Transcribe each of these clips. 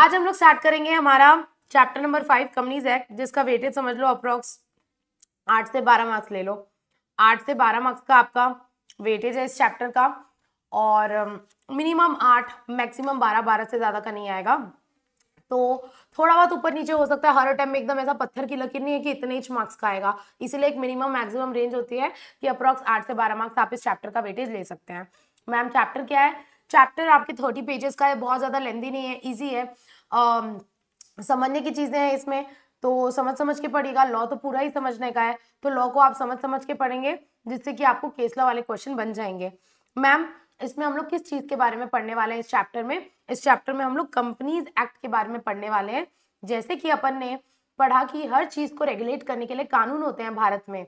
आज हम लोग स्टार्ट करेंगे हमारा chapter number five companies act जिसका वेटेज समझ लो अप्रोक्स आठ से बारह मार्क्स ले लो आठ से बारह मार्क्स का आपका वेटेज है इस चैप्टर का और मिनिमम um, आठ मैक्सिमम बारह बारह से ज़्यादा का नहीं आएगा तो थोड़ा बहुत ऊपर नीचे हो सकता है हर अटैम्प एकदम ऐसा पत्थर की लकीर नहीं है कि इतने इंच मार्क्स का आएगा इसीलिए एक मिनिमम मैक्सिमम रेंज होती है कि अप्रॉक्स आठ से बारह मार्क्स आप इस चैप्टर का वेटेज ले सकते हैं मैम चैप्टर क्या है चैप्टर आपके थर्टी पेजेस का है बहुत ज़्यादा लेंदी नहीं है ईजी है समझने की चीज़ें हैं इसमें तो समझ समझ के पढ़िएगा लॉ तो पूरा ही समझने का है तो लॉ को आप समझ समझ के पढ़ेंगे जिससे कि आपको केस लॉ वाले क्वेश्चन बन जाएंगे मैम इसमें हम लोग किस चीज़ के बारे में पढ़ने वाले हैं इस चैप्टर में इस चैप्टर में हम लोग कंपनीज एक्ट के बारे में पढ़ने वाले हैं जैसे कि अपन ने पढ़ा कि हर चीज़ को रेगुलेट करने के लिए कानून होते हैं भारत में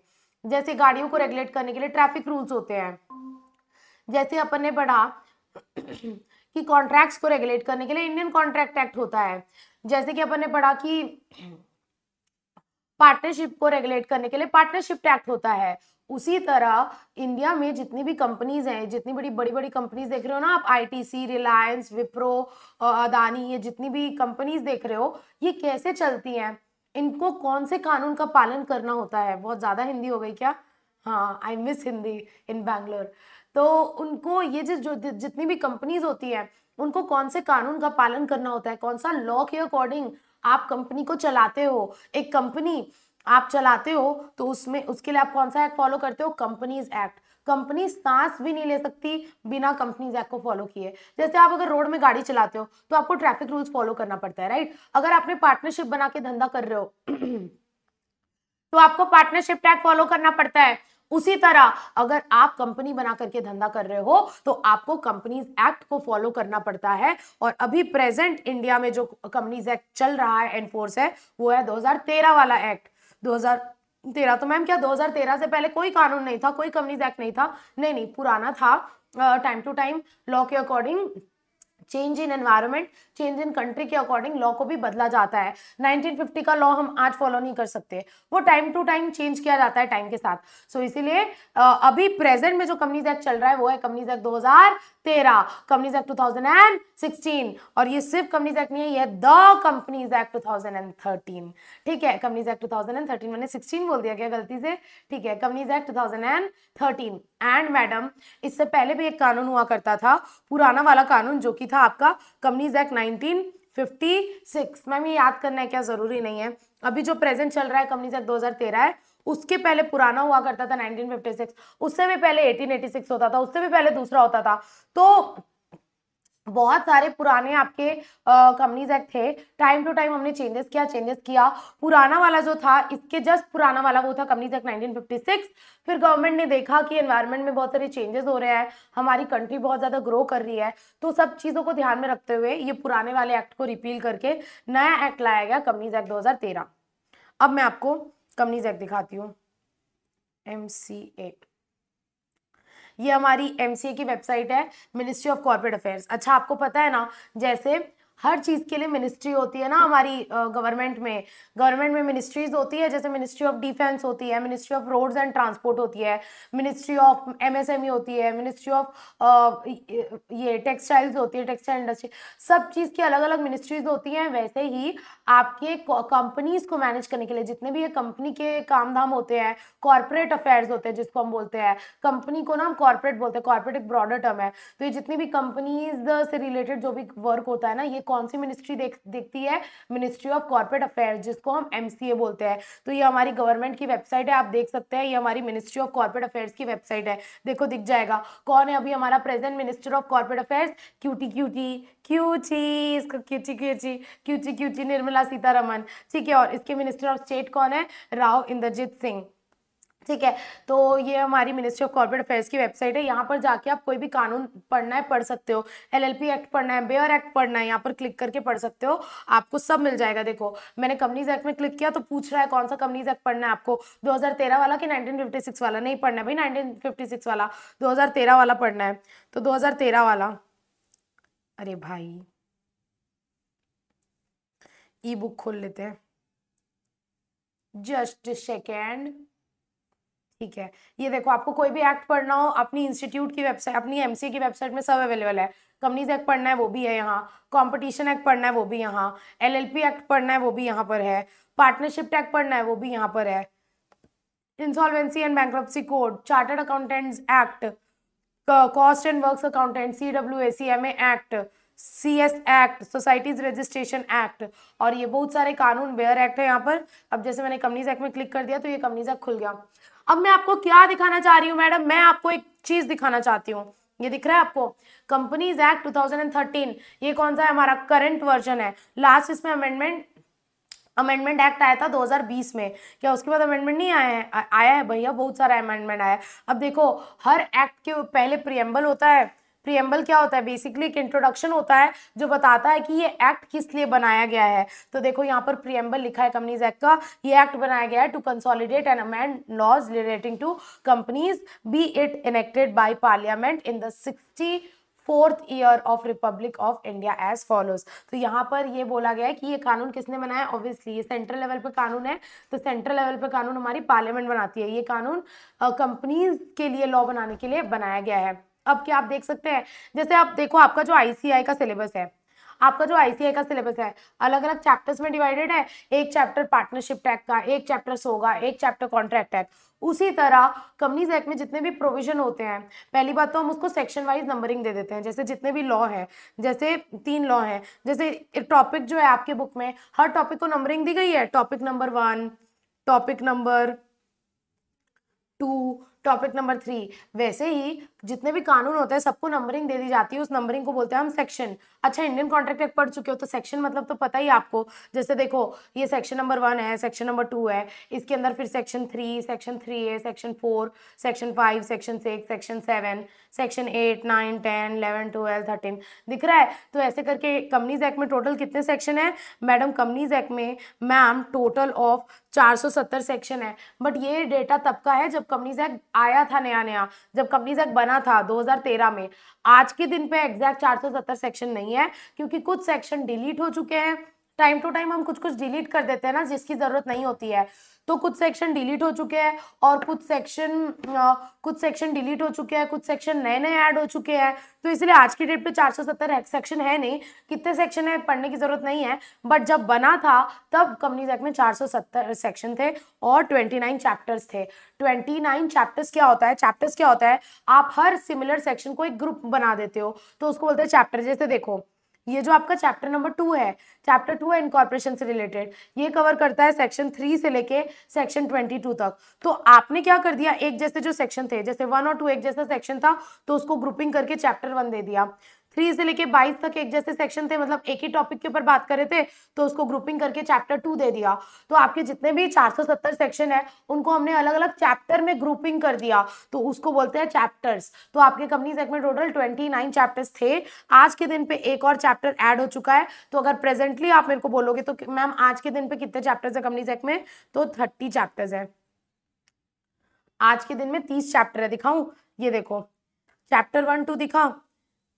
जैसे गाड़ियों को रेगुलेट करने के लिए ट्रैफिक रूल्स होते हैं जैसे अपन ने पढ़ा कि कॉन्ट्रैक्ट्स को रेगुलेट करने के लिए इंडियन कॉन्ट्रैक्ट एक्ट होता है जैसे कि अपन ने पढ़ा कि पार्टनरशिप को रेगुलेट करने के लिए पार्टनरशिप एक्ट होता है उसी तरह इंडिया में जितनी भी कंपनीज हैं जितनी बड़ी बड़ी बड़ी कंपनीज देख रहे हो ना आप आईटीसी रिलायंस विप्रो अदानी ये जितनी भी कंपनीज देख रहे हो ये कैसे चलती हैं इनको कौन से कानून का पालन करना होता है बहुत ज़्यादा हिंदी हो गई क्या हाँ I miss Hindi in Bangalore तो उनको ये जिस जो जितनी भी कंपनीज होती है उनको कौन से कानून का पालन करना होता है कौन सा लॉ के अकॉर्डिंग आप कंपनी को चलाते हो एक कंपनी आप चलाते हो तो उसमें उसके लिए आप कौन सा एक्ट फॉलो करते हो कंपनीज एक्ट कंपनी सांस भी नहीं ले सकती बिना कंपनीज एक्ट को फॉलो किए जैसे आप अगर रोड में गाड़ी चलाते हो तो आपको ट्रैफिक रूल्स फॉलो करना पड़ता है राइट अगर आपने पार्टनरशिप बना के धंधा कर रहे हो तो आपको पार्टनरशिप एक्ट फॉलो करना पड़ता है उसी तरह अगर आप कंपनी बना करके धंधा कर रहे हो तो आपको कंपनीज एक्ट को फॉलो करना पड़ता है और अभी प्रेजेंट इंडिया में जो कंपनीज एक्ट चल रहा है एनफोर्स है वो है 2013 वाला एक्ट 2013 तो मैम क्या 2013 से पहले कोई कानून नहीं था कोई कंपनीज एक्ट नहीं था नहीं नहीं पुराना था टाइम टू टाइम लॉ के according change in environment change in country के अकॉर्डिंग लॉ को भी बदला जाता है 1950 का लॉ हम आज फॉलो नहीं कर सकते वो टाइम टू टाइम चेंज किया जाता है टाइम के साथ सो so, इसीलिए अभी प्रेजेंट में जो कंपनीज एक्ट चल रहा है वो है कंपनीज एक्ट दो तेरह कंपनीज एक्ट 2016 और ये सिर्फ कंपनीज एक्ट नहीं है ये द कंपनीज एक्ट 2013 ठीक है कंपनीज एक्ट 2013 मैंने 16 बोल दिया क्या गलती से ठीक है कंपनीज एक्ट 2013 एंड मैडम इससे पहले भी एक कानून हुआ करता था पुराना वाला कानून जो कि था आपका companies act nineteen fifty ma'am ये याद करना है क्या ज़रूरी नहीं है अभी जो प्रेजेंट चल रहा है कंपनीज एक्ट 2013 है उसके पहले पुराना हुआ करता था 1956 उससे भी पहले 1886 होता था उससे भी पहले दूसरा होता था तो बहुत सारे पुराने आपके कंपनीज एक्ट थे टाइम टू टाइम हमने चेंजेस किया चेंजेस किया पुराना वाला जो था इसके जस्ट पुराना वाला वो था कंपनीज एक्ट 1956 फिर गवर्नमेंट ने देखा कि एनवायरनमेंट में बहुत सारे चेंजेस हो रहे हैं हमारी कंट्री बहुत ज़्यादा ग्रो कर रही है तो सब चीज़ों को ध्यान में रखते हुए ये पुराने वाले एक्ट को रिपील करके नया एक्ट लाया गया कंपनीज एक्ट दो अब मैं आपको कमनी जैक दिखाती हूँ एम सी ए ये हमारी एम की वेबसाइट है मिनिस्ट्री ऑफ कॉर्पोरेट अफेयर्स अच्छा आपको पता है ना जैसे हर चीज़ के लिए मिनिस्ट्री होती है ना हमारी गवर्नमेंट में गवर्नमेंट में मिनिस्ट्रीज होती है जैसे मिनिस्ट्री ऑफ डिफेंस होती है ministry of roads and transport होती है मिनिस्ट्री ऑफ एमएसएमई होती है मिनिस्ट्री ऑफ ये टेक्सटाइल्स होती है टेक्सटाइल इंडस्ट्री सब चीज़ की अलग अलग मिनिस्ट्रीज होती हैं वैसे ही आपके कंपनीज को मैनेज करने के लिए जितने भी कंपनी के काम धाम होते हैं कॉरपोरेट अफेयर्स होते हैं जिसको हम बोलते हैं कंपनी को ना हम कॉरपोरेट बोलते हैं कॉरपोरेट एक ब्रॉडर टर्म है तो ये जितनी भी कंपनीज से रिलेटेड जो भी वर्क होता है ना ये कौन सी मिनिस्ट्री देख देखती है मिनिस्ट्री ऑफ कॉर्पोरेट अफेयर्स जिसको हम एम बोलते हैं तो ये हमारी गवर्नमेंट की वेबसाइट है आप देख सकते हैं ये हमारी मिनिस्ट्री ऑफ कॉर्पोरेट अफेयर्स की वेबसाइट है देखो दिख जाएगा कौन है अभी हमारा present minister of corporate affairs क्यूटी क्यूटी क्यूची इसको क्यूची क्यूची क्यूची क्यूची निर्मला सीतारमन ठीक है और इसके मिनिस्टर ऑफ स्टेट कौन है राव इंद्रजीत सिंह ठीक है तो ये हमारी मिनिस्ट्री ऑफ कॉर्पोरेट अफेयर्स की वेबसाइट है यहाँ पर जाके आप कोई भी कानून पढ़ना है पढ़ सकते हो एलएलपी एक्ट पढ़ना है बेयर एक्ट पढ़ना है यहाँ पर क्लिक करके पढ़ सकते हो आपको सब मिल जाएगा देखो मैंने कंपनीज एक्ट में क्लिक किया तो पूछ रहा है कौन सा कंपनीज एक्ट पढ़ना है आपको दो वाला कि नाइनटीन वाला नहीं पढ़ना है भाई नाइनटीन वाला दो वाला पढ़ना है तो दो वाला अरे भाई ई बुक खोल लेते हैं जस्ट सेकेंड ठीक है ये देखो आपको कोई भी एक्ट पढ़ना हो अपनी इंस्टीट्यूट की वेबसाइट अपनी एमसी की वेबसाइट में सब अवेलेबल है कंपनीज एक्ट पढ़ना है वो भी है यहाँ कंपटीशन एक्ट पढ़ना है वो भी यहाँ एलएलपी एक्ट पढ़ना है वो भी यहाँ पर है पार्टनरशिप एक्ट पढ़ना है वो भी यहाँ पर है insolvency and bank code chartered accountants act cost and work accountant C W A C M act C S act societies registration act और ये बहुत सारे कानून वेयर एक्ट है यहाँ पर अब जैसे मैंने कंपनीज एक्ट में क्लिक कर दिया तो ये कंपनीज एक्ट खुल गया अब मैं आपको क्या दिखाना चाह रही हूँ मैडम मैं आपको एक चीज दिखाना चाहती हूँ ये दिख रहा है आपको कंपनीज एक्ट 2013 ये कौन सा है हमारा करंट वर्जन है लास्ट इसमें अमेंडमेंट अमेंडमेंट एक्ट आया था 2020 में क्या उसके बाद अमेंडमेंट नहीं आया है आया है भैया बहुत सारा अमेंडमेंट आया है अब देखो हर एक्ट के पहले प्रियम्बल होता है प्रियम्बल क्या होता है बेसिकली एक इंट्रोडक्शन होता है जो बताता है कि ये एक्ट किस लिए बनाया गया है तो देखो यहाँ पर प्रियम्बल लिखा है कंपनीज एक्ट का ये एक्ट बनाया गया है to consolidate and amend laws relating to companies be it enacted by parliament in the sixty fourth year of republic of India as follows तो यहाँ पर ये बोला गया है कि ये कानून किसने बनाया ऑब्वियसली ये सेंट्रल लेवल पर कानून है तो सेंट्रल लेवल पर कानून हमारी पार्लियामेंट बनाती है ये कानून कंपनीज के लिए लॉ बनाने के लिए बनाया गया है अब क्या आप देख सकते हैं जैसे आप देखो आपका जो आईसीआई का सिलेबस है आपका जो आईसीआई का सिलेबस है अलग अलग चैप्टर्स में डिवाइडेड है एक चैप्टर पार्टनरशिप टैक्ट का एक चैप्टर सोगा एक चैप्टर कॉन्ट्रैक्ट एक्ट उसी तरह कंपनीज एक्ट में जितने भी प्रोविजन होते हैं पहली बात तो हम उसको सेक्शन वाइज नंबरिंग दे देते हैं जैसे जितने भी लॉ है जैसे तीन लॉ है जैसे टॉपिक जो है आपके बुक में हर टॉपिक को नंबरिंग दी गई है topic number one topic number two topic number three वैसे ही जितने भी कानून होते हैं सबको नंबरिंग दे दी जाती है उस नंबरिंग को बोलते हैं हम सेक्शन अच्छा इंडियन कॉन्ट्रैक्ट एक्ट पढ़ चुके हो तो सेक्शन मतलब तो पता ही आपको जैसे देखो ये सेक्शन नंबर वन है सेक्शन नंबर टू है इसके अंदर फिर सेक्शन थ्री सेक्शन थ्री है section four section five section six section seven section eight nine ten eleven twelve thirteen दिख रहा है तो ऐसे करके कंपनीज एक्ट में टोटल कितने सेक्शन है मैडम कंपनीज एक्ट में मैम टोटल ऑफ 470 सेक्शन है बट ये डेटा तब का है जब कंपनीज एक्ट आया था नया नया जब कंपनीज एक्ट बना बना था 2013 में आज के दिन पे एग्जैक्ट 470 सेक्शन नहीं है क्योंकि कुछ सेक्शन डिलीट हो चुके हैं टाइम टू टाइम हम कुछ कुछ डिलीट कर देते हैं ना जिसकी ज़रूरत नहीं होती है तो कुछ सेक्शन डिलीट हो चुके हैं और कुछ सेक्शन कुछ सेक्शन डिलीट हो चुके हैं कुछ सेक्शन नए नए ऐड हो चुके हैं तो इसलिए आज की डेट पे 470 सेक्शन है नहीं कितने सेक्शन है पढ़ने की ज़रूरत नहीं है बट जब बना था तब कंपनीज एक्ट में 470 सेक्शन थे और 29 चैप्टर्स थे 29 चैप्टर्स क्या होता है चैप्टर्स क्या होता है आप हर सिमिलर सेक्शन को एक ग्रुप बना देते हो तो उसको बोलते हैं चैप्टर जैसे देखो ये जो आपका चैप्टर नंबर टू है चैप्टर टू है इनकॉर्पोरेशन से रिलेटेड ये कवर करता है सेक्शन थ्री से लेके सेक्शन ट्वेंटी टू तक तो आपने क्या कर दिया एक जैसे जो सेक्शन थे जैसे वन और टू एक जैसा सेक्शन था तो उसको ग्रुपिंग करके चैप्टर वन दे दिया थ्री से लेके बाईस तक एक जैसे सेक्शन थे मतलब एक ही टॉपिक के ऊपर बात कर रहे थे तो उसको ग्रुपिंग करके चैप्टर टू दे दिया तो आपके जितने भी 470 सेक्शन है उनको हमने अलग अलग चैप्टर में ग्रुपिंग कर दिया तो उसको बोलते हैं चैप्टर्स तो आपके कंपनी सेक्ट में टोटल ट्वेंटी नाइन चैप्टर्स थे आज के दिन पे एक और चैप्टर एड हो चुका है तो अगर प्रेजेंटली आप मेरे को बोलोगे तो मैम आज के दिन पे कितने चैप्टर्स है कंपनी सेक्ट में तो थर्टी चैप्टर्स है आज के दिन में तीस चैप्टर है दिखाऊ ये देखो चैप्टर वन टू दिखा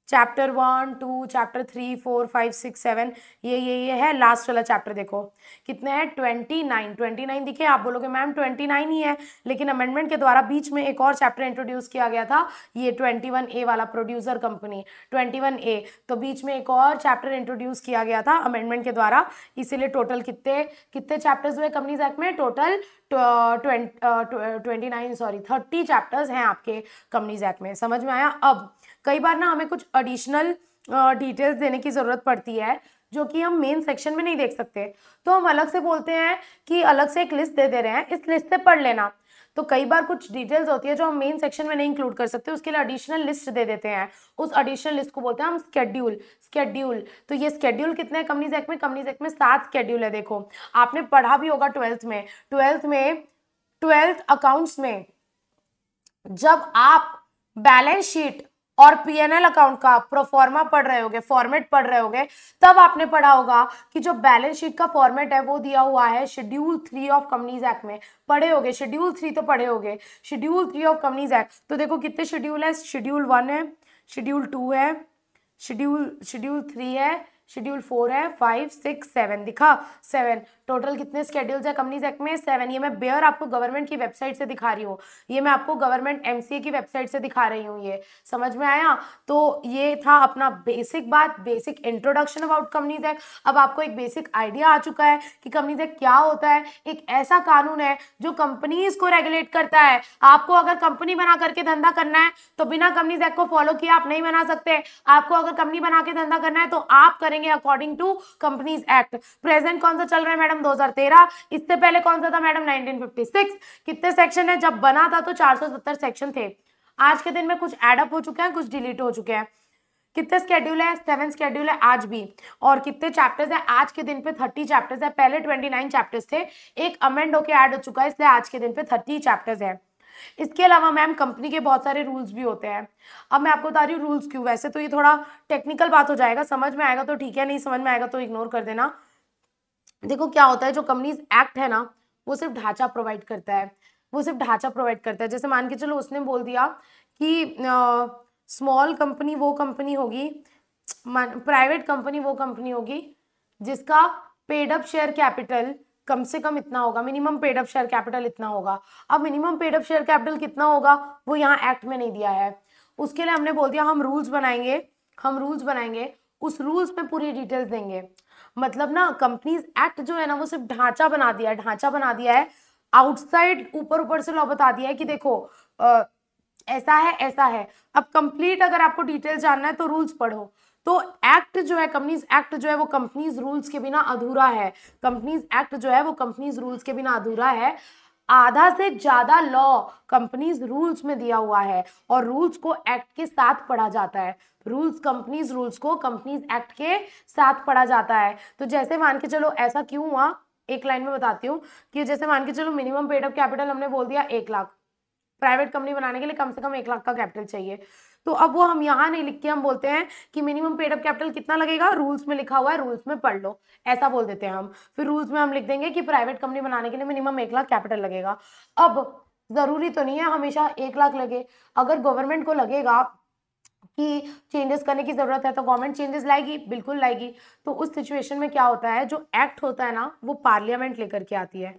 chapter one two chapter three four five six seven ये ये ये है लास्ट वाला चैप्टर देखो कितने हैं ट्वेंटी नाइन ट्वेंटी नाइन दिखे आप बोलोगे मैम ट्वेंटी नाइन ही है लेकिन अमेंडमेंट के द्वारा बीच में एक और चैप्टर इंट्रोड्यूस किया गया था ये ट्वेंटी वन ए वाला producer company twenty one A तो बीच में एक और चैप्टर इंट्रोड्यूस किया गया था अमेंडमेंट के द्वारा इसीलिए टोटल कितने कितने चैप्टर्स हुए कंपनीज एक्ट में total twenty nine sorry thirty chapters हैं आपके कंपनीज एक्ट में समझ में आया अब कई बार ना हमें कुछ एडिशनल डिटेल्स देने की ज़रूरत पड़ती है जो कि हम मेन सेक्शन में नहीं देख सकते तो हम अलग से बोलते हैं कि अलग से एक लिस्ट दे दे रहे हैं इस लिस्ट से पढ़ लेना तो कई बार कुछ डिटेल्स होती है जो हम मेन सेक्शन में नहीं इंक्लूड कर सकते उसके लिए एडिशनल लिस्ट दे देते हैं उस एडिशनल लिस्ट को बोलते हैं हम स्केड्यूल स्केड्यूल तो ये स्केड्यूल कितने कंपनीज एक्ट में कंपनीज एक्ट में सात स्केड्यूल है देखो आपने पढ़ा भी होगा ट्वेल्थ में ट्वेल्थ में ट्वेल्थ अकाउंट्स में जब आप बैलेंस शीट और पीएनएल अकाउंट का प्रोफॉर्मा पढ़ रहे होगे फॉर्मेट पढ़ रहे होगे तब आपने पढ़ा होगा कि जो बैलेंस शीट का फॉर्मेट है वो दिया हुआ है schedule three of companies act में पढ़े होगे शेड्यूल थ्री तो पढ़े होगे schedule three of companies act तो देखो कितने शेड्यूल है शेड्यूल वन है शेड्यूल टू है शेड्यूल शेड्यूल थ्री है शेड्यूल फोर है फाइव सिक्स सेवन दिखा सेवन टोटल कितने स्केड्यूल्स है कंपनीज एक्ट में सेवन ये मैं बेयर आपको गवर्नमेंट की वेबसाइट से दिखा रही हूँ ये मैं आपको गवर्नमेंट एमसीए की वेबसाइट से दिखा रही हूँ ये समझ में आया तो ये था अपना बेसिक बात basic introduction about companies act अब आपको एक बेसिक आइडिया आ चुका है कि कंपनीज एक्ट क्या होता है एक ऐसा कानून है जो कंपनीज को रेगुलेट करता है आपको अगर कंपनी बना करके धंधा करना है तो बिना कंपनीज एक्ट को फॉलो किए आप नहीं बना सकते आपको अगर कंपनी बना के धंधा करना है तो आप करेंगे according to companies act present कौन सा चल रहा है मैडम मैडम 2013 इससे पहले कौन सा था मैडम 1956 कितने सेक्शन है जब बना था तो 470 सेक्शन थे आज के दिन में कुछ एडअप हो चुके हैं कुछ डिलीट हो चुके हैं कितने स्केड्यूल है सेवन स्केड्यूल है आज भी और कितने चैप्टर्स है आज के दिन पे थर्टी चैप्टर्स है पहले ट्वेंटी नाइन चैप्टर्स थे एक अमेंड होकर ऐड हो चुका है इसलिए आज के दिन पे थर्टी चैप्टर्स है इसके अलावा मैम कंपनी के बहुत सारे रूल्स भी होते हैं अब मैं आपको बता रही हूँ रूल्स क्यों वैसे तो ये थोड़ा टेक्निकल बात हो जाएगा समझ में आएगा तो ठीक है नहीं समझ में आएगा तो इग्नोर कर देना देखो क्या होता है जो कंपनीज एक्ट है ना वो सिर्फ ढांचा प्रोवाइड करता है वो सिर्फ ढांचा प्रोवाइड करता है जैसे मान के चलो उसने बोल दिया कि स्मॉल कंपनी वो कंपनी होगी प्राइवेट कंपनी वो कंपनी होगी जिसका पेडअप शेयर कैपिटल कम से कम इतना होगा मिनिमम पेडअप शेयर कैपिटल इतना होगा अब मिनिमम पेडअप शेयर कैपिटल कितना होगा वो यहाँ एक्ट में नहीं दिया है उसके लिए हमने बोल दिया हम रूल्स बनाएंगे हम रूल्स बनाएंगे उस रूल्स में पूरी डिटेल्स देंगे मतलब ना कंपनीज एक्ट जो है ना वो सिर्फ ढांचा बना दिया है ढांचा बना दिया है आउटसाइड ऊपर ऊपर से लॉ बता दिया है कि देखो आ, ऐसा है ऐसा है अब कंप्लीट अगर आपको डिटेल जानना है तो रूल्स पढ़ो तो एक्ट जो है कंपनीज एक्ट जो है वो कंपनीज रूल्स के बिना अधूरा है कंपनीज एक्ट जो है वो कंपनीज रूल्स के बिना अधूरा है आधा से ज्यादा लॉ कंपनीज रूल्स में दिया हुआ है और रूल्स को एक्ट के साथ पढ़ा जाता है रूल्स कंपनीज रूल्स को कंपनीज एक्ट के साथ पढ़ा जाता है तो जैसे मान के चलो ऐसा क्यों हुआ एक लाइन में बताती हूँ कि जैसे मान के चलो मिनिमम पेड ऑफ कैपिटल हमने बोल दिया एक लाख प्राइवेट कंपनी बनाने के लिए कम से कम एक लाख का कैपिटल चाहिए तो अब वो हम यहाँ नहीं लिख के हम बोलते हैं कि मिनिमम पेड ऑफ कैपिटल कितना लगेगा रूल्स में लिखा हुआ है रूल्स में पढ़ लो ऐसा बोल देते हैं हम फिर रूल्स में हम लिख देंगे कि प्राइवेट कंपनी बनाने के लिए मिनिमम एक लाख कैपिटल लगेगा अब ज़रूरी तो नहीं है हमेशा एक लाख लगे अगर गवर्नमेंट को लगेगा कि चेंजेस करने की ज़रूरत है तो गवर्नमेंट चेंजेस लाएगी बिल्कुल लाएगी तो उस सिचुएशन में क्या होता है जो एक्ट होता है ना वो पार्लियामेंट लेकर के आती है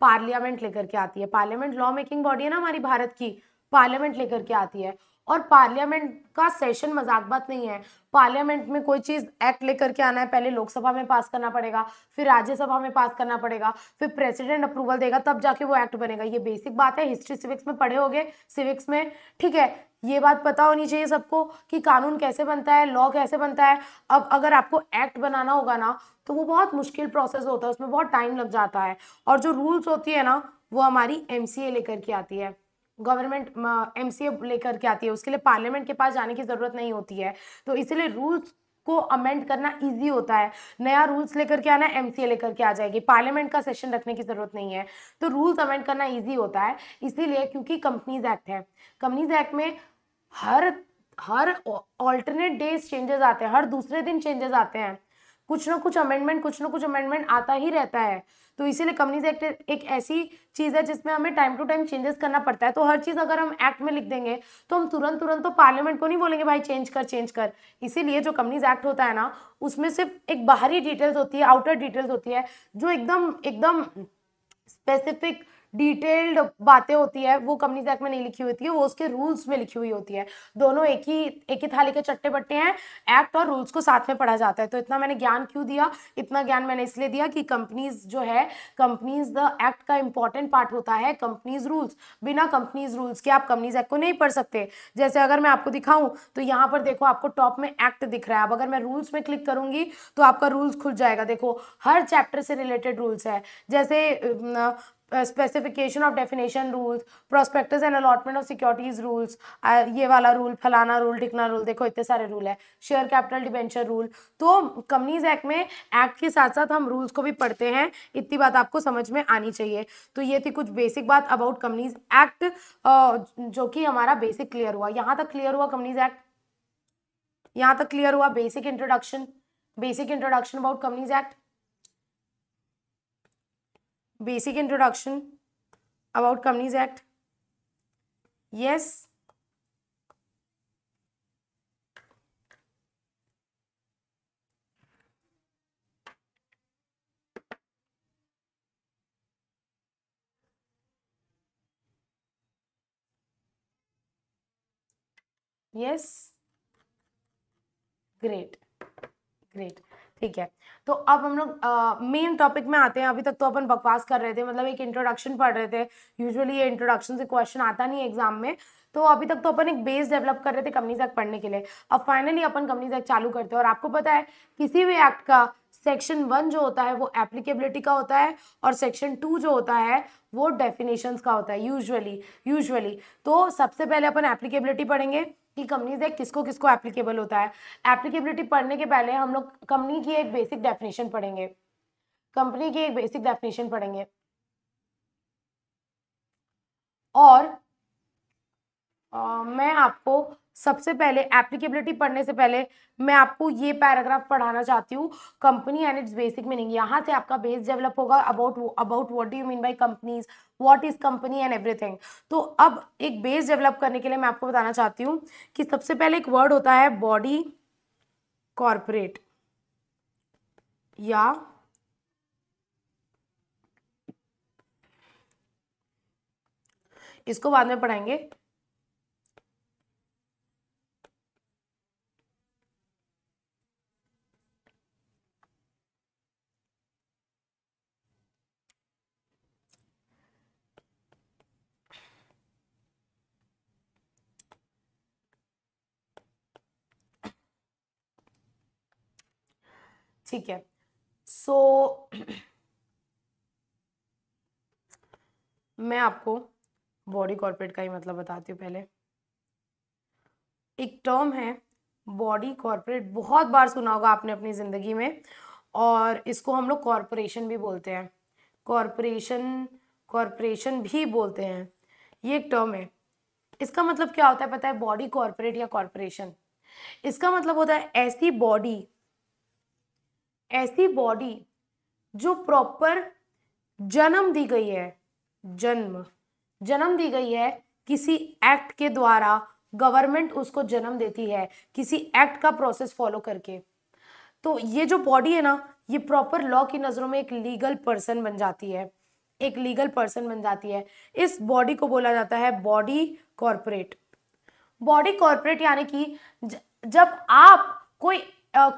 पार्लियामेंट लेकर के आती है पार्लियामेंट लॉ मेकिंग बॉडी है ना हमारी भारत की पार्लियामेंट लेकर के आती है और पार्लियामेंट का सेशन मजाक बात नहीं है पार्लियामेंट में कोई चीज़ एक्ट लेकर के आना है पहले लोकसभा में पास करना पड़ेगा फिर राज्यसभा में पास करना पड़ेगा फिर प्रेसिडेंट अप्रूवल देगा तब जाके वो एक्ट बनेगा ये बेसिक बात है हिस्ट्री सिविक्स में पढ़े होगे सिविक्स में ठीक है ये बात पता होनी चाहिए सबको कि कानून कैसे बनता है लॉ कैसे बनता है अब अगर आपको एक्ट बनाना होगा ना तो वो बहुत मुश्किल प्रोसेस होता है उसमें बहुत टाइम लग जाता है और जो रूल्स होती है ना वो हमारी एम लेकर के आती है गवर्नमेंट एम लेकर के आती है उसके लिए पार्लियामेंट के पास जाने की ज़रूरत नहीं होती है तो इसलिए रूल्स को अमेंड करना ईजी होता है नया रूल्स लेकर के आना एम लेकर के आ जाएगी पार्लियामेंट का सेशन रखने की ज़रूरत नहीं है तो रूल्स अमेंड करना ईजी होता है इसीलिए क्योंकि कंपनीज एक्ट है कंपनीज एक्ट में हर हर ऑल्टरनेट डेज चेंजेस आते हैं हर दूसरे दिन चेंजेस आते हैं कुछ ना कुछ अमेंडमेंट कुछ ना कुछ अमेंडमेंट आता ही रहता है तो इसीलिए कंपनीज एक्ट एक ऐसी चीज़ है जिसमें हमें टाइम टू टाइम चेंजेस करना पड़ता है तो हर चीज़ अगर हम एक्ट में लिख देंगे तो हम तुरंत तुरंत तो पार्लियामेंट को नहीं बोलेंगे भाई चेंज कर चेंज कर इसीलिए जो कंपनीज एक्ट होता है ना उसमें सिर्फ एक बाहरी डिटेल्स होती है आउटर डिटेल्स होती है जो एकदम एकदम स्पेसिफिक डिटेल्ड बातें होती है वो कंपनीज एक्ट में नहीं लिखी होती है वो उसके रूल्स में लिखी हुई होती है दोनों एक ही एक ही थाली के चट्टे बट्टे हैं एक्ट और रूल्स को साथ में पढ़ा जाता है तो इतना मैंने ज्ञान क्यों दिया इतना ज्ञान मैंने इसलिए दिया कि कंपनीज जो है कंपनीज द एक्ट का इंपॉर्टेंट पार्ट होता है कंपनीज रूल्स बिना कंपनीज रूल्स के आप कंपनीज एक्ट को नहीं पढ़ सकते जैसे अगर मैं आपको दिखाऊं तो यहाँ पर देखो आपको टॉप में एक्ट दिख रहा है अब अगर मैं रूल्स में क्लिक करूंगी तो आपका रूल्स खुल जाएगा देखो हर चैप्टर से रिलेटेड रूल्स है जैसे specification of definition rules prospectus and allotment of securities rules ये वाला रूल फलाना रूल टिकना रूल देखो इतने सारे रूल है शेयर कैपिटल डिवेंचर रूल तो कंपनीज एक्ट में एक्ट के साथ साथ हम रूल्स को भी पढ़ते हैं इतनी बात आपको समझ में आनी चाहिए तो ये थी कुछ बेसिक बात अबाउट कंपनीज एक्ट जो कि हमारा बेसिक क्लियर हुआ यहाँ तक क्लियर हुआ कंपनीज एक्ट यहाँ तक क्लियर हुआ basic introduction basic introduction about companies act basic introduction about companies act yes yes great great ठीक है तो अब हम लोग मेन टॉपिक में आते हैं अभी तक तो अपन बकवास कर रहे थे मतलब एक इंट्रोडक्शन पढ़ रहे थे यूजुअली ये इंट्रोडक्शन से क्वेश्चन आता नहीं एग्जाम में तो अभी तक तो अपन एक बेस डेवलप कर रहे थे कंपनीज एक्ट पढ़ने के लिए अब फाइनली अपन कंपनीज एक्ट चालू करते हैं और आपको पता है किसी भी एक्ट का सेक्शन वन जो होता है वो एप्लीकेबिलिटी का होता है और सेक्शन टू जो होता है वो डेफिनेशंस का होता है यूजुअली यूजुअली तो सबसे पहले अपन एप्लीकेबिलिटी पढ़ेंगे कि कंपनीज एक्ट किसको किसको एप्लीकेबल होता है एप्लीकेबिलिटी पढ़ने के पहले हम लोग कंपनी की एक बेसिक डेफिनेशन पढ़ेंगे कंपनी की एक बेसिक डेफिनेशन पढ़ेंगे और आ, मैं आपको सबसे पहले एप्लीकेबिलिटी पढ़ने से पहले मैं आपको ये पैराग्राफ पढ़ाना चाहती हूँ company and its basic meaning यहाँ से आपका बेस डेवलप होगा about about what do you mean by companies what is company and everything तो अब एक बेस डेवलप करने के लिए मैं आपको बताना चाहती हूँ कि सबसे पहले एक वर्ड होता है बॉडी कॉरपोरेट या इसको बाद में पढ़ाएंगे ठीक है सो so, मैं आपको बॉडी कॉर्पोरेट का ही मतलब बताती हूँ पहले एक टर्म है बॉडी कॉर्पोरेट बहुत बार सुना होगा आपने अपनी ज़िंदगी में और इसको हम लोग कॉरपोरेशन भी बोलते हैं कॉरपोरेशन कॉरपोरेशन भी बोलते हैं ये एक टर्म है इसका मतलब क्या होता है पता है बॉडी कॉरपोरेट या कॉरपोरेशन इसका मतलब होता है ऐसी बॉडी ऐसी बॉडी जो प्रॉपर जन्म दी गई है जन्म जन्म दी गई है किसी एक्ट के द्वारा गवर्नमेंट उसको जन्म देती है किसी एक्ट का प्रोसेस फॉलो करके तो ये जो बॉडी है ना ये प्रॉपर लॉ की नज़रों में एक लीगल पर्सन बन जाती है एक लीगल पर्सन बन जाती है इस बॉडी को बोला जाता है बॉडी कॉरपोरेट बॉडी कॉरपोरेट यानी कि जब आप कोई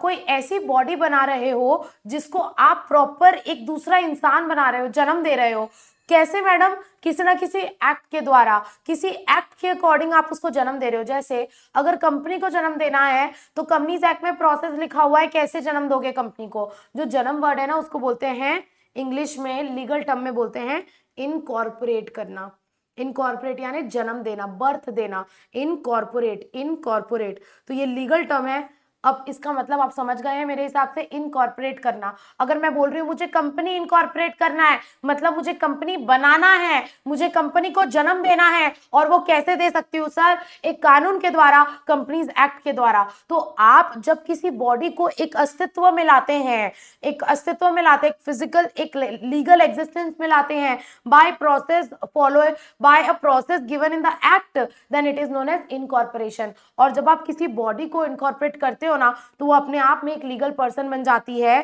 कोई ऐसी बॉडी बना रहे हो जिसको आप प्रॉपर एक दूसरा इंसान बना रहे हो जन्म दे रहे हो कैसे मैडम किसी ना किसी एक्ट के द्वारा किसी एक्ट के अकॉर्डिंग आप उसको जन्म दे रहे हो जैसे अगर कंपनी को जन्म देना है तो कंपनीज एक्ट में प्रोसेस लिखा हुआ है कैसे जन्म दोगे कंपनी को जो जन्म वर्ड है ना उसको बोलते हैं इंग्लिश में लीगल टर्म में बोलते हैं इनकॉर्पोरेट करना इनकॉर्पोरेट यानी जन्म देना बर्थ देना इनकॉर्पोरेट इनकॉर्पोरेट तो ये लीगल टर्म है अब इसका मतलब आप समझ गए हैं मेरे हिसाब से इनकॉर्पोरेट करना अगर मैं बोल रही हूँ मुझे कंपनी इनकॉर्पोरेट करना है मतलब मुझे कंपनी बनाना है मुझे कंपनी को जन्म देना है और वो कैसे दे सकती हूँ सर एक कानून के द्वारा कंपनीज एक्ट के द्वारा तो आप जब किसी बॉडी को एक अस्तित्व में लाते हैं एक अस्तित्व में लाते हैं फिजिकल एक लीगल एग्जिस्टेंस में लाते हैं by process follow by a process given in the act then it is known as incorporation और जब आप किसी बॉडी को इनकॉर्पोरेट करते हो ना तो वो अपने आप में एक लीगल पर्सन बन जाती है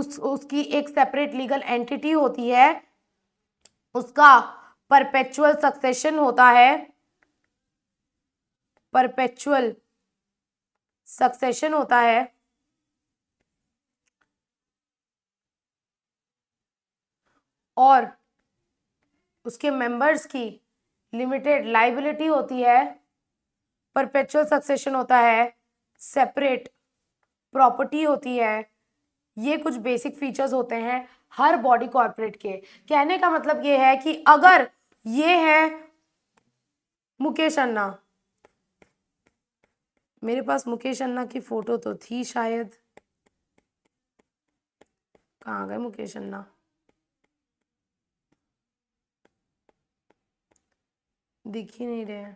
उस उसकी एक सेपरेट लीगल एंटिटी होती है उसका परपेचुअल सक्सेशन होता है परपेचुअल सक्सेशन होता है और उसके मेंबर्स की लिमिटेड लाइबिलिटी होती है परपेचुअल सक्सेशन होता है सेपरेट प्रॉपर्टी होती है ये कुछ बेसिक फीचर्स होते हैं हर बॉडी कॉर्पोरेट के कहने का मतलब ये है कि अगर ये है मुकेश अन्ना मेरे पास मुकेश अन्ना की फोटो तो थी शायद कहाँ गए मुकेश अन्ना दिख ही नहीं रहे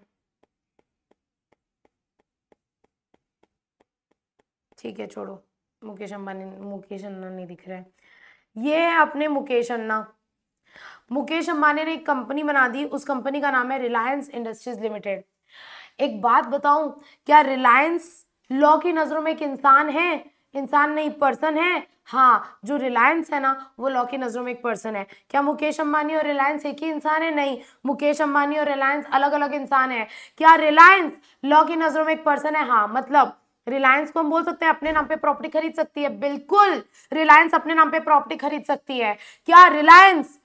ठीक है छोड़ो मुकेश अंबानी मुकेश अन्ना नहीं दिख रहा है ये है अपने मुकेश अन्ना मुकेश अंबानी ने एक कंपनी बना दी उस कंपनी का नाम है रिलायंस इंडस्ट्रीज लिमिटेड एक बात बताऊं क्या रिलायंस लॉ की नज़रों में एक इंसान है इंसान नहीं पर्सन है हाँ जो रिलायंस है ना वो लॉ की नज़रों में एक पर्सन है क्या मुकेश अंबानी और रिलायंस एक ही इंसान है नहीं मुकेश अंबानी और रिलायंस अलग अलग इंसान है क्या रिलायंस लॉ की नज़रों में एक पर्सन है हाँ मतलब रिलायंस को हम बोल सकते हैं अपने नाम पे प्रॉपर्टी खरीद सकती है बिल्कुल रिलायंस अपने नाम पे प्रॉपर्टी खरीद सकती है क्या रिलायंस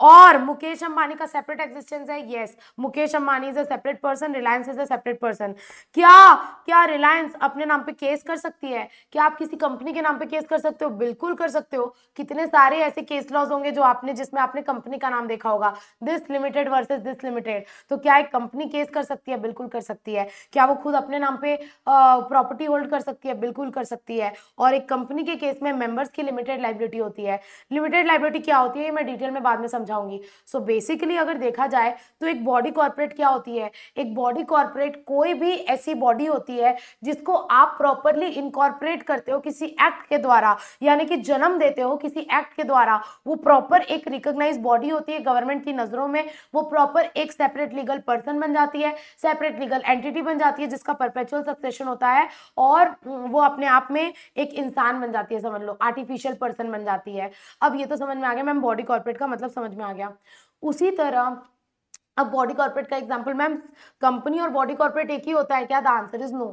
और मुकेश अंबानी का सेपरेट एक्सिस्टेंस है yes Mukesh Ambani is a separate person Reliance is a separate person क्या क्या रिलायंस अपने नाम पे केस कर सकती है क्या आप किसी कंपनी के नाम पे केस कर सकते हो बिल्कुल कर सकते हो कितने सारे ऐसे केस लॉज होंगे जो आपने जिसमें आपने कंपनी का नाम देखा होगा this limited versus this limited तो क्या एक कंपनी केस कर सकती है बिल्कुल कर सकती है क्या वो खुद अपने नाम पे प्रॉपर्टी होल्ड कर सकती है बिल्कुल कर सकती है और एक कंपनी के केस में मेंबर्स की लिमिटेड लाइबिलिटी होती है लिमिटेड लाइबिलिटी क्या होती है मैं डिटेल में बाद में समझ समझाऊंगी सो बेसिकली अगर देखा जाए तो एक बॉडी कॉर्पोरेट क्या होती है एक बॉडी कॉर्पोरेट कोई भी ऐसी बॉडी होती है जिसको आप प्रॉपरली इनकॉर्पोरेट करते हो किसी एक्ट के द्वारा यानी कि जन्म देते हो किसी एक्ट के द्वारा वो प्रॉपर एक रिकोगनाइज बॉडी होती है गवर्नमेंट की नज़रों में वो प्रॉपर एक सेपरेट लीगल पर्सन बन जाती है सेपरेट लीगल एंटिटी बन जाती है जिसका परपेचुअल सक्सेशन होता है और वो अपने आप में एक इंसान बन जाती है समझ लो आर्टिफिशियल पर्सन बन जाती है अब ये तो समझ में आ गया मैम बॉडी कॉर्पोरेट का मतलब समझ में आ गया उसी तरह अब बॉडी कॉर्पोरेट का एग्जाम्पल मैम कंपनी और बॉडी कॉर्पोरेट एक ही होता है क्या the answer is no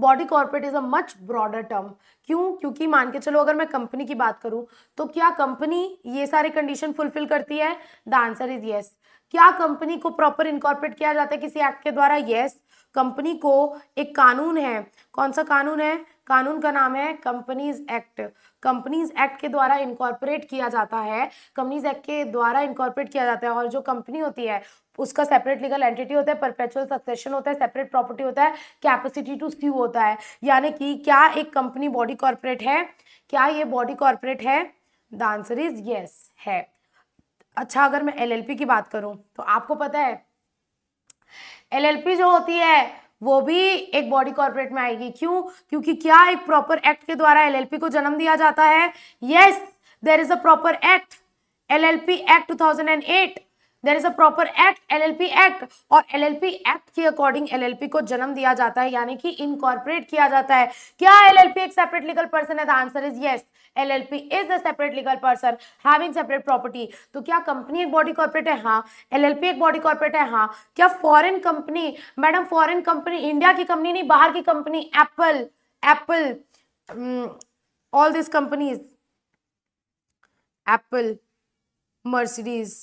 body corporate is a much broader term क्यों क्योंकि मान के चलो अगर मैं कंपनी की बात करूं तो क्या कंपनी ये सारे कंडीशन फुलफिल करती है द आंसर इज येस क्या कंपनी को प्रॉपर इनकॉर्पोरेट किया जाता है किसी एक्ट के द्वारा येस yes. कंपनी को एक कानून है कौन सा कानून है कानून का नाम है कंपनीज एक्ट कंपनीज एक्ट के द्वारा इनकॉर्पोरेट किया जाता है कंपनीज एक्ट के द्वारा इनकॉर्पोरेट किया जाता है और जो कंपनी होती है उसका सेपरेट लीगल एंटिटी होता है परपेचुअल सक्सेशन होता है सेपरेट प्रॉपर्टी होता है कैपेसिटी टू स्यू होता है यानी कि क्या एक कंपनी बॉडी कॉर्पोरेट है क्या ये बॉडी कॉर्पोरेट है द आंसर इज येस है अच्छा अगर मैं एलएलपी की बात करूं तो आपको पता है एलएलपी जो होती है वो भी एक बॉडी कॉर्पोरेट में आएगी क्यों क्योंकि क्या एक प्रॉपर एक्ट के द्वारा एलएलपी को जन्म दिया जाता है yes there is a proper act LLP act 2008 there is a proper act LLP act और पी एक्ट के अकॉर्डिंग पी को जन्म दिया जाता है यानी कि इनकॉर्पोरेट किया जाता है क्या एलएलपी एक सेपरेट लीगल पर्सन है the answer is yes LLP is the separate legal person having separate property तो क्या कंपनी एक बॉडी कॉर्पोरेट है हाँ एलएलपी एक बॉडी कॉर्पोरेट है हाँ क्या foreign company madam foreign company India की कंपनी नहीं बाहर की company Apple Apple all this companies Apple Mercedes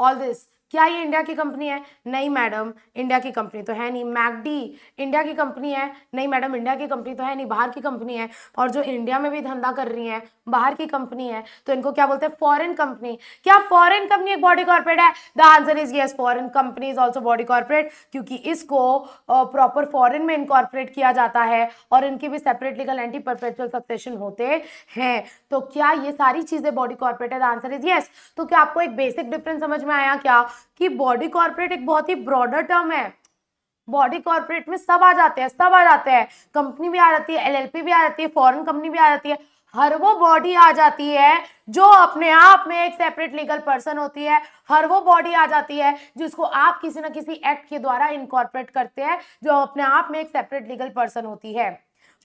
all this क्या ये इंडिया की कंपनी है नहीं मैडम इंडिया की कंपनी तो है नहीं मैगडी इंडिया की कंपनी है नहीं मैडम इंडिया की कंपनी तो है नहीं बाहर की कंपनी है और जो इंडिया में भी धंधा कर रही है बाहर की कंपनी है तो इनको क्या बोलते हैं फॉरेन कंपनी क्या फॉरेन कंपनी एक बॉडी कॉर्पोरेट है the answer is yes foreign company is also body corporate क्योंकि इसको प्रॉपर फॉरन में इनकॉर्पोरेट किया जाता है और इनकी भी separate legal entity perpetual succession होते हैं तो क्या ये सारी चीजें बॉडी कॉर्पोरेट है द आंसर इज येस तो क्या आपको एक बेसिक डिफरेंस समझ में आया क्या कि बॉडी कॉर्पोरेट एक बहुत ही ब्रॉडर टर्म है बॉडी कॉर्पोरेट में सब आ जाते हैं सब आ जाते हैं कंपनी भी आ जाती है एलएलपी भी आ जाती है फॉरेन कंपनी भी आ जाती है हर वो बॉडी आ जाती है जो अपने आप में एक सेपरेट लीगल पर्सन होती है हर वो बॉडी आ जाती है जिसको आप किसी ना किसी एक्ट के द्वारा इनकॉर्पोरेट करते हैं जो अपने आप में एक सेपरेट लीगल पर्सन होती है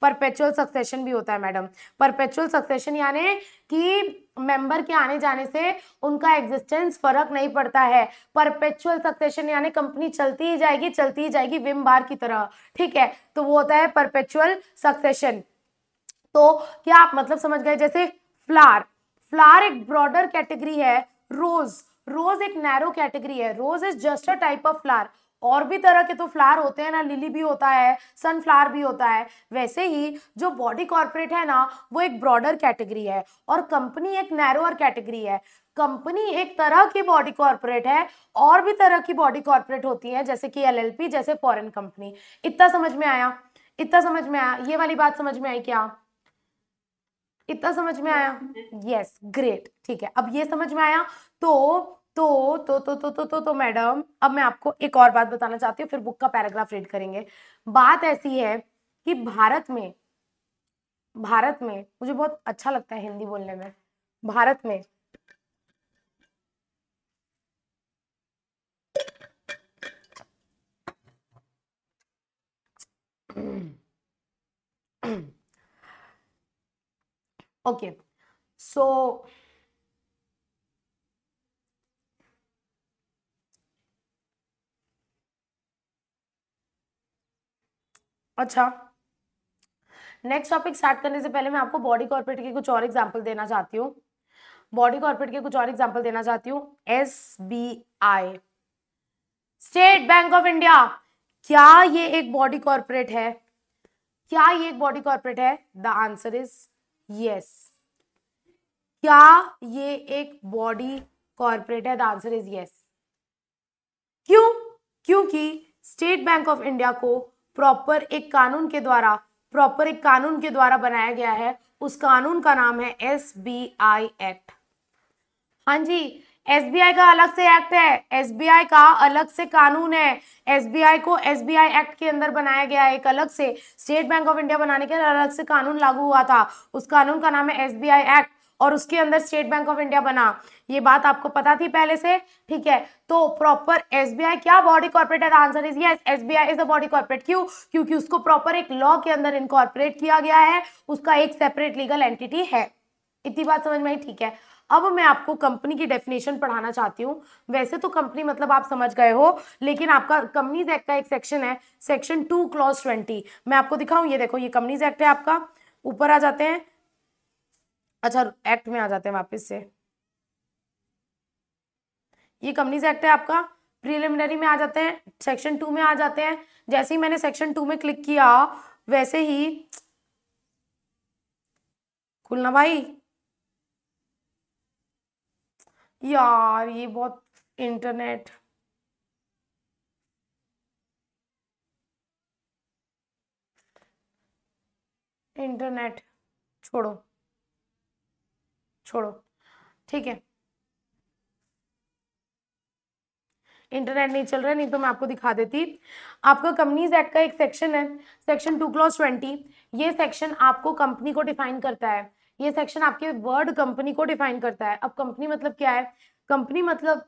परपेचुअल सक्सेशन भी होता है मैडम परपेचुअल सक्सेशन यानी कि मेंबर के आने जाने से उनका एग्जिस्टेंस फर्क नहीं पड़ता है परपेचुअल सक्सेशन यानी कंपनी चलती ही जाएगी चलती ही जाएगी विम बार की तरह ठीक है तो वो होता है परपेचुअल सक्सेशन तो क्या आप मतलब समझ गए जैसे फ्लार फ्लार एक ब्रॉडर कैटेगरी है रोज रोज एक नैरो कैटेगरी है rose is just a type of flower और भी तरह के तो फ्लावर होते हैं ना लिली भी होता है सनफ्लावर भी होता है वैसे ही जो बॉडी कॉर्पोरेट है ना वो एक ब्रॉडर कैटेगरी है और कंपनी एक नैरोअर कैटेगरी है कंपनी एक तरह की बॉडी कॉर्पोरेट है और भी तरह की बॉडी कॉर्पोरेट होती है जैसे कि एल जैसे फॉरन कंपनी इतना समझ में आया इतना समझ में आया ये वाली बात समझ में आई क्या इतना समझ में आया यस ग्रेट ठीक है अब ये समझ में आया तो तो तो तो तो तो तो तो मैडम अब मैं आपको एक और बात बताना चाहती हूँ फिर बुक का पैराग्राफ रीड करेंगे बात ऐसी है कि भारत में भारत में मुझे बहुत अच्छा लगता है हिंदी बोलने में भारत में ओके सो okay. so, अच्छा नेक्स्ट टॉपिक स्टार्ट करने से पहले मैं आपको बॉडी कॉर्पोरेट के कुछ और एग्जाम्पल देना चाहती हूँ बॉडी कॉर्पोरेट के कुछ और एग्जाम्पल देना चाहती हूँ S B I State Bank of India क्या ये एक बॉडी कॉर्पोरेट है क्या ये एक बॉडी कॉर्पोरेट है द आंसर इज यस क्या ये एक बॉडी कॉर्पोरेट है द आंसर इज यस क्यों क्योंकि स्टेट बैंक ऑफ इंडिया को प्रॉपर एक कानून के द्वारा प्रॉपर एक कानून के द्वारा बनाया गया है उस कानून का नाम है एस बी आई एक्ट हाँ जी आई का अलग से एक्ट है एस बी आई का अलग से कानून है एस बी आई को एसबीआई एक्ट के अंदर बनाया गया है एक अलग से स्टेट बैंक ऑफ इंडिया बनाने के अलग से कानून लागू हुआ था उस कानून का नाम है एसबीआई एक्ट और उसके अंदर स्टेट बैंक ऑफ इंडिया बना ये बात आपको पता थी पहले से ठीक है तो प्रॉपर एसबीआई क्या body corporate answer is yes SBI is a body corporate क्यों क्योंकि उसको प्रॉपर एक लॉ के अंदर इनकॉर्पोरेट किया गया है उसका एक सेपरेट लीगल एंटिटी है इतनी बात समझ में आई ठीक है अब मैं आपको कंपनी की डेफिनेशन पढ़ाना चाहती हूँ वैसे तो कंपनी मतलब आप समझ गए हो लेकिन आपका कंपनीज एक्ट का एक सेक्शन है सेक्शन टू क्लॉज ट्वेंटी मैं आपको दिखाऊँ ये देखो ये कंपनीज एक्ट है आपका ऊपर आ जाते हैं अच्छा एक्ट में आ जाते हैं वापस से ये कंपनीज एक्ट है आपका प्रीलिमिनरी में आ जाते हैं सेक्शन टू में आ जाते हैं जैसे ही मैंने सेक्शन टू में क्लिक किया वैसे ही खुलना भाई यार ये बहुत इंटरनेट इंटरनेट छोड़ो छोड़ो ठीक है इंटरनेट नहीं चल रहा है नहीं तो मैं आपको दिखा देती आपका कंपनीज एक्ट का एक सेक्शन है सेक्शन टू क्लॉज ट्वेंटी ये सेक्शन आपको कंपनी को डिफाइन करता है ये सेक्शन आपके वर्ड कंपनी को डिफाइन करता है अब कंपनी मतलब क्या है कंपनी मतलब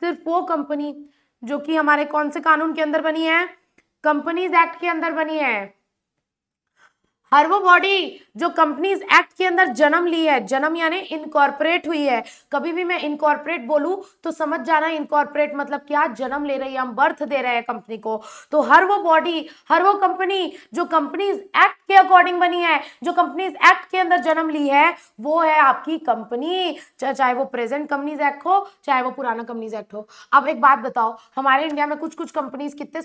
सिर्फ वो कंपनी जो कि हमारे कौन से कानून के अंदर बनी है कंपनीज एक्ट के अंदर बनी है हर वो बॉडी जो कंपनीज एक्ट के अंदर जन्म ली है जन्म यानी इनकॉर्पोरेट हुई है कभी भी मैं इनकॉर्पोरेट बोलू तो समझ जाना इनकॉर्पोरेट मतलब क्या जन्म ले रही है हम बर्थ दे रहे हैं कंपनी को तो हर वो बॉडी हर वो कंपनी जो कंपनीज एक्ट के अकॉर्डिंग बनी है जो कंपनीज एक्ट के अंदर जन्म ली है वो है आपकी कंपनी चाहे वो प्रेजेंट कंपनीज एक्ट हो चाहे वो पुराना कंपनीज एक्ट हो अब एक बात बताओ हमारे इंडिया में कुछ कुछ कंपनीज कितने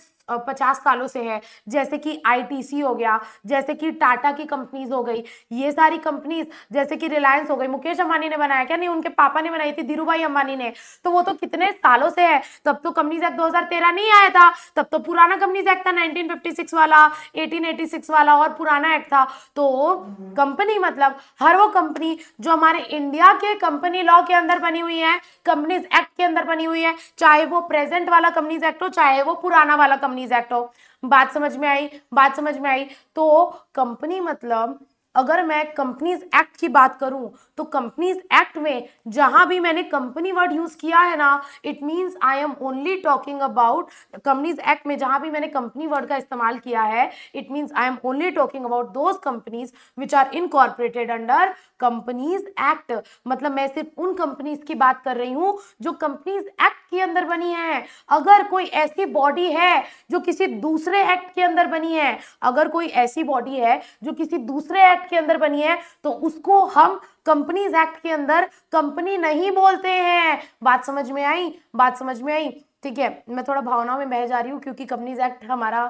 पचास सालों से है जैसे कि आई हो गया जैसे कि टाटा टाटा की कंपनीज हो गई ये सारी कंपनीज जैसे कि रिलायंस हो गई मुकेश अंबानी ने बनाया क्या नहीं उनके पापा ने बनाई थी धीरू भाई अंबानी ने तो वो तो कितने सालों से है तब तो कंपनीज एक्ट दो नहीं आया था तब तो पुराना कंपनीज एक्ट था नाइनटीन वाला एटीन वाला और पुराना एक्ट था तो कंपनी मतलब हर वो कंपनी जो हमारे इंडिया के कंपनी लॉ के अंदर बनी हुई है कंपनीज एक्ट के अंदर बनी हुई है चाहे वो प्रेजेंट वाला कंपनीज एक्ट हो चाहे वो पुराना वाला कंपनीज एक्ट हो बात समझ में आई बात समझ में आई तो कंपनी मतलब अगर मैं कंपनीज एक्ट की बात करूं तो कंपनीज एक्ट में जहां भी मैंने कंपनी वर्ड यूज किया है ना it means I am only talking about companies act में जहां भी मैंने कंपनी वर्ड का इस्तेमाल किया है it means I am only talking about those companies which are incorporated under companies act मतलब मैं सिर्फ उन कंपनीज की बात कर रही हूं जो कंपनीज एक्ट के अंदर बनी है अगर कोई ऐसी बॉडी है जो किसी दूसरे एक्ट के अंदर बनी है अगर कोई ऐसी बॉडी है जो किसी दूसरे एक्ट के अंदर बनी है तो उसको हम कंपनीज एक्ट के अंदर कंपनी नहीं बोलते हैं बात समझ में आई बात समझ में आई ठीक है मैं थोड़ा भावनाओं में बह जा रही हूँ क्योंकि कंपनीज एक्ट हमारा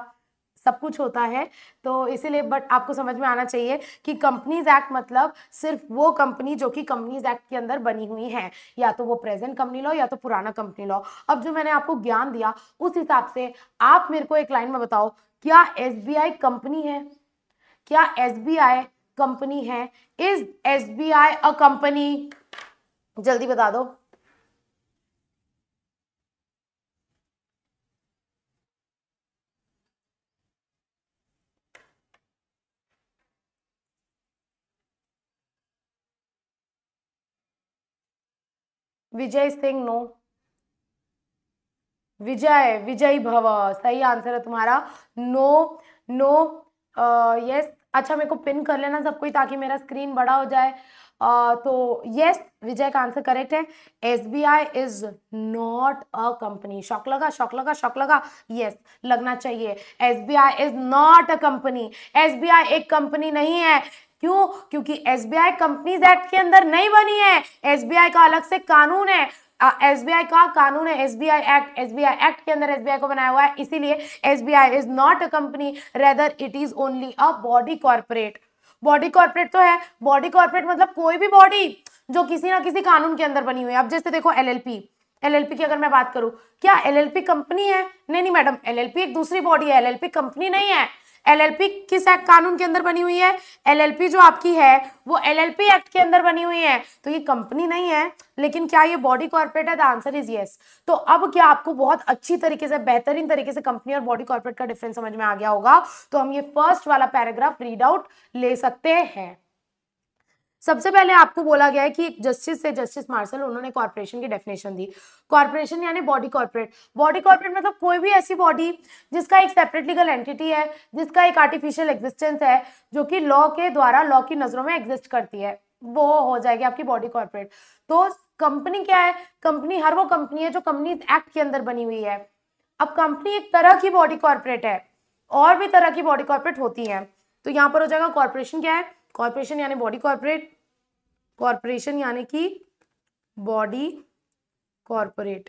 सब कुछ होता है तो इसीलिए हम्म। बट आपको समझ में आना चाहिए कि कंपनीज एक्ट मतलब सिर्फ वो कंपनी जो कि कंपनीज एक्ट के अंदर बनी हुई है या तो वो प्रेजेंट कंपनी लो या तो पुराना कंपनी लो अब जो मैंने आपको ज्ञान दिया उस हिसाब से आप मेरे को एक लाइन में बताओ क्या एस कंपनी है क्या एस कंपनी है इज एस अ कंपनी जल्दी बता दो विजय सिंह नो विजय विजय भव सही आंसर है तुम्हारा नो नो यस अच्छा मेरे को पिन कर लेना सबको ताकि मेरा स्क्रीन बड़ा हो जाए आ, तो यस विजय का आंसर करेक्ट है S B I is not a company shock लगा शौक लगा शौक लगा यस लगना चाहिए S B I is not a company S B I एक कंपनी नहीं है क्यों क्योंकि S B I companies act के अंदर नहीं बनी है एस बी आई का अलग से कानून है एस बी आई का कानून है S B I act S B I act के अंदर एस बी आई को बनाया हुआ है इसीलिए S B I is not a company rather it is only a body corporate body corporate तो है बॉडी कॉर्पोरेट मतलब कोई भी बॉडी जो किसी ना किसी कानून के अंदर बनी हुई है अब जैसे देखो एलएलपी एलएलपी की अगर मैं बात करूं क्या एलएलपी कंपनी है नहीं नहीं मैडम एलएलपी एक दूसरी बॉडी है एलएलपी कंपनी नहीं है एलएलपी किस एक्ट कानून के अंदर बनी हुई है एलएलपी जो आपकी है वो एलएलपी एक्ट के अंदर बनी हुई है तो ये कंपनी नहीं है लेकिन क्या ये बॉडी कॉर्पोरेट है द आंसर इज येस तो अब क्या आपको बहुत अच्छी तरीके से बेहतरीन तरीके से कंपनी और बॉडी कॉर्पोरेट का डिफरेंस समझ में आ गया होगा तो हम ये फर्स्ट वाला पैराग्राफ रीड आउट ले सकते हैं सबसे पहले आपको बोला गया है कि एक जस्टिस है जस्टिस मार्शल उन्होंने कॉर्पोरेशन की डेफिनेशन दी कॉर्पोरेशन यानी बॉडी कॉर्पोरेट बॉडी कॉर्पोरेट मतलब कोई भी ऐसी बॉडी जिसका एक सेपरेट लीगल एंटिटी है जिसका एक आर्टिफिशियल एग्जिस्टेंस है जो कि लॉ के द्वारा लॉ की नजरों में एग्जिस्ट करती है वो हो जाएगी आपकी बॉडी कॉर्पोरेट तो कंपनी क्या है कंपनी हर वो कंपनी है जो कंपनी एक्ट के अंदर बनी हुई है अब कंपनी एक तरह की बॉडी कॉर्पोरेट है और भी तरह की बॉडी कॉर्पोरेट होती है तो यहाँ पर हो जाएगा कॉर्पोरेशन क्या है कॉर्पोरेशन यानी बॉडी कॉर्पोरेट कॉरपोरेशन यानी कि बॉडी कॉरपोरेट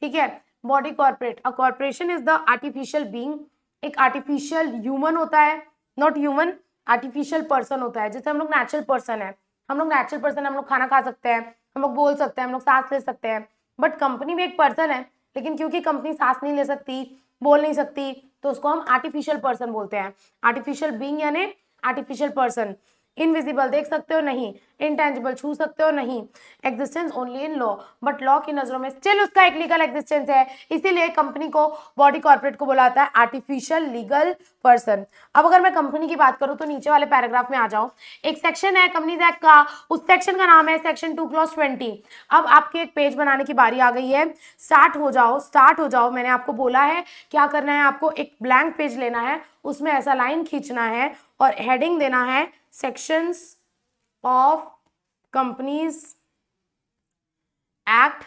ठीक है body corporate a corporation is the artificial being एक आर्टिफिशियल ह्यूमन होता है नॉट ह्यूमन आर्टिफिशियल पर्सन होता है जैसे हम लोग नेचुरल पर्सन है हम लोग नेचुरल पर्सन हम लोग खाना खा सकते हैं हम लोग बोल सकते हैं हम लोग सांस ले सकते हैं बट कंपनी भी एक पर्सन है लेकिन क्योंकि कंपनी सांस नहीं ले सकती बोल नहीं सकती तो उसको हम आर्टिफिशियल पर्सन बोलते हैं आर्टिफिशियल बींग यानी आर्टिफिशियल पर्सन इनविजिबल देख सकते हो नहीं इंटेंजिबल छू सकते हो नहीं existence only in law but law की नजरों में स्टिल उसका एक लीगल एग्जिस्टेंस है इसीलिए कंपनी को बॉडी कॉर्पोरेट को बोलाता है आर्टिफिशियल लीगल पर्सन अब अगर मैं कंपनी की बात करूं तो नीचे वाले पैराग्राफ में आ जाओ एक सेक्शन है कंपनीज एक्ट का उस सेक्शन का नाम है सेक्शन टू क्लॉज ट्वेंटी अब आपके एक पेज बनाने की बारी आ गई है स्टार्ट हो जाओ स्टार्ट हो जाओ मैंने आपको बोला है क्या करना है आपको एक ब्लैंक पेज लेना है उसमें ऐसा लाइन खींचना है और हेडिंग देना है sections of companies act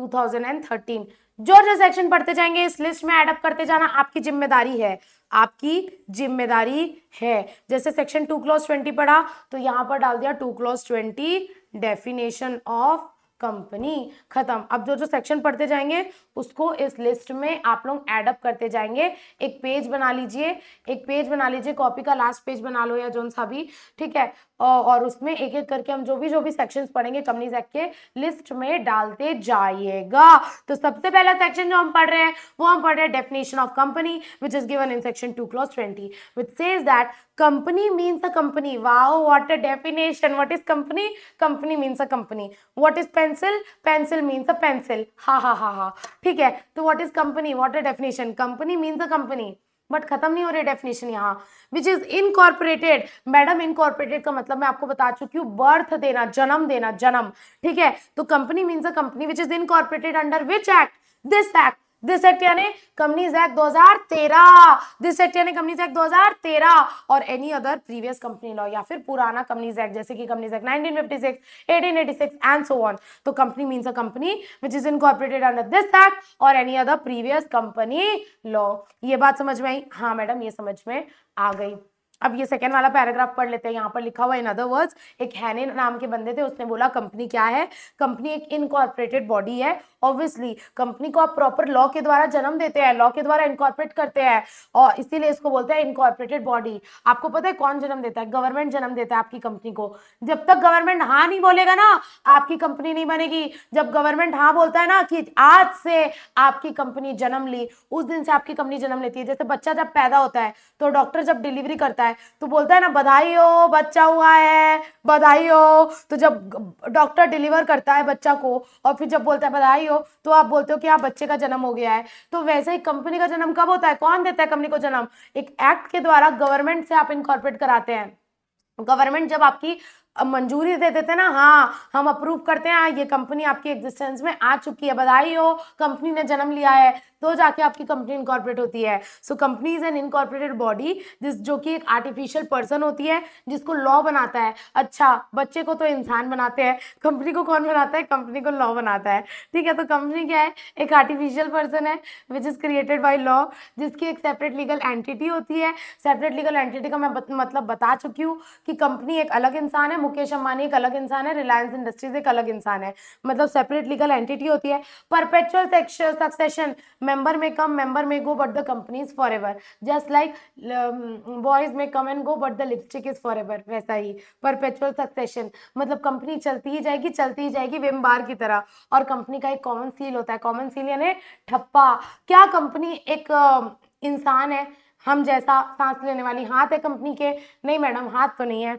2013 जो जो सेक्शन पढ़ते जाएंगे इस लिस्ट में एडअप करते जाना आपकी जिम्मेदारी है आपकी जिम्मेदारी है जैसे सेक्शन टू क्लॉज ट्वेंटी पढ़ा तो यहां पर डाल दिया two clause twenty definition of company खत्म अब जो जो सेक्शन पढ़ते जाएंगे उसको इस लिस्ट में आप लोग एडअप करते जाएंगे एक पेज बना लीजिए एक पेज बना लीजिए कॉपी का लास्ट पेज बना लो या जो सा भी ठीक है और उसमें एक एक करके हम जो भी जो भी सेक्शन पढ़ेंगे कंपनीज एक्ट के लिस्ट में डालते जाइएगा तो सबसे पहला सेक्शन जो हम पढ़ रहे हैं वो हम पढ़ रहे हैं definition of company which is given in section two clause twenty which says that company means a company wow what a definition what is company company means a company what is pencil pencil means a pencil हा हा हा ha ठीक है तो what is company what is definition company means a company but खत्म नहीं हो रही डेफिनेशन यहाँ which is incorporated madam incorporated का मतलब मैं आपको बता चुकी हूँ बर्थ देना जन्म देना जन्म ठीक है तो company means a company which is incorporated under which act this act this act यानी कंपनीज एक्ट 2013 दिस एक्ट यानी कंपनीज एक्ट 2013 और any other previous company law या फिर पुराना कंपनीज एक्ट जैसे कि companies act 1956 1886 and so on तो company means a company which is incorporated under this act और any other previous company law ये बात समझ में आई हाँ मैडम ये समझ में आ गई अब ये सेकेंड वाला पैराग्राफ पढ़ लेते हैं यहाँ पर लिखा हुआ इन अदर वर्ड्स एक हैने नाम के बंदे थे उसने बोला कंपनी क्या है कंपनी एक इनकॉर्पोरेटेड बॉडी है ऑब्वियसली कंपनी को आप प्रॉपर लॉ के द्वारा जन्म देते हैं लॉ के द्वारा इनकॉर्पोरेट करते हैं और इसीलिए इसको बोलते हैं इनकॉर्पोरेटेड बॉडी आपको पता है कौन जन्म देता है गवर्नमेंट जन्म देता है आपकी कंपनी को जब तक गवर्नमेंट हाँ नहीं बोलेगा ना आपकी कंपनी नहीं बनेगी जब गवर्नमेंट हाँ बोलता है ना कि आज से आपकी कंपनी जन्म ली उस दिन से आपकी कंपनी जन्म लेती है जैसे बच्चा जब पैदा होता है तो डॉक्टर जब डिलीवरी करता है है तो बोलता है ना बधाई हो बच्चा हुआ है बधाई हो तो जब डॉक्टर डिलीवर करता है बच्चा को और फिर जब बोलता है बधाई हो तो आप बोलते हो कि आप हाँ, बच्चे का जन्म हो गया है तो वैसे ही कंपनी का जन्म कब होता है कौन देता है कंपनी को जन्म एक एक्ट के द्वारा गवर्नमेंट से आप इनकॉर्पोरेट कराते हैं गवर्नमेंट जब आपकी मंजूरी दे देते हैं ना हाँ हम अप्रूव करते हैं ये कंपनी आपकी एग्जिस्टेंस में आ चुकी है बधाई हो कंपनी ने जन्म लिया है तो जाके आपकी कंपनी इनकॉर्पोरेट होती है so company is an incorporated body जिस जो कि एक आर्टिफिशियल पर्सन होती है जिसको लॉ बनाता है अच्छा बच्चे को तो इंसान बनाते हैं कंपनी को कौन बनाता है कंपनी को लॉ बनाता है ठीक है तो कंपनी क्या है एक आर्टिफिशियल पर्सन है which is created by law जिसकी एक सेपरेट लीगल एंटिटी होती है सेपरेट लीगल एंटिटी का मैं बत, मतलब बता चुकी हूँ कि कंपनी एक अलग इंसान है मुकेश अंबानी एक अलग इंसान है रिलायंस इंडस्ट्रीज एक अलग इंसान है मतलब सेपरेट लीगल एंटिटी होती है perpetual succession member may come member may go but the company is forever just like boys may come and go but the lipstick is forever वैसा ही perpetual succession मतलब company चलती ही जाएगी चलती ही जाएगी विम बार की तरह और कंपनी का एक कॉमन सील होता है कॉमन सील यानी ठप्पा क्या कंपनी एक um, इंसान है हम जैसा सांस लेने वाली हाथ है कंपनी के नहीं मैडम हाथ तो नहीं है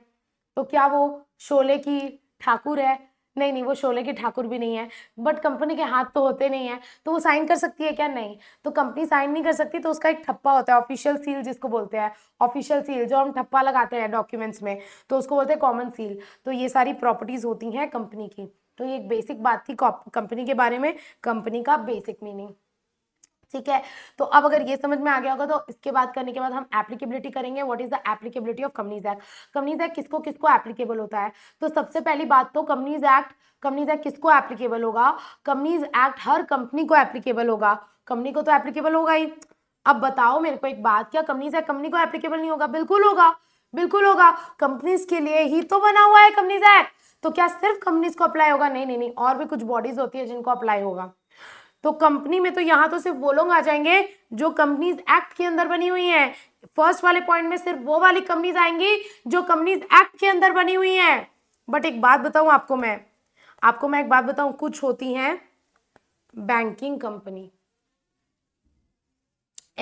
तो क्या वो शोले की ठाकुर है नहीं नहीं वो शोले की ठाकुर भी नहीं है बट कंपनी के हाथ तो होते नहीं है तो वो साइन कर सकती है क्या नहीं तो कंपनी साइन नहीं कर सकती तो उसका एक ठप्पा होता है ऑफिशियल सील जिसको बोलते हैं ऑफिशियल सील जो हम ठप्पा लगाते हैं डॉक्यूमेंट्स में तो उसको बोलते हैं कॉमन सील तो ये सारी प्रॉपर्टीज़ होती हैं कंपनी की तो ये एक बेसिक बात थी कंपनी के बारे में कंपनी का बेसिक मीनिंग ठीक है तो अब अगर ये समझ में आ गया होगा तो इसके बात करने के बाद हम एप्लीकेबिलिटी करेंगे what is the applicability of companies act companies act किसको किसको एप्लीकेबल होता है तो सबसे पहली बात तो कंपनीज एक्ट कंपनीज एक्ट किसको एप्लीकेबल होगा कंपनीज एक्ट हर कंपनी को एप्लीकेबल होगा कंपनी को तो एप्लीकेबल होगा ही अब बताओ मेरे को एक बात क्या कंपनीज एक्ट कंपनी को एप्लीकेबल नहीं होगा बिल्कुल होगा बिल्कुल होगा कंपनीज के लिए ही तो बना हुआ है कंपनीज एक्ट तो क्या सिर्फ कंपनीज को अप्लाई होगा नहीं नहीं नहीं और भी कुछ बॉडीज होती है जिनको अप्लाई होगा तो कंपनी में तो यहाँ तो सिर्फ वो लोग आ जाएंगे जो कंपनीज एक्ट के अंदर बनी हुई हैं फर्स्ट वाले पॉइंट में सिर्फ वो वाली कंपनीज आएंगी जो कंपनीज एक्ट के अंदर बनी हुई हैं बट एक बात बताऊं आपको मैं आपको मैं एक बात बताऊं कुछ होती हैं बैंकिंग कंपनी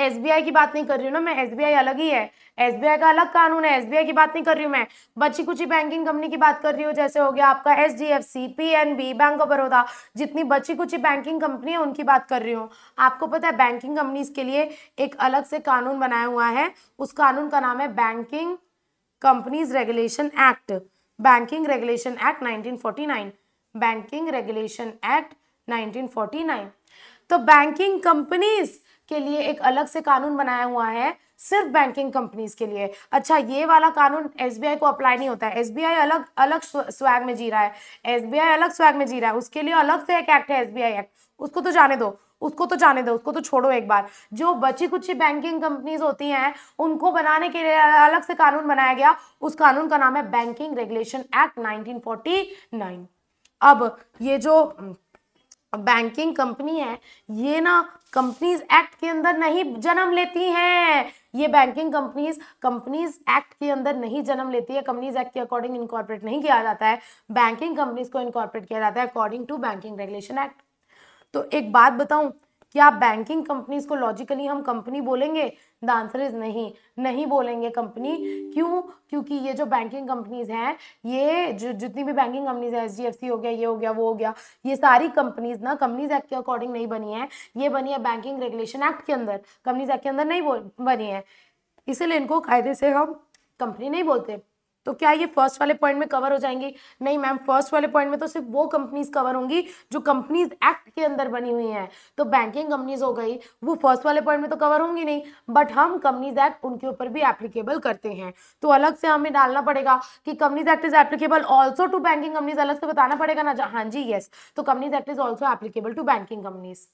एसबीआई की बात नहीं कर रही हूँ ना मैं एसबीआई अलग ही है एसबीआई का अलग कानून है एसबीआई की बात नहीं कर रही हूँ मैं बची कुची बैंकिंग कंपनी की बात कर रही हूँ जैसे हो गया आपका S D F C P N B bank of Baroda जितनी बची कुची बैंकिंग कंपनी है उनकी बात कर रही हूँ आपको पता है बैंकिंग कंपनीज के लिए एक अलग से कानून बनाया हुआ है उस कानून का नाम है banking companies regulation act banking regulation act nineteen banking regulation act nineteen तो बैंकिंग कंपनीज के लिए एक अलग से कानून बनाया हुआ है सिर्फ बैंकिंग कंपनीज के लिए अच्छा ये वाला कानून एसबीआई को अप्लाई नहीं होता है एसबीआई अलग अलग स्वैग में जी रहा है एसबीआई अलग स्वैग में जी रहा है उसके लिए अलग से एक एक्ट है एसबीआई एक्ट उसको तो जाने दो उसको तो जाने दो उसको तो छोड़ो एक बार जो बची कुछ बैंकिंग कंपनीज होती हैं उनको बनाने के लिए अलग से कानून बनाया गया उस कानून का नाम है बैंकिंग रेगुलेशन एक्ट 1949 अब ये जो बैंकिंग कंपनी है ये ना कंपनीज एक्ट के अंदर नहीं जन्म लेती हैं ये बैंकिंग कंपनीज कंपनीज एक्ट के अंदर नहीं जन्म लेती है कंपनीज एक्ट के अकॉर्डिंग इनकॉर्पोरेट नहीं किया जाता है बैंकिंग कंपनीज को इनकॉर्पोरेट किया जाता है according to banking regulation act तो एक बात बताऊं क्या बैंकिंग कंपनीज को लॉजिकली हम कंपनी बोलेंगे द आंसर इज़ नहीं नहीं बोलेंगे कंपनी क्यों क्योंकि ये जो बैंकिंग कंपनीज हैं ये जो जितनी भी बैंकिंग कंपनीज हैं एच हो गया ये हो गया वो हो गया ये सारी कंपनीज ना कंपनीज एक्ट के अकॉर्डिंग नहीं बनी है ये बनी है बैंकिंग रेगुलेशन एक्ट के अंदर कंपनीज एक्ट के अंदर नहीं बनी है इसीलिए इनको कायदे से हम कंपनी नहीं बोलते तो क्या ये फर्स्ट वाले पॉइंट में कवर हो जाएंगी नहीं मैम फर्स्ट वाले पॉइंट में तो सिर्फ वो कंपनीज कवर होंगी जो कंपनीज एक्ट के अंदर बनी हुई हैं तो बैंकिंग कंपनीज हो गई वो फर्स्ट वाले पॉइंट में तो कवर होंगी नहीं बट हम कंपनीज एक्ट उनके ऊपर भी एप्लीकेबल करते हैं तो अलग से हमें डालना पड़ेगा कि companies act is applicable also to banking companies अलग से बताना पड़ेगा ना हाँ जी येस तो companies act is also applicable to banking companies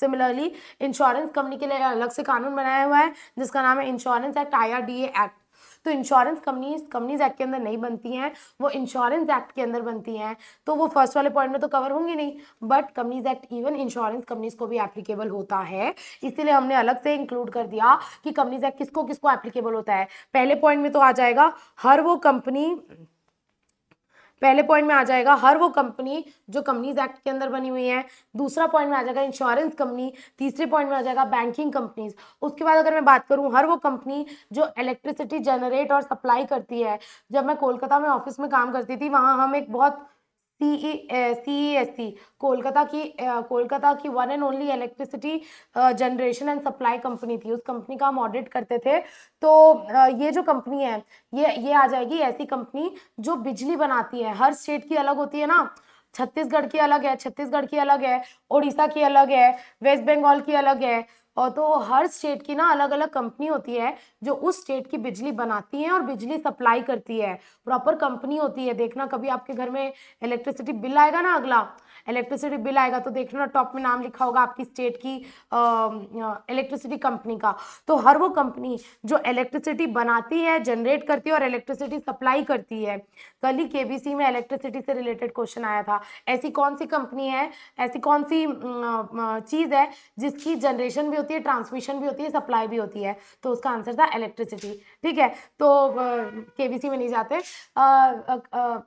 similarly insurance company के लिए अलग से कानून बनाया हुआ है जिसका नाम है इंश्योरेंस एक्ट आई एक्ट तो इंश्योरेंस कंपनीज कंपनीज एक्ट के अंदर नहीं बनती हैं वो इंश्योरेंस एक्ट के अंदर बनती हैं तो वो फर्स्ट वाले पॉइंट में तो कवर होंगी नहीं but companies act even insurance companies को भी एप्लीकेबल होता है इसीलिए हमने अलग से इंक्लूड कर दिया कि कंपनीज एक्ट किसको किसको एप्लीकेबल होता है पहले पॉइंट में तो आ जाएगा हर वो कंपनी पहले पॉइंट में आ जाएगा हर वो कंपनी जो कंपनीज एक्ट के अंदर बनी हुई है दूसरा पॉइंट में आ जाएगा इंश्योरेंस कंपनी तीसरे पॉइंट में आ जाएगा बैंकिंग कंपनीज उसके बाद अगर मैं बात करूं हर वो कंपनी जो इलेक्ट्रिसिटी जनरेट और सप्लाई करती है जब मैं कोलकाता में ऑफिस में काम करती थी वहाँ हम एक बहुत सी ई एस सी कोलकाता की eh, कोलकाता की one and only electricity generation and supply company थी उस कंपनी का हम ऑडिट करते थे तो eh, ये जो कंपनी है ये ये आ जाएगी ऐसी कंपनी जो बिजली बनाती है हर स्टेट की अलग होती है ना छत्तीसगढ़ की अलग है छत्तीसगढ़ की अलग है उड़ीसा की अलग है वेस्ट बंगाल की अलग है और तो हर स्टेट की ना अलग अलग कंपनी होती है जो उस स्टेट की बिजली बनाती है और बिजली सप्लाई करती है प्रॉपर कंपनी होती है देखना कभी आपके घर में इलेक्ट्रिसिटी बिल आएगा ना अगला इलेक्ट्रिसिटी बिल आएगा तो देखना टॉप में नाम लिखा होगा आपकी स्टेट की इलेक्ट्रिसिटी कंपनी का तो हर वो कंपनी जो इलेक्ट्रिसिटी बनाती है जनरेट करती है और इलेक्ट्रिसिटी सप्लाई करती है कल ही केबीसी में इलेक्ट्रिसिटी से रिलेटेड क्वेश्चन आया था ऐसी कौन सी कंपनी है ऐसी कौन सी चीज़ है जिसकी जनरेशन भी होती है ट्रांसमिशन भी होती है सप्लाई भी होती है तो उसका आंसर था इलेक्ट्रिसिटी ठीक है तो के में नहीं जाते आ, आ, आ,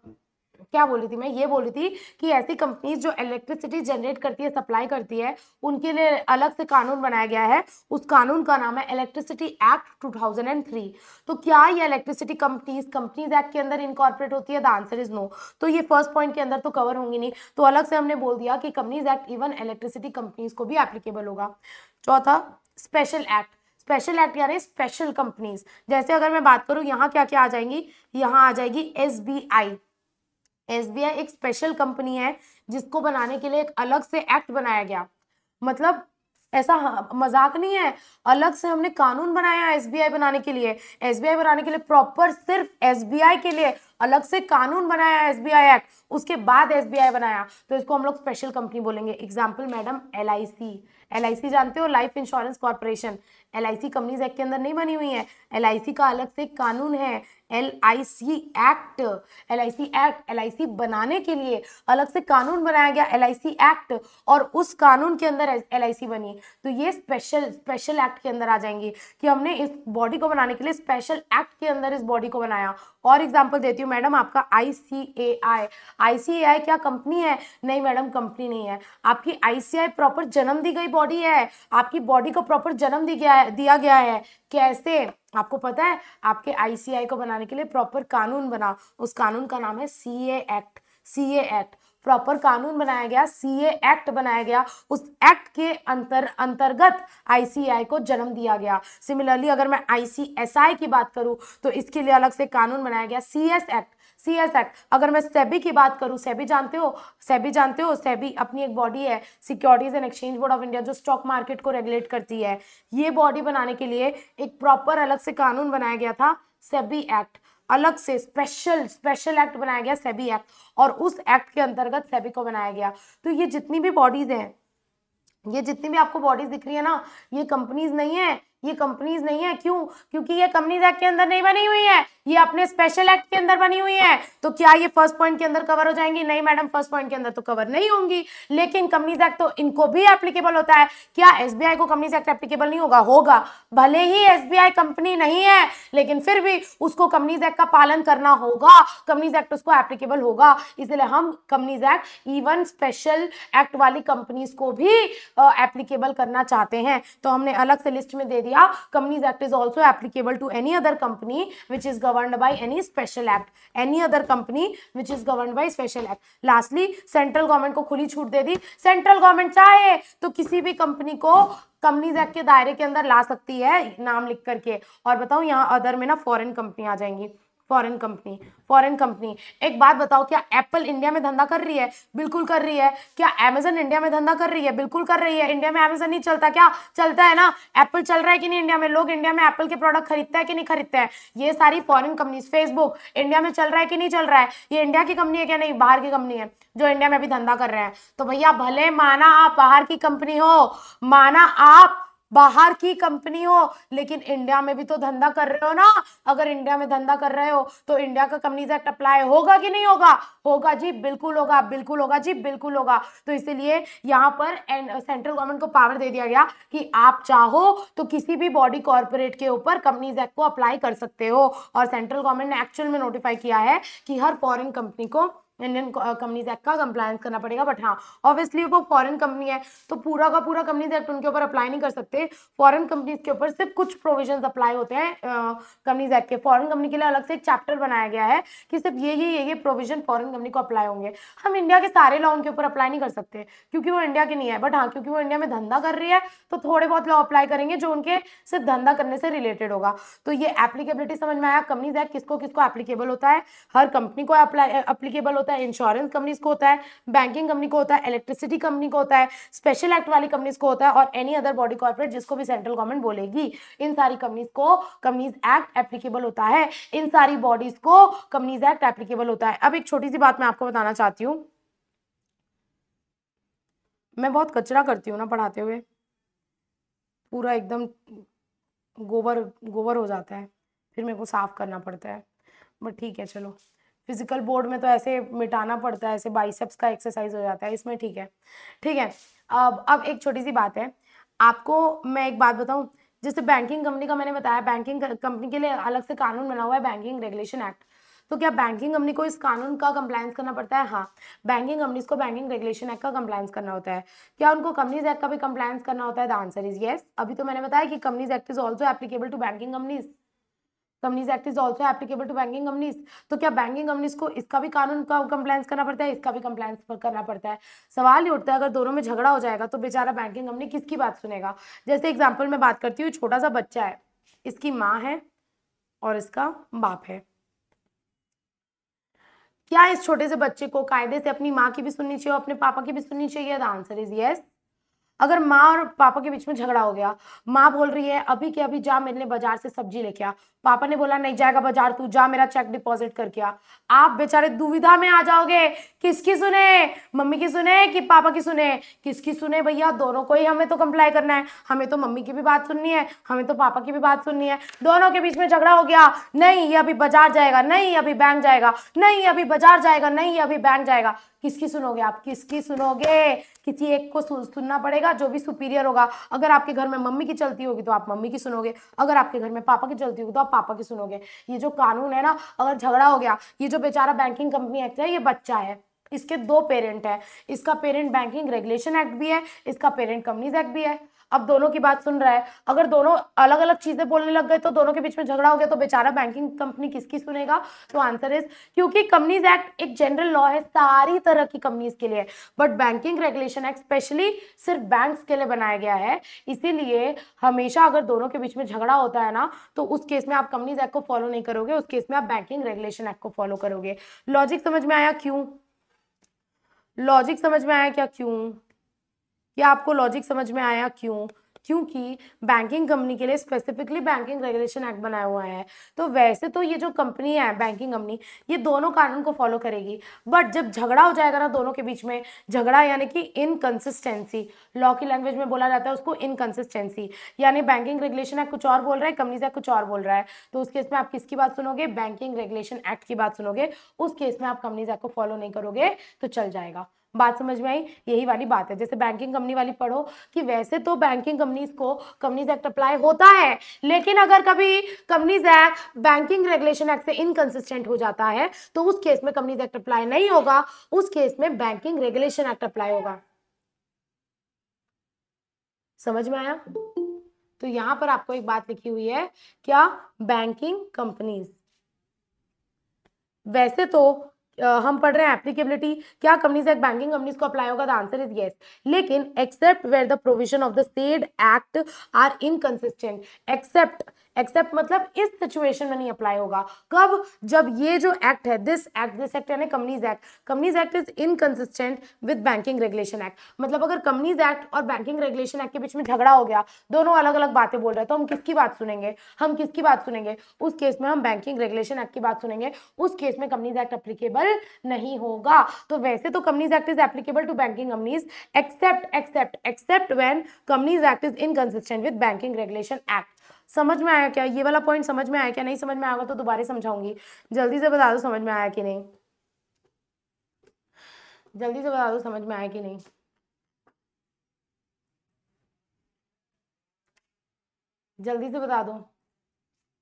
क्या बोल रही थी मैं ये बोल रही थी कि ऐसी कंपनीज जो इलेक्ट्रिसिटी जनरेट करती है सप्लाई करती है उनके लिए अलग से कानून बनाया गया है उस कानून का नाम है इलेक्ट्रिसिटी एक्ट 2003 तो क्या ये इलेक्ट्रिसिटी कंपनीज कंपनीज एक्ट के अंदर इनकॉर्पोरेट होती है द आंसर इज नो तो ये फर्स्ट पॉइंट के अंदर तो कवर होंगी नहीं तो अलग से हमने बोल दिया कि companies act even electricity companies को भी एप्लीकेबल होगा चौथा स्पेशल एक्ट स्पेशल एक्ट यानी स्पेशल कंपनीज जैसे अगर मैं बात करूँ यहाँ क्या क्या आ जाएंगी यहाँ आ जाएगी एस एस एक स्पेशल कंपनी है जिसको बनाने के लिए एक अलग से एक्ट बनाया गया मतलब ऐसा मजाक नहीं है अलग से हमने कानून बनाया एस बनाने के लिए एस बनाने के लिए प्रॉपर सिर्फ एस के लिए अलग से कानून बनाया एसबीआई एक्ट उसके बाद एस बनाया तो इसको हम लोग स्पेशल कंपनी बोलेंगे example madam L I C L I C जानते हो life insurance corporation L I C companies act के अंदर नहीं बनी हुई है एल आई सी का अलग से कानून है L I C act L I C act L I C बनाने के लिए अलग से कानून बनाया गया एल आई सी एक्ट और उस कानून के अंदर एल आई सी बनी तो ये स्पेशल स्पेशल एक्ट के अंदर आ जाएंगी कि हमने इस बॉडी को बनाने के लिए स्पेशल एक्ट के अंदर इस बॉडी को बनाया और एग्जाम्पल देती हूँ मैडम आपका आई सी ए आई आई सी ए आई क्या कंपनी है नहीं मैडम कंपनी नहीं है आपकी आई सी आई प्रॉपर जन्म दी गई बॉडी है आपकी बॉडी को प्रॉपर जन्म दी गया दिया गया है कैसे आपको पता है आपके आई सी आई को बनाने के लिए प्रॉपर कानून बना उस कानून का नाम है C A act C act proper कानून बनाया गया सीए एक्ट बनाया गया उस एक्ट के अंतर अंतर्गत आईसीआई को जन्म दिया गया सिमिलरली अगर मैं आईसीएसआई की बात करूं तो इसके लिए अलग से कानून बनाया गया CS act C S act अगर मैं सेबी की बात करूं सेबी जानते हो सेबी जानते हो सेबी अपनी एक बॉडी है securities and exchange board of India जो स्टॉक मार्केट को रेगुलेट करती है ये बॉडी बनाने के लिए एक प्रॉपर अलग से कानून बनाया गया था सेबी एक्ट अलग से स्पेशल स्पेशल एक्ट बनाया गया सेबी एक्ट और उस एक्ट के अंतर्गत सेबी को बनाया गया तो ये जितनी भी बॉडीज हैं ये जितनी भी आपको बॉडीज दिख रही है ना ये कंपनीज नहीं है ये कंपनीज नहीं है क्यों क्योंकि ये कंपनीज एक्ट के अंदर नहीं बनी हुई है ये अपने स्पेशल एक्ट के अंदर बनी हुई है तो क्या ये फर्स्ट पॉइंट के अंदर कवर हो जाएंगी नहीं मैडम फर्स्ट पॉइंट के अंदर तो कवर नहीं होंगी लेकिन कंपनीज एक्ट तो इनको भी एप्लीकेबल होता है क्या एसबीआई को कंपनीज एक्ट एप्लीकेबल नहीं होगा होगा भले ही एसबीआई कंपनी नहीं है लेकिन फिर भी उसको कंपनीज एक्ट का पालन करना होगा कंपनीज एक्ट उसको एप्लीकेबल होगा इसलिए हम companies act even special act वाली कंपनीज को भी एप्लीकेबल करना चाहते हैं तो हमने अलग से लिस्ट में दे दिया companies act is also applicable to any other company which is governed by any special act any other company which is governed by special act lastly central government को खुली छूट दे दी central government चाहे तो किसी भी company को companies act के दायरे के अंदर ला सकती है नाम लिख करके और बताओ यहाँ अदर में ना फॉरेन कंपनी आ जाएंगी फॉरेन कंपनी फॉरेन कंपनी एक बात बताओ क्या एप्पल इंडिया में धंधा कर रही है बिल्कुल कर रही है क्या अमेजन इंडिया में धंधा कर रही है बिल्कुल कर रही है इंडिया में अमेजन नहीं चलता क्या चलता है ना एप्पल चल रहा है कि नहीं इंडिया में लोग इंडिया में एप्पल के प्रोडक्ट खरीदते हैं कि नहीं खरीदते हैं ये सारी फॉरन कंपनीज फेसबुक इंडिया में चल रहा है कि नहीं चल रहा है ये इंडिया की कंपनी है क्या नहीं बाहर की कंपनी है जो इंडिया में अभी धंधा कर रहे हैं तो भैया भले माना आप बाहर की कंपनी हो माना आप बाहर की कंपनी हो लेकिन इंडिया में भी तो धंधा कर रहे हो ना अगर इंडिया में धंधा कर रहे हो तो इंडिया का कंपनीज एक्ट अप्लाई होगा कि नहीं होगा होगा जी बिल्कुल होगा बिल्कुल होगा जी बिल्कुल होगा तो इसीलिए यहाँ पर सेंट्रल गवर्नमेंट को पावर दे दिया गया कि आप चाहो तो किसी भी बॉडी कॉर्पोरेट के ऊपर कंपनीज एक्ट को अप्लाई कर सकते हो और सेंट्रल गवर्नमेंट ने एक्चुअल में नोटिफाई किया है कि हर फॉरन कंपनी को इंडियन कंपनीज एक्ट का कंप्लायंस करना पड़ेगा बट हाँ ऑब्वियसली वो फॉरेन कंपनी है तो पूरा का पूरा कंपनीज एक्ट तो उनके ऊपर अप्लाई नहीं कर सकते फॉरेन कंपनीज के ऊपर सिर्फ कुछ प्रोविजन अप्लाई होते हैं कंपनीज uh, एक्ट के फॉरेन कंपनी के लिए अलग से एक चैप्टर बनाया गया है कि सिर्फ ये ये ये ये प्रोविजन फॉरन कंपनी को अप्लाई होंगे हम इंडिया के सारे लॉ उनके ऊपर अप्लाई नहीं कर सकते क्योंकि वो इंडिया के नहीं है बट हाँ क्योंकि वो इंडिया में धंधा कर रही है तो थोड़े बहुत लॉ अप्लाई करेंगे जो उनके सिर्फ धंधा करने से रिलेटेड होगा तो ये एप्लीकेबिलिटी समझ में आया कंपनीज एक्ट किसको किसको एप्लीकेबल होता है हर कंपनी को अप्लाई एप्लीकेबल होता होता है इंश्योरेंस कंपनीज को होता है बैंकिंग कंपनी को होता है इलेक्ट्रिसिटी कंपनी को होता है स्पेशल एक्ट वाली कंपनीज को होता है और एनी अदर बॉडी कॉर्पोरेट जिसको भी सेंट्रल गवर्नमेंट बोलेगी इन सारी कंपनीज को कंपनीज एक्ट एप्लीकेबल होता है इन सारी बॉडीज को कंपनीज एक्ट एप्लीकेबल होता है अब एक छोटी सी बात मैं आपको बताना चाहती हूँ मैं बहुत कचरा करती हूँ ना पढ़ाते हुए पूरा एकदम गोबर गोबर हो जाता है फिर मेरे को साफ करना पड़ता है बट ठीक है चलो फिजिकल बोर्ड में तो ऐसे मिटाना पड़ता है ऐसे बाइसेप्स का एक्सरसाइज हो जाता है इसमें ठीक है ठीक है अब अब एक छोटी सी बात है आपको मैं एक बात बताऊँ जैसे बैंकिंग कंपनी का मैंने बताया बैंकिंग कंपनी के लिए अलग से कानून बना हुआ है बैंकिंग रेगुलेशन एक्ट तो क्या बैंकिंग कंपनी को इस कानून का कंप्लायंस करना पड़ता है हाँ बैंकिंग कंपनीज को बैंकिंग रेगुलेशन एक्ट का कंप्लायंस करना होता है क्या उनको कंपनीज एक्ट का भी कंप्लायंस करना होता है द आंसर इज येस अभी तो मैंने बताया कि companies act is also applicable to banking companies companies act is also applicable to banking companies तो क्या बैंकिंग कंपनीज को इसका भी कानून का कंप्लाइंस करना पड़ता है इसका भी कंप्लाइंस करना पड़ता है सवाल ही उठता है अगर दोनों में झगड़ा हो जाएगा तो बेचारा बैंकिंग कंपनी किसकी बात सुनेगा जैसे एग्जाम्पल मैं बात करती हूँ छोटा सा बच्चा है इसकी माँ है और इसका बाप है क्या इस छोटे से बच्चे को कायदे से अपनी माँ की भी सुननी चाहिए और अपने पापा की भी सुननी चाहिए द आंसर इज यस अगर माँ और पापा के बीच में झगड़ा हो गया माँ बोल रही है अभी के अभी जा मेरे लिए बाजार से सब्जी लेके आ पापा ने बोला नहीं जाएगा बाजार तू जा मेरा चेक डिपॉजिट करके आ आप बेचारे दुविधा में आ जाओगे किसकी सुने मम्मी की सुने कि पापा की सुने किसकी सुने भैया दोनों को ही हमें तो कंप्लाई करना है हमें तो मम्मी की भी बात सुननी है हमें तो पापा की भी बात सुननी है दोनों के बीच में झगड़ा हो गया नहीं ये अभी बाजार जाएगा नहीं अभी बैंक जाएगा नहीं अभी बाजार जाएगा नहीं अभी बैंक जाएगा किसकी सुनोगे आप किसकी सुनोगे किसी एक को सुनना पड़ेगा जो भी सुपीरियर होगा अगर आपके घर में मम्मी की चलती होगी तो आप मम्मी की सुनोगे अगर आपके घर में पापा की चलती होगी तो आप पापा की सुनोगे ये जो कानून है ना अगर झगड़ा हो गया ये जो बेचारा बैंकिंग कंपनी एक्ट है ये बच्चा है इसके दो पेरेंट है इसका पेरेंट बैंकिंग रेगुलेशन एक्ट भी है इसका पेरेंट कंपनीज एक्ट भी है अब दोनों की बात सुन रहा है अगर दोनों अलग अलग चीजें बोलने लग गए तो दोनों के बीच में झगड़ा हो गया तो बेचारा बैंकिंग कंपनी किसकी सुनेगा तो आंसर इज क्योंकि कंपनीज एक्ट एक जनरल लॉ है सारी तरह की कंपनीज के लिए but banking regulation act specially सिर्फ बैंक के लिए बनाया गया है इसीलिए हमेशा अगर दोनों के बीच में झगड़ा होता है ना तो उस केस में आप कंपनीज एक्ट को फॉलो नहीं करोगे उस केस में आप बैंकिंग रेगुलेशन एक्ट को फॉलो करोगे लॉजिक समझ में आया क्यों लॉजिक समझ में आया क्या क्यों या आपको लॉजिक समझ में आया क्यों क्योंकि बैंकिंग कंपनी के लिए स्पेसिफिकली बैंकिंग रेगुलेशन एक्ट बनाया हुआ है तो वैसे तो ये जो कंपनी है बैंकिंग कंपनी ये दोनों कानून को फॉलो करेगी बट जब झगड़ा हो जाएगा ना दोनों के बीच में झगड़ा यानी कि इनकन्सिस्टेंसी लॉ की लैंग्वेज में बोला जाता है उसको इनकन्सिस्टेंसी यानी बैंकिंग रेगुलेशन एक्ट कुछ और बोल रहा है कंपनी एक्ट कुछ और बोल रहा है तो उस केस में आप किसकी बात सुनोगे बैंकिंग रेगुलेशन एक्ट की बात सुनोगे उस केस में आप कंपनी एक्ट को फॉलो नहीं करोगे तो चल जाएगा बात समझ में आई यही वाली बात है जैसे बैंकिंग कंपनी वाली पढ़ो कि वैसे तो बैंकिंग कंपनीज को कंपनीज एक्ट अप्लाई होता है लेकिन अगर कभी companies act banking regulation act से इनकंसिस्टेंट हो जाता है तो उस केस में कंपनीज एक्ट अप्लाई नहीं होगा उस केस में बैंकिंग रेगुलेशन एक्ट अप्लाई होगा समझ में आया तो यहां पर आपको एक बात लिखी हुई है क्या बैंकिंग कंपनीज वैसे तो हम पढ़ रहे हैं एप्लीकेबिलिटी क्या कंपनीज एक्ट बैंकिंग कंपनीज को अप्लाई होगा द आंसर इज येस लेकिन except where the provision of the said act are inconsistent except except मतलब इस सिचुएशन में नहीं अप्लाई होगा कब जब ये जो एक्ट है दिस एक्ट दिस एक्ट यानी companies act companies act is inconsistent with banking regulation act मतलब अगर कंपनीज एक्ट और बैंकिंग रेगुलेशन एक्ट के बीच में झगड़ा हो गया दोनों अलग अलग बातें बोल रहे हैं तो हम किसकी बात सुनेंगे हम किसकी बात सुनेंगे उस केस में हम बैंकिंग रेगुलेशन एक्ट की बात सुनेंगे उस केस में कंपनीज एक्ट अप्लीकेबल नहीं होगा तो वैसे तो companies act is applicable to banking companies except except except when companies act is inconsistent with banking regulation act समझ में आया क्या ये वाला पॉइंट समझ में आया क्या नहीं समझ में आएगा तो दोबारा समझाऊंगी जल्दी से बता दो समझ में आया कि नहीं जल्दी से बता दो समझ में आया कि नहीं जल्दी से बता दो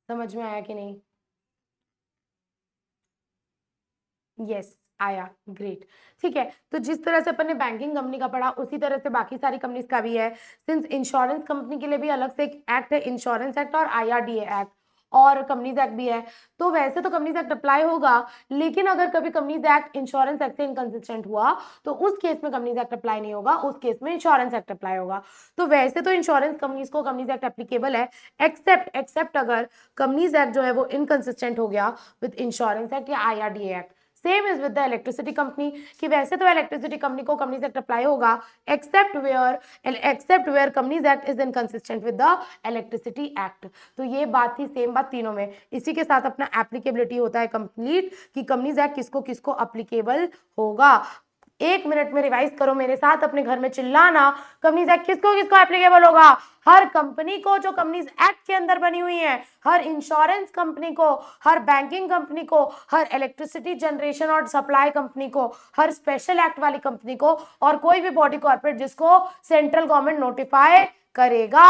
समझ में आया कि नहीं यस yes. आया ग्रेट ठीक है तो जिस तरह से अपन ने बैंकिंग कंपनी का पढ़ा उसी तरह से बाकी सारी कंपनीज का भी है सिंस इंश्योरेंस कंपनी के लिए भी अलग से एक एक्ट है इंश्योरेंस एक्ट और आईआरडीए एक्ट और कंपनीज एक्ट भी है तो वैसे तो कंपनीज एक्ट अप्लाई होगा लेकिन अगर कभी कंपनीज एक्ट इंश्योरेंस एक्ट से इनकन्सिस्टेंट हुआ तो उस केस में कंपनीज एक्ट अप्लाई नहीं होगा उस केस में इंश्योरेंस एक्ट अप्लाई होगा तो वैसे तो इंश्योरेंस कंपनीज को कंपनीज एक्ट एप्लीकेबल है एक्सेप्ट एक्सेप्ट अगर कंपनीज एक्ट जो है वो इनकन्सिस्टेंट हो गया विद इंश्योरेंस एक्ट या I act same is with the electricity company कि वैसे तो इलेक्ट्रिसिटी कंपनी को कंपनीज एक्ट अप्लाई होगा except where except where companies act is inconsistent with the electricity act तो ये बात थी सेम बात तीनों में इसी के साथ अपना एप्लीकेबिलिटी होता है कंप्लीट कि कंपनीज एक्ट किसको किसको अप्लीकेबल होगा एक मिनट में रिवाइज करो मेरे साथ अपने घर में चिल्लाना कंपनीज एक्ट किसको किसको एप्लीकेबल होगा हर कंपनी को जो कंपनीज एक्ट के अंदर बनी हुई है हर इंश्योरेंस कंपनी को हर बैंकिंग कंपनी को हर इलेक्ट्रिसिटी जनरेशन और सप्लाई कंपनी को हर स्पेशल एक्ट वाली कंपनी को और कोई भी बॉडी कॉर्पोरेट जिसको सेंट्रल गवर्नमेंट नोटिफाई करेगा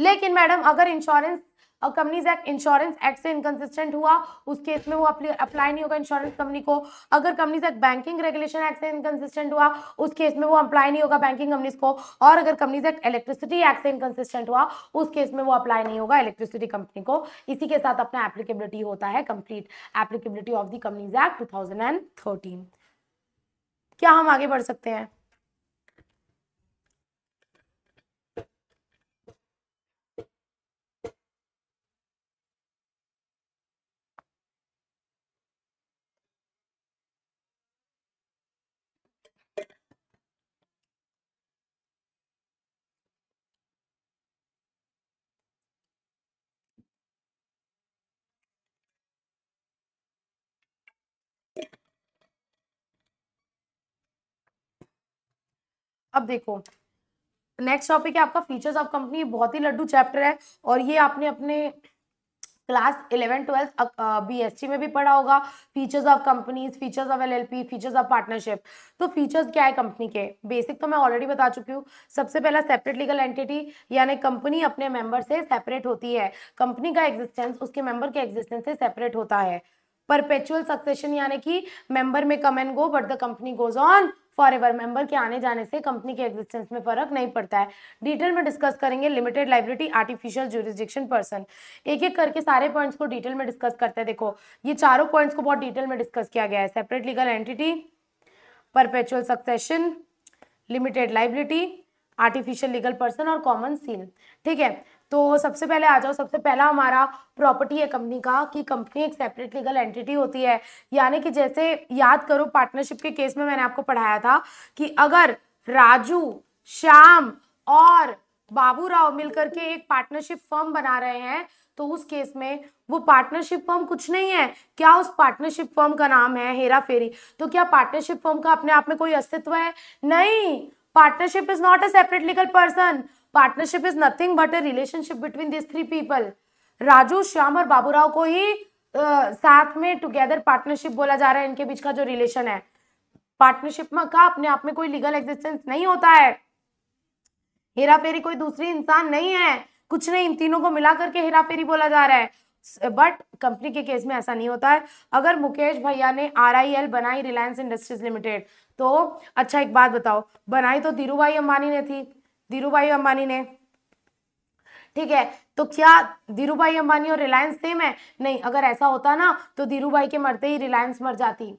लेकिन मैडम अगर इंश्योरेंस और कंपनीज एक्ट इंश्योरेंस एक्ट से इनकन्सिस्टेंट हुआ उस केस में वो अप्लाई नहीं होगा इंश्योरेंस कंपनी को अगर companies act banking regulation act से इनकन्सिस्टेंट हुआ उस केस में वो अप्लाई नहीं होगा बैंकिंग कंपनीज को और अगर कंपनीज एक्ट इलेक्ट्रिसिटी एक्ट से इनकन्सिस्टेंट हुआ उस केस में वो अप्लाई नहीं होगा इलेक्ट्रिसिटी कंपनी को इसी के साथ अपना एप्लीकेबिलिटी होता है complete applicability of the companies act to क्या हम आगे बढ़ सकते हैं अब देखो नेक्स्ट टॉपिक है आपका फीचर्स ऑफ कंपनी बहुत ही लड्डू चैप्टर है और ये आपने अपने क्लास इलेवन ट्वेल्थ बीएससी में भी पढ़ा होगा features of companies features of LLP features of partnership तो फीचर्स क्या है कंपनी के बेसिक तो मैं ऑलरेडी बता चुकी हूँ सबसे पहला सेपरेट लीगल एंटिटी यानी कंपनी अपने मेंबर से सेपरेट होती है कंपनी का एग्जिस्टेंस उसके मेंबर के एग्जिस्टेंस से सेपरेट होता है परपेचुअल सक्सेशन यानी कि member may come and go but the company goes on forever member के आने जाने से कंपनी के एग्जिस्टेंस में फर्क नहीं पड़ता है डिटेल में डिस्कस करेंगे limited liability artificial jurisdiction person एक एक करके सारे पॉइंट्स को डिटेल में डिस्कस करते हैं देखो ये चारों पॉइंट्स को बहुत डिटेल में डिस्कस किया गया है separate legal entity perpetual succession limited liability artificial legal person और कॉमन सीन ठीक है तो सबसे पहले आ जाओ सबसे पहला हमारा प्रॉपर्टी है कंपनी का कि कंपनी एक सेपरेट लीगल एंटिटी होती है यानी कि जैसे याद करो पार्टनरशिप के केस में मैंने आपको पढ़ाया था कि अगर राजू श्याम और बाबू राव मिलकर के एक पार्टनरशिप फर्म बना रहे हैं तो उस केस में वो पार्टनरशिप फर्म कुछ नहीं है क्या उस पार्टनरशिप फर्म का नाम है हेरा फेरी तो क्या पार्टनरशिप फर्म का अपने आप में कोई अस्तित्व है नहीं partnership is not a separate legal person partnership is nothing but a relationship between this three people Raju Shyam और बाबूराव को ही आ, साथ में टुगेदर पार्टनरशिप बोला जा रहा है इनके बीच का जो रिलेशन है पार्टनरशिप में का अपने आप में कोई लीगल एग्जिस्टेंस नहीं होता है हेरा फेरी कोई दूसरी इंसान नहीं है कुछ नहीं इन तीनों को मिला करके हेरा फेरी बोला जा रहा है बट कंपनी के केस में ऐसा नहीं होता है अगर मुकेश भैया ने आर बनाई रिलायंस इंडस्ट्रीज लिमिटेड तो अच्छा एक बात बताओ बनाई तो धीरू भाई अंबानी ने थी धीरू भाई अंबानी ने ठीक है तो क्या धीरू भाई अंबानी और रिलायंस सेम है नहीं अगर ऐसा होता ना तो धीरू भाई के मरते ही रिलायंस मर जाती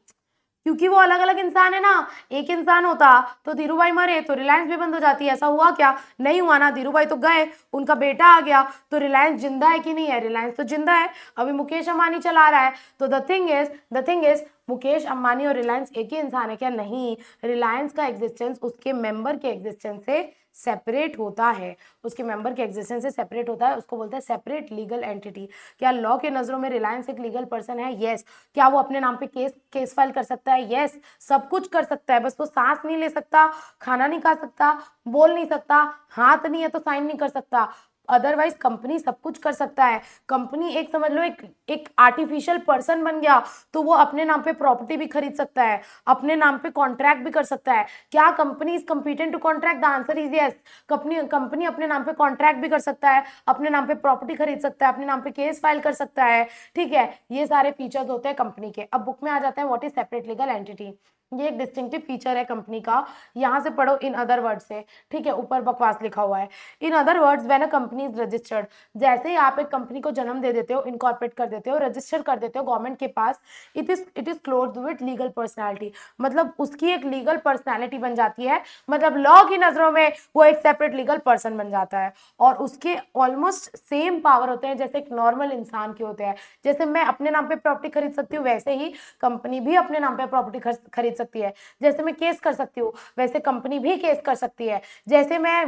क्योंकि वो अलग अलग इंसान है ना एक इंसान होता तो धीरू भाई मरे तो रिलायंस भी बंद हो जाती ऐसा हुआ क्या नहीं हुआ ना धीरू भाई तो गए उनका बेटा आ गया तो रिलायंस जिंदा है कि नहीं है रिलायंस तो जिंदा है अभी मुकेश अंबानी चला रहा है तो the thing is the thing is Mukesh Ambani और रिलायंस एक ही इंसान है क्या नहीं रिलायंस का एग्जिस्टेंस उसके मेंबर के एग्जिस्टेंस से सेपरेट होता है उसके मेंबर के एग्जिस्टेंस से सेपरेट होता है उसको बोलते हैं सेपरेट लीगल एंटिटी क्या लॉ के नज़रों में रिलायंस एक लीगल पर्सन है येस क्या वो अपने नाम पे केस केस फाइल कर सकता है येस सब कुछ कर सकता है बस वो सांस नहीं ले सकता खाना नहीं खा सकता बोल नहीं सकता हाथ नहीं है तो साइन नहीं कर सकता अदरवाइज कंपनी सब कुछ कर सकता है कंपनी एक समझ लो एक एक आर्टिफिशियल पर्सन बन गया तो वो अपने नाम पे प्रॉपर्टी भी खरीद सकता है अपने नाम पे कॉन्ट्रैक्ट भी कर सकता है क्या company is competent to contract the answer is yes company company अपने नाम पे कॉन्ट्रैक्ट भी कर सकता है अपने नाम पे प्रॉपर्टी खरीद सकता है अपने नाम पे केस फाइल कर सकता है ठीक है ये सारे फीचर्स होते हैं कंपनी के अब बुक में आ जाते हैं what is separate legal entity ये एक डिस्टिंक्टिव फीचर है कंपनी का यहाँ से पढ़ो इन अदर वर्ड से ठीक है ऊपर बकवास लिखा हुआ है in other words when a company is registered जैसे ही आप एक कंपनी को जन्म दे देते हो इनकॉर्पोरेट कर देते हो रजिस्टर कर देते हो गवर्नमेंट के पास it is it is clothed with legal personality मतलब उसकी एक लीगल पर्सनैलिटी बन जाती है मतलब लॉ की नज़रों में वो एक सेपरेट लीगल पर्सन बन जाता है और उसके ऑलमोस्ट सेम पावर होते हैं जैसे एक नॉर्मल इंसान के होते हैं जैसे मैं अपने नाम पर प्रॉपर्टी खरीद सकती हूँ वैसे ही कंपनी भी अपने नाम पर प्रॉपर्टी खरीद सकती है जैसे मैं केस कर सकती हूँ वैसे कंपनी भी केस कर सकती है जैसे मैं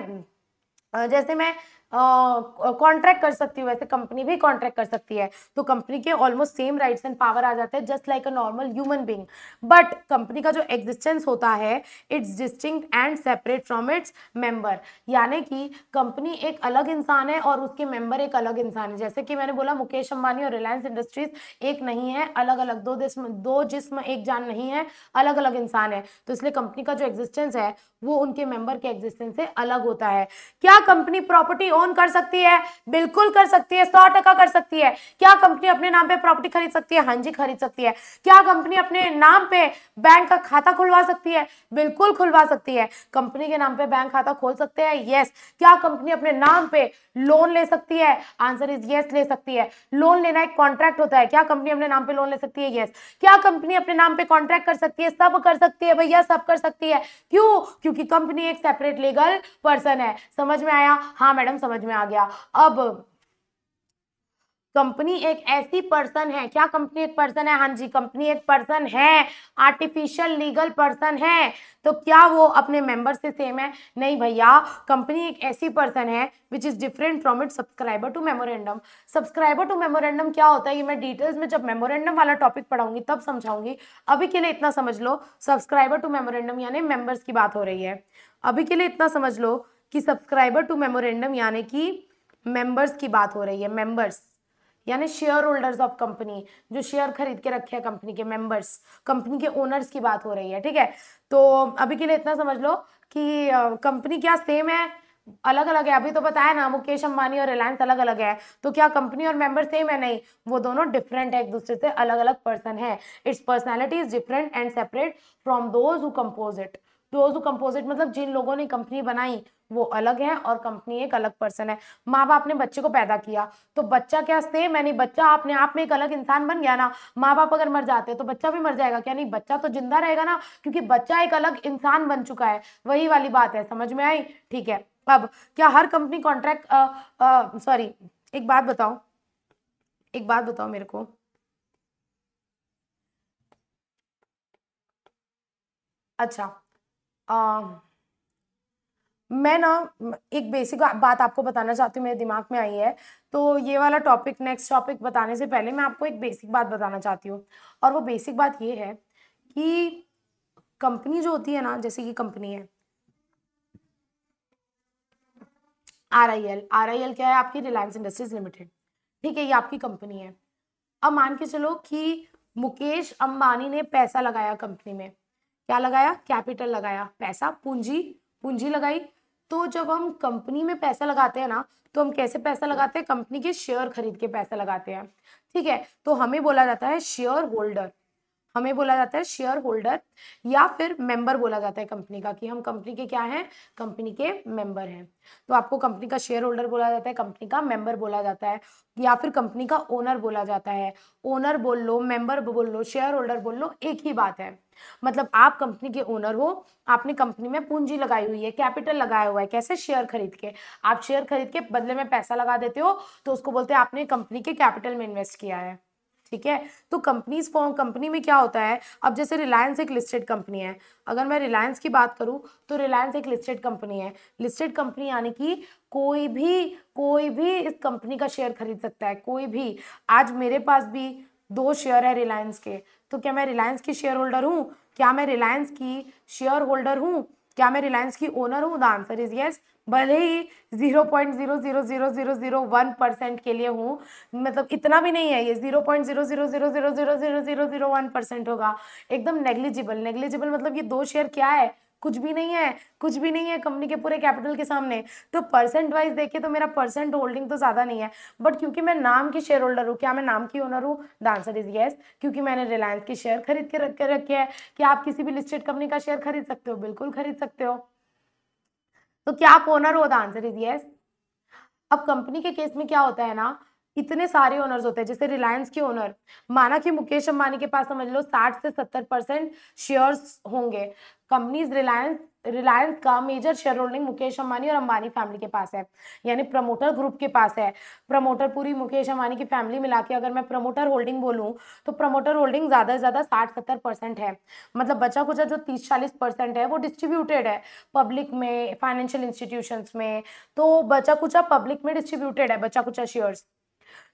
जैसे मैं कॉन्ट्रैक्ट कर सकती है वैसे कंपनी भी कॉन्ट्रैक्ट कर सकती है तो कंपनी के almost same rights and power आ जाते हैं just like a normal human being but company का जो एग्जिस्टेंस होता है it's distinct and separate from its member यानी कि कंपनी एक अलग इंसान है और उसके मेंबर एक अलग इंसान है जैसे कि मैंने बोला मुकेश अंबानी और रिलायंस इंडस्ट्रीज एक नहीं है अलग अलग दो जिसम दो जिसम एक जान नहीं है अलग अलग इंसान है तो इसलिए कंपनी का जो एग्जिस्टेंस है वो उनके मेंबर के एग्जिस्टेंस से अलग होता है क्या कंपनी प्रॉपर्टी लोन कर सकती है बिल्कुल कर सकती है सौ टका कर सकती है क्या कंपनी अपने नाम पे प्रॉपर्टी खरीद सकती है हाँ जी खरीद सकती है क्या कंपनी अपने नाम पे बैंक का खाता खुलवा सकती है बिल्कुल खुलवा सकती है कंपनी के नाम पे बैंक खाता खोल सकते हैं यस क्या कंपनी अपने नाम पे लोन ले सकती है आंसर इज यस ले सकती है लोन लेना एक कॉन्ट्रैक्ट होता है क्या कंपनी अपने नाम पे लोन ले सकती है यस क्या कंपनी अपने नाम पे कॉन्ट्रैक्ट कर सकती है सब कर सकती है भैया सब कर सकती है क्यों क्योंकि कंपनी एक सेपरेट लीगल पर्सन है समझ में आया हाँ मैडम समझ समझ में आ गया अब कंपनी एक ऐसी पर्सन है क्या कंपनी एक पर्सन है हाँ जी कंपनी एक पर्सन है आर्टिफिशियल लीगल पर्सन है तो क्या वो अपने मेंबर से सेम है नहीं भैया कंपनी एक ऐसी पर्सन है which is different from it subscriber to memorandum subscriber to memorandum क्या होता है ये मैं डिटेल्स में जब मेमोरेंडम वाला टॉपिक पढ़ाऊंगी तब समझाऊंगी अभी के लिए इतना समझ लो सब्सक्राइबर टू मेमोरेंडम यानी मेंबर्स की बात हो रही है अभी के लिए इतना समझ लो कि सब्सक्राइबर टू मेमोरेंडम यानी कि मेंबर्स की बात हो रही है मेंबर्स यानी शेयर होल्डर्स ऑफ कंपनी जो शेयर खरीद के रखे हैं कंपनी के मेंबर्स कंपनी के ओनर्स की बात हो रही है ठीक है तो अभी के लिए इतना समझ लो कि कंपनी क्या सेम है अलग अलग है अभी तो बताया ना मुकेश अंबानी और रिलायंस अलग अलग है तो क्या कंपनी और मेंबर सेम है नहीं वो दोनों डिफरेंट है एक दूसरे से अलग अलग पर्सन है its personality is different and separate from those who compose it those composite मतलब जिन लोगों ने कंपनी बनाई वो अलग है और कंपनी एक अलग पर्सन है माँ बाप ने बच्चे को पैदा किया तो बच्चा क्या सेम है नहीं बच्चा अपने आप में एक अलग इंसान बन गया ना माँ बाप अगर मर जाते तो बच्चा भी मर जाएगा क्या नहीं बच्चा तो जिंदा रहेगा ना क्योंकि बच्चा एक अलग इंसान बन चुका है वही वाली बात है समझ में आई ठीक है अब क्या हर कंपनी कॉन्ट्रैक्ट सॉरी एक बात बताओ एक बात बताओ मेरे को अच्छा मैं ना एक बेसिक बात आपको बताना चाहती हूँ मेरे दिमाग में आई है तो ये वाला टॉपिक नेक्स्ट टॉपिक बताने से पहले मैं आपको एक बेसिक बात बताना चाहती हूँ और वो बेसिक बात ये है कि कंपनी जो होती है ना जैसे कि कंपनी है R I L R I L क्या है आपकी रिलायंस इंडस्ट्रीज लिमिटेड ठीक है ये आपकी कंपनी है अब मान के चलो कि मुकेश अंबानी ने पैसा लगाया कंपनी में क्या लगाया कैपिटल लगाया पैसा पूंजी पूंजी लगाई तो जब हम कंपनी में पैसा लगाते हैं ना तो हम कैसे पैसा लगाते हैं कंपनी के शेयर खरीद के पैसा लगाते हैं ठीक है तो हमें बोला जाता है शेयर होल्डर हमें बोला जाता है शेयर होल्डर या फिर मेंबर बोला जाता है कंपनी का कि हम कंपनी के क्या हैं कंपनी के मेंबर हैं तो आपको कंपनी का शेयर होल्डर बोला जाता है कंपनी का मेंबर बोला जाता है या फिर कंपनी का ओनर बोला जाता है ओनर बोल लो मेंबर बोल लो शेयर होल्डर बोल लो एक ही बात है मतलब आप कंपनी के ओनर हो आपने कंपनी में पूंजी लगाई हुई है कैपिटल लगाया हुआ है कैसे शेयर खरीद के आप शेयर खरीद के बदले में पैसा लगा देते हो तो उसको बोलते हैं आपने कंपनी के कैपिटल में इन्वेस्ट किया है ठीक है तो कंपनीज फॉर्म कंपनी में क्या होता है अब जैसे रिलायंस एक लिस्टेड कंपनी है अगर मैं रिलायंस की बात करूं तो रिलायंस एक लिस्टेड कंपनी है लिस्टेड कंपनी यानी कि कोई भी कोई भी इस कंपनी का शेयर खरीद सकता है कोई भी आज मेरे पास भी दो शेयर है रिलायंस के तो क्या मैं रिलायंस की शेयर होल्डर हूँ क्या मैं रिलायंस की शेयर होल्डर हूँ क्या मैं रिलायंस की ओनर हूँ द आंसर इज येस भले ही zero point zero zero zero zero zero one percent के लिए हूँ मतलब इतना भी नहीं है ये zero point zero zero zero zero zero zero zero zero one percent होगा एकदम नेग्लिजिबल नेग्लिजिबल मतलब ये दो शेयर क्या है कुछ भी नहीं है कुछ भी नहीं है कंपनी के पूरे कैपिटल के सामने तो परसेंट वाइज देखिए तो मेरा परसेंट होल्डिंग तो ज़्यादा नहीं है बट क्योंकि मैं नाम की शेयर होल्डर हूँ क्या मैं नाम की ओनर हूँ द आंसर इज येस क्योंकि मैंने रिलायंस की शेयर खरीद के रख के रखे है कि आप किसी भी लिस्टेड कंपनी का शेयर खरीद सकते हो बिल्कुल खरीद सकते हो तो क्या आप ओनर हो द आंसर इज यस अब कंपनी के केस में क्या होता है ना इतने सारे ओनर्स होते हैं जैसे रिलायंस के ओनर माना कि मुकेश अंबानी के पास समझ लो साठ से सत्तर परसेंट शेयर्स होंगे कंपनीज रिलायंस रिलायंस का major shareholding Mukesh Ambani और अंबानी फैमिली के पास है यानी प्रमोटर ग्रुप के पास है प्रमोटर पूरी मुकेश अंबानी की फैमिली मिला के अगर मैं प्रमोटर होल्डिंग बोलूँ तो प्रमोटर होल्डिंग ज़्यादा से ज़्यादा साठ सत्तर परसेंट है मतलब बचा कुचा जो तीस चालीस परसेंट है वो डिस्ट्रीब्यूटेड है पब्लिक में फाइनेंशियल इंस्टीट्यूशन में तो बचा कुचा पब्लिक में डिस्ट्रीब्यूटेड है बचा कुचा शेयर्स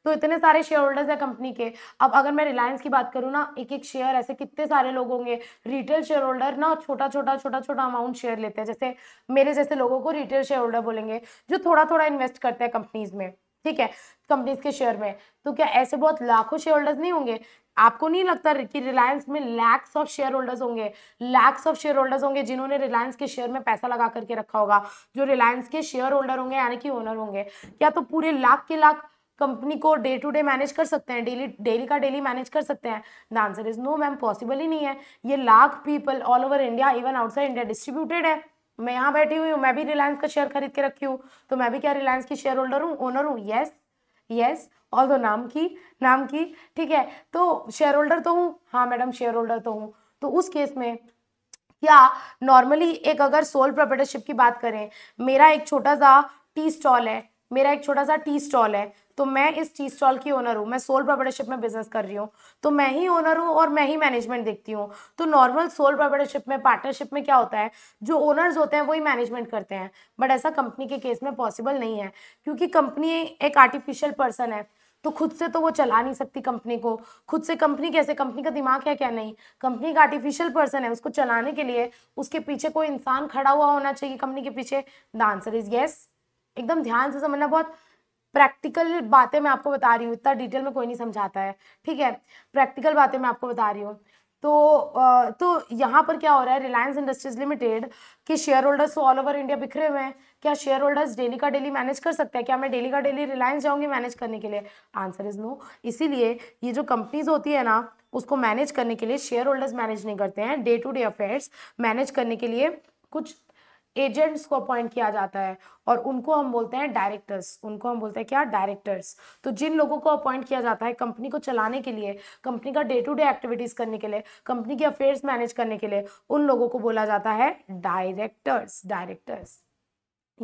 तो इतने सारे शेयर होल्डर्स है कंपनी के अब अगर मैं रिलायंस की बात करूँ ना एक एक शेयर ऐसे कितने सारे लोग होंगे रिटेल शेयर होल्डर ना छोटा छोटा छोटा छोटा अमाउंट शेयर लेते हैं जैसे मेरे जैसे लोगों को रिटेल शेयर होल्डर बोलेंगे जो थोड़ा थोड़ा इन्वेस्ट करते हैं कंपनीज में ठीक है कंपनीज के शेयर में तो क्या ऐसे बहुत लाखों शेयर होल्डर्स नहीं होंगे आपको नहीं लगता कि रिलायंस में लैक्स ऑफ शेयर होल्डर्स होंगे लैक्स ऑफ शेयर होल्डर्स होंगे जिन्होंने रिलायंस के शेयर में पैसा लगा करके रखा होगा जो रिलायंस के शेयर होल्डर होंगे यानी कि ओनर होंगे क्या तो पूरे लाख के लाख कंपनी को डे टू डे मैनेज कर सकते हैं डेली डेली का डेली मैनेज कर सकते हैं the answer is no ma'am possible ही नहीं है ये lakh people all over India even outside India distributed है मैं यहाँ बैठी हुई हूँ मैं भी रिलायंस का शेयर खरीद के रखी हूँ तो मैं भी क्या रिलायंस की शेयर होल्डर हूँ ओनर हूँ येस येस ऑल दो नाम की नाम की ठीक है तो शेयर होल्डर तो हूँ हाँ मैडम शेयर होल्डर तो हूँ तो उस केस में या नॉर्मली एक अगर सोल प्रोप्रेटरशिप की बात करें मेरा एक छोटा सा टी स्टॉल है मेरा एक छोटा सा टी स्टॉल है तो मैं इस टी स्टॉल की ओनर हूँ मैं सोल प्रोप्रेटरशिप में बिजनेस कर रही हूँ तो मैं ही ओनर हूँ और मैं ही मैनेजमेंट देखती हूँ तो नॉर्मल सोल प्रोप्रेटरशिप में पार्टनरशिप में क्या होता है जो ओनर्स होते हैं वही मैनेजमेंट करते हैं बट ऐसा कंपनी के केस में पॉसिबल नहीं है क्योंकि कंपनी एक आर्टिफिशियल पर्सन है तो खुद से तो वो चला नहीं सकती कंपनी को खुद से कंपनी कैसे कंपनी का दिमाग है क्या नहीं कंपनी का आर्टिफिशियल पर्सन है उसको चलाने के लिए उसके पीछे कोई इंसान खड़ा हुआ होना चाहिए कंपनी के पीछे द आंसर इज येस एकदम ध्यान से समझना बहुत प्रैक्टिकल बातें मैं आपको बता रही हूँ इतना डिटेल में कोई नहीं समझाता है ठीक है प्रैक्टिकल बातें मैं आपको बता रही हूँ तो तो यहाँ पर क्या हो रहा है रिलायंस इंडस्ट्रीज लिमिटेड के shareholders all over India बिखरे हुए हैं क्या शेयर होल्डर्स डेली का डेली मैनेज कर सकते हैं क्या मैं डेली का डेली रिलायंस जाऊँगी मैनेज करने के लिए आंसर इज नो इसीलिए ये जो कंपनीज होती है ना उसको मैनेज करने के लिए शेयर होल्डर्स मैनेज नहीं करते हैं day to day affairs manage करने के लिए कुछ एजेंट्स को अपॉइंट किया जाता है और उनको हम बोलते हैं डायरेक्टर्स उनको हम बोलते हैं क्या डायरेक्टर्स तो जिन लोगों को अपॉइंट किया जाता है कंपनी को चलाने के लिए कंपनी का डे टू डे एक्टिविटीज़ करने के लिए कंपनी के अफेयर्स मैनेज करने के लिए उन लोगों को बोला जाता है डायरेक्टर्स डायरेक्टर्स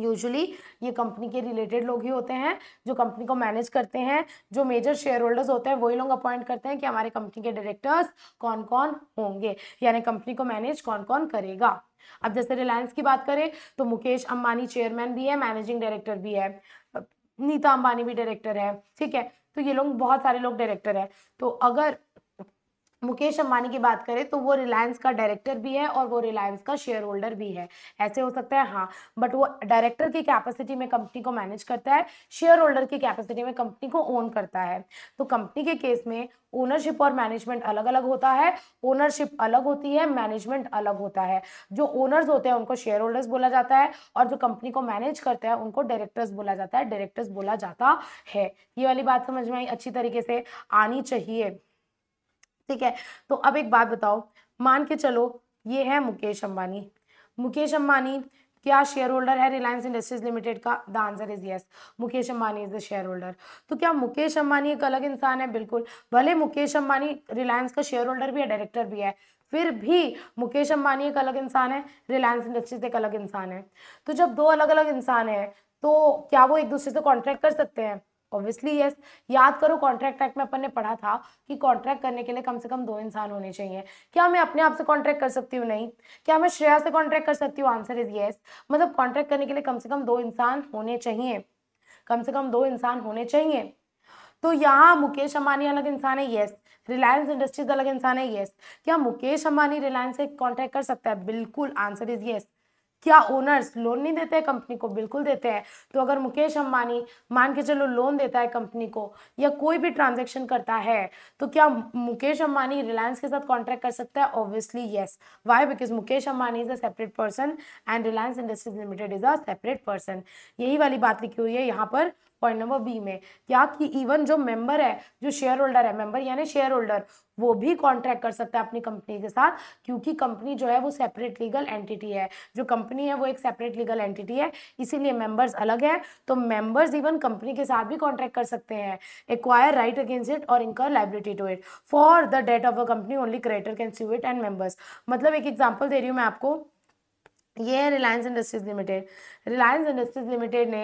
यूजुअली ये कंपनी के रिलेटेड लोग ही होते हैं जो कंपनी को मैनेज करते हैं जो मेजर शेयर होल्डर्स होते हैं वही लोग अपॉइंट करते हैं कि हमारे कंपनी के डायरेक्टर्स कौन कौन होंगे यानी कंपनी को मैनेज कौन कौन करेगा अब जैसे रिलायंस की बात करें तो मुकेश अंबानी चेयरमैन भी है मैनेजिंग डायरेक्टर भी है नीता अंबानी भी डायरेक्टर है ठीक है तो ये लोग बहुत सारे लोग डायरेक्टर हैं तो अगर मुकेश अंबानी की बात करें तो वो रिलायंस का डायरेक्टर भी है और वो रिलायंस का शेयर होल्डर भी है ऐसे हो सकता है हाँ बट वो डायरेक्टर की कैपेसिटी में कंपनी को मैनेज करता है शेयर होल्डर की कैपेसिटी में कंपनी को ओन करता है तो कंपनी के केस में ओनरशिप और मैनेजमेंट अलग अलग होता है ओनरशिप अलग होती है मैनेजमेंट अलग होता है जो ओनर्स होते हैं उनको शेयर होल्डर्स बोला जाता है और जो कंपनी को मैनेज करते हैं उनको डायरेक्टर्स बोला जाता है डायरेक्टर्स बोला जाता है ये वाली बात समझ में आई अच्छी तरीके से आनी चाहिए ठीक है तो अब एक बात बताओ मान के चलो ये है मुकेश अंबानी मुकेश अंबानी क्या शेयर होल्डर है रिलायंस इंडस्ट्रीज लिमिटेड का the answer is yes Mukesh Ambani is the shareholder तो क्या मुकेश अंबानी एक अलग इंसान है बिल्कुल भले मुकेश अंबानी रिलायंस का शेयर होल्डर भी है डायरेक्टर भी है फिर भी मुकेश अंबानी एक अलग इंसान है रिलायंस इंडस्ट्रीज एक अलग इंसान है तो जब दो अलग अलग इंसान है तो क्या वो एक दूसरे से कॉन्ट्रैक्ट कर सकते हैं ऑब्वियसली यस याद करो कॉन्ट्रैक्ट एक्ट में अपन ने पढ़ा था कि कॉन्ट्रैक्ट करने के लिए कम से कम दो इंसान होने चाहिए क्या मैं अपने आप से कॉन्ट्रैक्ट कर सकती हूँ नहीं क्या मैं श्रेया से कॉन्ट्रैक्ट कर सकती हूँ आंसर इज येस मतलब कॉन्ट्रैक्ट करने के लिए कम से कम दो इंसान होने चाहिए कम से कम दो इंसान होने चाहिए तो यहाँ मुकेश अंबानी अलग इंसान है येस रिलायंस इंडस्ट्रीज अलग इंसान है येस क्या मुकेश अंबानी रिलायंस से कॉन्ट्रैक्ट कर सकता है बिल्कुल आंसर इज येस क्या ओनर्स लोन नहीं देते हैं कंपनी को बिल्कुल देते हैं तो अगर मुकेश अंबानी मान के चलो लोन देता है कंपनी को या कोई भी ट्रांजेक्शन करता है तो क्या मुकेश अंबानी रिलायंस के साथ कॉन्ट्रैक्ट कर सकता है obviously yes why because Mukesh Ambani is a separate person and Reliance Industries Limited is a separate person यही वाली बात लिखी हुई है यहाँ पर पॉइंट नंबर बी में याद कि इवन जो मेंबर है जो शेयर होल्डर है मेंबर यानी शेयर होल्डर वो भी कॉन्ट्रैक्ट कर सकता है अपनी कंपनी के साथ क्योंकि कंपनी जो है वो सेपरेट लीगल एंटिटी है जो कंपनी है वो एक सेपरेट लीगल एंटिटी है इसीलिए मेंबर्स अलग है तो मेंबर्स इवन कंपनी के साथ भी कॉन्ट्रैक्ट कर सकते हैं एक्वायर राइट अगेंस्ट इट और incur liability to it for the debt of a company only creditor can sue it and members मतलब एक एग्जाम्पल दे रही हूँ मैं आपको ये है Reliance Industries Limited Reliance Industries Limited ने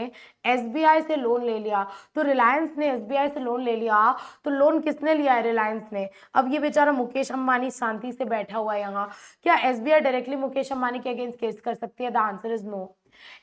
एसबीआई से लोन ले लिया तो रिलायंस ने एसबीआई से लोन ले लिया तो लोन किसने लिया है रिलायंस ने अब ये बेचारा मुकेश अंबानी शांति से बैठा हुआ है यहाँ क्या एसबीआई डायरेक्टली मुकेश अंबानी के अगेंस्ट केस कर सकती है the answer is no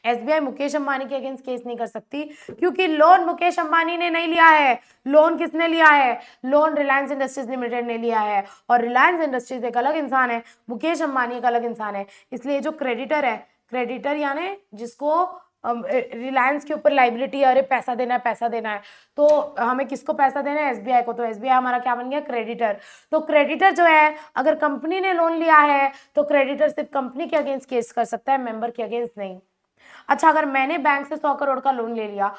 SBI Mukesh Ambani के अगेंस्ट केस नहीं कर सकती क्योंकि लोन मुकेश अंबानी ने नहीं लिया है लोन किसने लिया है लोन रिलायंस इंडस्ट्रीज लिमिटेड ने लिया है और रिलायंस इंडस्ट्रीज एक अलग इंसान है मुकेश अंबानी एक अलग इंसान है इसलिए जो क्रेडिटर है क्रेडिटर यानी जिसको रिलायंस के ऊपर लाइबिलिटी अरे पैसा देना है पैसा देना है तो हमें किसको पैसा देना है एसबीआई को तो एसबीआई हमारा क्या बन गया क्रेडिटर तो क्रेडिटर जो है अगर कंपनी ने लोन लिया है तो क्रेडिटर सिर्फ कंपनी के अगेंस्ट केस कर सकता है मेंबर के अगेंस्ट नहीं अच्छा अगर मैंने बैंक से सौ करोड़ का लोन ले लिया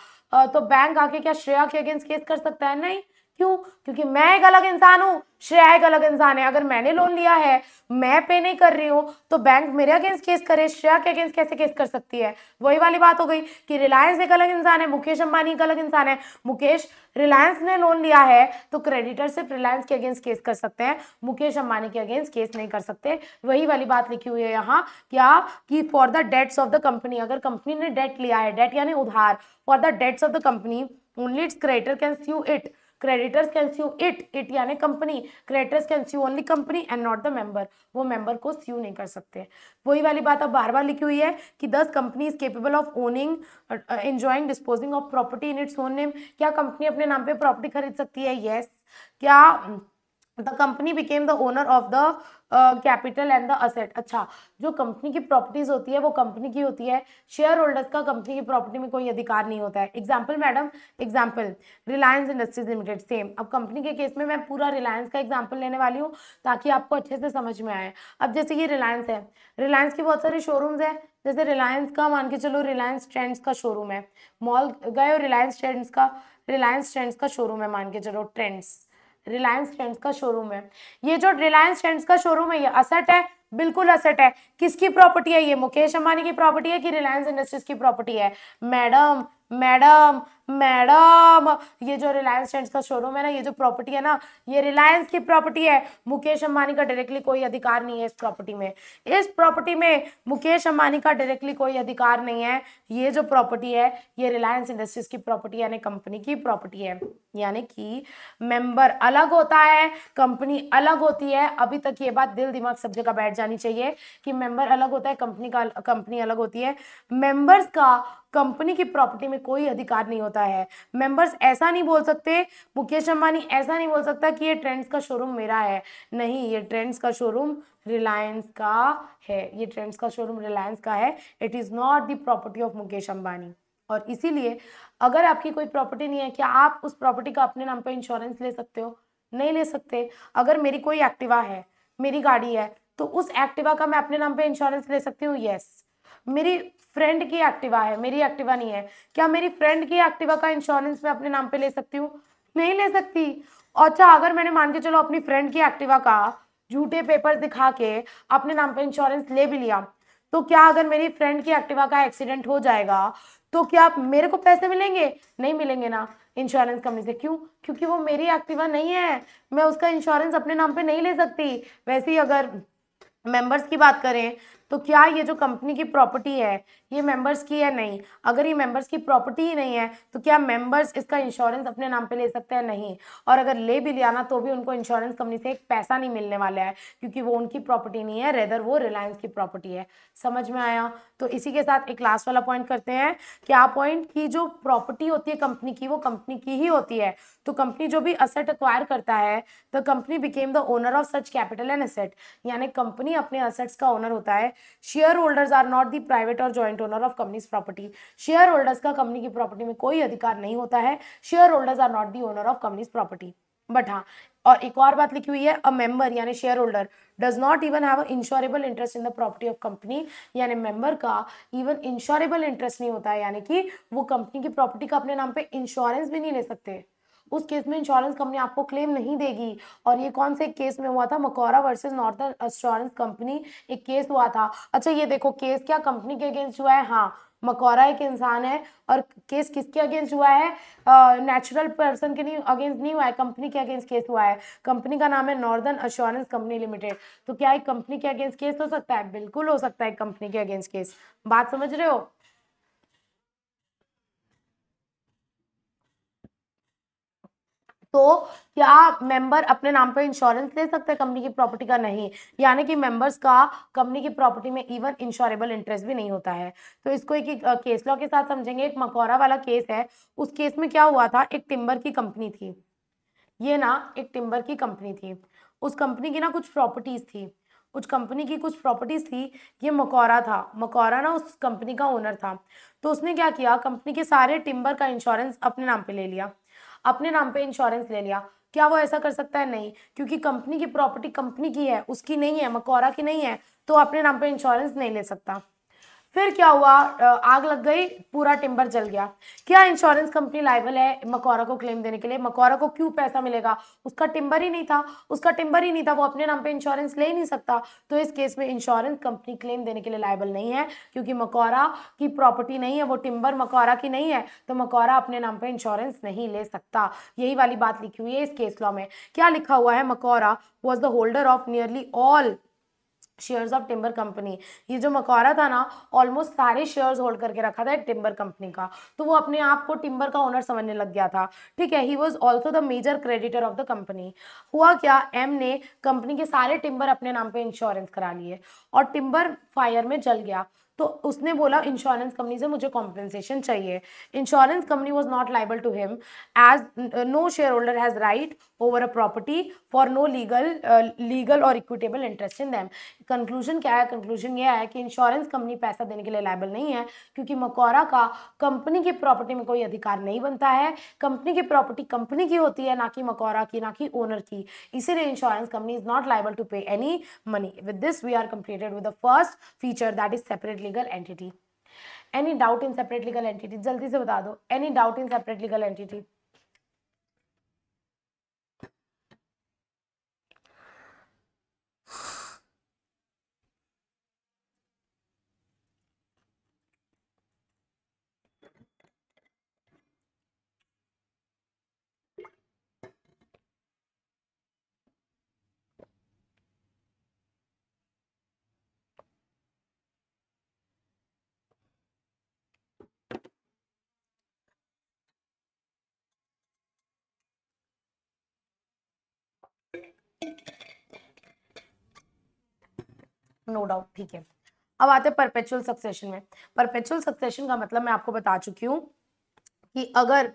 तो बैंक आके क्या श्रेया के अगेंस्ट केस कर सकता है नहीं क्यों क्योंकि मैं एक अलग इंसान हूँ श्रेया एक अलग इंसान है अगर मैंने लोन लिया है मैं पे नहीं कर रही हूँ तो बैंक मेरे अगेंस्ट केस करे श्रेया के अगेंस्ट कैसे केस कर सकती है वही वाली बात हो गई कि रिलायंस एक अलग इंसान है मुकेश अंबानी एक अलग इंसान है मुकेश रिलायंस ने लोन लिया है तो क्रेडिटर सिर्फ रिलायंस के अगेंस्ट केस कर सकते हैं मुकेश अंबानी के अगेंस्ट केस नहीं कर सकते वही वाली बात लिखी हुई है यहाँ क्या कि for the debts of the company अगर कंपनी ने डेट लिया है डेट यानी उधार for the debts of the company only its creditor can sue it creditors can sue it it यानी company creditors can sue only company and not the member वो member को sue नहीं कर सकते वही वाली बात अब बार बार लिखी हुई है कि दस company is capable of owning enjoying disposing of property in its own name क्या कंपनी अपने नाम पे प्रॉपर्टी खरीद सकती है येस yes. क्या the company became the owner of the capital and the asset अच्छा जो कंपनी की प्रॉपर्टीज होती है वो कंपनी की होती है शेयर होल्डर्स का कंपनी की प्रॉपर्टी में कोई अधिकार नहीं होता है example madam example Reliance Industries Limited same अब कंपनी के केस में मैं पूरा रिलायंस का एग्जाम्पल लेने वाली हूँ ताकि आपको अच्छे से समझ में आए अब जैसे ये रिलायंस है रिलायंस के बहुत सारे शोरूम्स हैं जैसे रिलायंस का मान के चलो रिलायंस ट्रेंड्स का शोरूम है मॉल गए रिलायंस ट्रेंड्स का रिलायंस ट्रेंड्स का शोरूम है मान के चलो ट्रेंड्स रिलायंस ट्रेंड्स का शोरूम है ये जो रिलायंस ट्रेंड्स का शोरूम है ये असट है बिल्कुल असट है किसकी प्रॉपर्टी है ये मुकेश अंबानी की प्रॉपर्टी है कि रिलायंस इंडस्ट्रीज की प्रॉपर्टी है मैडम मैडम मैडम ये जो रिलायंस ट्रेंड्स का शोरूम है ना ये जो प्रॉपर्टी है ना ये रिलायंस की प्रॉपर्टी है मुकेश अंबानी का डायरेक्टली कोई अधिकार नहीं है इस प्रॉपर्टी में इस प्रॉपर्टी में मुकेश अंबानी का डायरेक्टली कोई अधिकार नहीं है ये जो प्रॉपर्टी है ये रिलायंस इंडस्ट्रीज की प्रॉपर्टी यानी कंपनी की प्रॉपर्टी है यानी कि मेंबर अलग होता है कंपनी अलग होती है अभी तक ये बात दिल दिमाग सब जगह बैठ जानी चाहिए कि मेंबर अलग होता है कंपनी का कंपनी अलग होती है मेंबर्स का कंपनी की प्रॉपर्टी में कोई अधिकार नहीं होता होता है मेंबर्स ऐसा नहीं बोल सकते मुकेश अंबानी ऐसा नहीं बोल सकता कि ये ट्रेंड्स का शोरूम मेरा है नहीं ये ट्रेंड्स का शोरूम रिलायंस का है ये ट्रेंड्स का शोरूम रिलायंस का है it is not the property of Mukesh Ambani और इसीलिए अगर आपकी कोई प्रॉपर्टी नहीं है क्या आप उस प्रॉपर्टी का अपने नाम पर इंश्योरेंस ले सकते हो नहीं ले सकते अगर मेरी कोई एक्टिवा है मेरी गाड़ी है तो उस एक्टिवा का मैं अपने नाम पे इंश्योरेंस ले सकती हूँ यस मेरी फ्रेंड की एक्टिवा है मेरी एक्टिवा नहीं है क्या मेरी फ्रेंड की एक्टिवा का इंश्योरेंस मैं अपने नाम पे ले सकती हूँ नहीं ले सकती अच्छा अगर मैंने मान के चलो अपनी फ्रेंड की एक्टिवा का झूठे पेपर दिखा के अपने नाम पे इंश्योरेंस ले भी लिया तो क्या अगर मेरी फ्रेंड की एक्टिवा का एक्सीडेंट हो जाएगा तो क्या मेरे को पैसे मिलेंगे नहीं मिलेंगे ना इंश्योरेंस कंपनी से क्यों क्योंकि वो मेरी एक्टिवा नहीं है मैं उसका इंश्योरेंस अपने नाम पे नहीं ले सकती वैसे ही अगर मेंबर्स की बात करें तो क्या ये जो कंपनी की प्रॉपर्टी है ये मेंबर्स की है नहीं अगर ये मेंबर्स की प्रॉपर्टी ही नहीं है तो क्या मेंबर्स इसका इंश्योरेंस अपने नाम पे ले सकते हैं नहीं और अगर ले भी लिया ना तो भी उनको इंश्योरेंस कंपनी से एक पैसा नहीं मिलने वाला है क्योंकि वो उनकी प्रॉपर्टी नहीं है रेदर वो रिलायंस की प्रॉपर्टी है समझ में आया तो इसी के साथ एक लास्ट वाला पॉइंट करते हैं क्या पॉइंट की जो प्रॉपर्टी होती है कंपनी की वो कंपनी की ही होती है तो कंपनी जो भी असेट अक्वायर करता है the company became the owner of such capital and asset यानी कंपनी अपने असेट्स का ओनर होता है share shareholders are not the private और joint owner of company's property shareholders का कंपनी की प्रॉपर्टी में कोई अधिकार नहीं होता है share shareholders are not the owner of company's property but हाँ और एक और बात लिखी हुई है अ मेंबर यानी shareholder does not even have insurable interest in the property of company यानी मेंबर का इवन इंश्योरेबल इंटरेस्ट नहीं होता है यानी कि वो कंपनी की प्रॉपर्टी का अपने नाम पे इंश्योरेंस भी नहीं ले सकते उस केस में इंश्योरेंस कंपनी आपको क्लेम नहीं देगी और ये कौन से केस में हुआ था Macaura versus Northern insurance company एक केस हुआ था अच्छा ये देखो केस क्या कंपनी के अगेंस्ट हुआ है हाँ मकौरा एक इंसान है और केस किसके अगेंस्ट हुआ है नेचुरल पर्सन के नहीं अगेंस्ट नहीं हुआ है कंपनी के अगेंस्ट केस हुआ है कंपनी का नाम है नॉर्दर्न अश्योरेंस कंपनी लिमिटेड तो क्या एक कंपनी के अगेंस्ट केस हो सकता है बिल्कुल हो सकता है कंपनी के अगेंस्ट केस बात समझ रहे हो तो क्या मेंबर अपने नाम पर इंश्योरेंस ले सकते हैं कंपनी की प्रॉपर्टी का नहीं यानी कि मेंबर्स का कंपनी की प्रॉपर्टी में इवन इंश्योरेबल इंटरेस्ट भी नहीं होता है तो इसको एक, एक केस लॉ के साथ समझेंगे एक मकौरा वाला केस है उस केस में क्या हुआ था एक टिम्बर की कंपनी थी ये ना एक टिम्बर की कंपनी थी उस कंपनी की ना कुछ प्रॉपर्टीज थी उस कंपनी की कुछ प्रॉपर्टीज थी ये मकौरा था मकौरा ना उस कंपनी का ओनर था तो उसने क्या किया कंपनी के सारे टिम्बर का इंश्योरेंस अपने नाम पे ले लिया अपने नाम पे इंश्योरेंस ले लिया क्या वो ऐसा कर सकता है नहीं क्योंकि कंपनी की प्रॉपर्टी कंपनी की है उसकी नहीं है मकौरा की नहीं है तो अपने नाम पे इंश्योरेंस नहीं ले सकता फिर क्या हुआ आग लग गई पूरा टिम्बर जल गया क्या इंश्योरेंस कंपनी लाइबल है मकौरा को क्लेम देने के लिए मकौरा को क्यों पैसा मिलेगा उसका टिम्बर ही नहीं था उसका टिम्बर ही नहीं था वो अपने नाम पे इंश्योरेंस ले ही नहीं सकता तो इस केस में इंश्योरेंस कंपनी क्लेम देने के लिए लाइबल नहीं है क्योंकि मकौरा की प्रॉपर्टी नहीं है वो टिम्बर मकौरा की नहीं है तो मकौरा अपने नाम पर इंश्योरेंस नहीं ले सकता यही वाली बात लिखी हुई है इस केस लॉ में क्या लिखा हुआ है Macaura was the holder of nearly all shares of timber company ये जो मकौरा था ना ऑलमोस्ट सारे शेयर्स होल्ड करके रखा था टिम्बर कंपनी का तो वो अपने आप को टिम्बर का ओनर समझने लग गया था ठीक है he was also the major creditor of the company हुआ क्या एम ने कंपनी के सारे टिम्बर अपने नाम पे इंश्योरेंस करा लिए और टिम्बर फायर में जल गया तो उसने बोला इंश्योरेंस कंपनी से मुझे कॉम्पेंसेशन चाहिए insurance company was not liable to him as no shareholder has right over a property for no legal legal और equitable interest in them conclusion क्या है कंक्लूजन यह है कि इंश्योरेंस कंपनी पैसा देने के लिए लाइबल नहीं है क्योंकि मकौरा का कंपनी की प्रॉपर्टी में कोई अधिकार नहीं बनता है कंपनी की प्रॉपर्टी कंपनी की होती है ना कि मकौरा की ना कि ओनर की इसीलिए insurance company is not liable to pay any money with this we are completed with the first feature that is separate legal entity any doubt in separate legal entity जल्दी से बता दो any doubt in separate legal entity no doubt ठीक है अब आते हैं perpetual succession में परपेचुअल सक्सेशन का मतलब मैं आपको बता चुकी हूँ कि अगर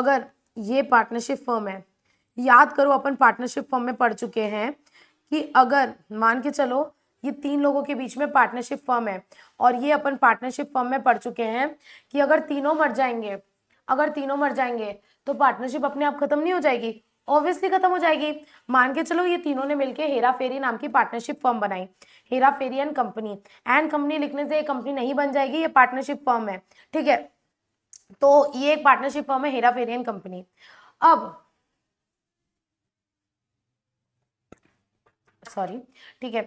अगर ये पार्टनरशिप फर्म है याद करो अपन पार्टनरशिप फर्म में पढ़ चुके हैं कि अगर मान के चलो ये तीन लोगों के बीच में पार्टनरशिप फर्म है और ये अपन पार्टनरशिप फर्म में पढ़ चुके हैं कि अगर तीनों मर जाएंगे अगर तीनों मर जाएंगे तो पार्टनरशिप अपने आप खत्म नहीं हो जाएगी ऑब्वियसली खत्म हो जाएगी मान के चलो ये तीनों ने मिलकर हेरा फेरी नाम की पार्टनरशिप फॉर्म बनाई Hera Pheri and company and company लिखने से ये कंपनी नहीं बन जाएगी ये पार्टनरशिप फॉर्म है ठीक है तो ये एक पार्टनरशिप फॉर्म है हेरा फेरी एंड कंपनी अब सॉरी ठीक है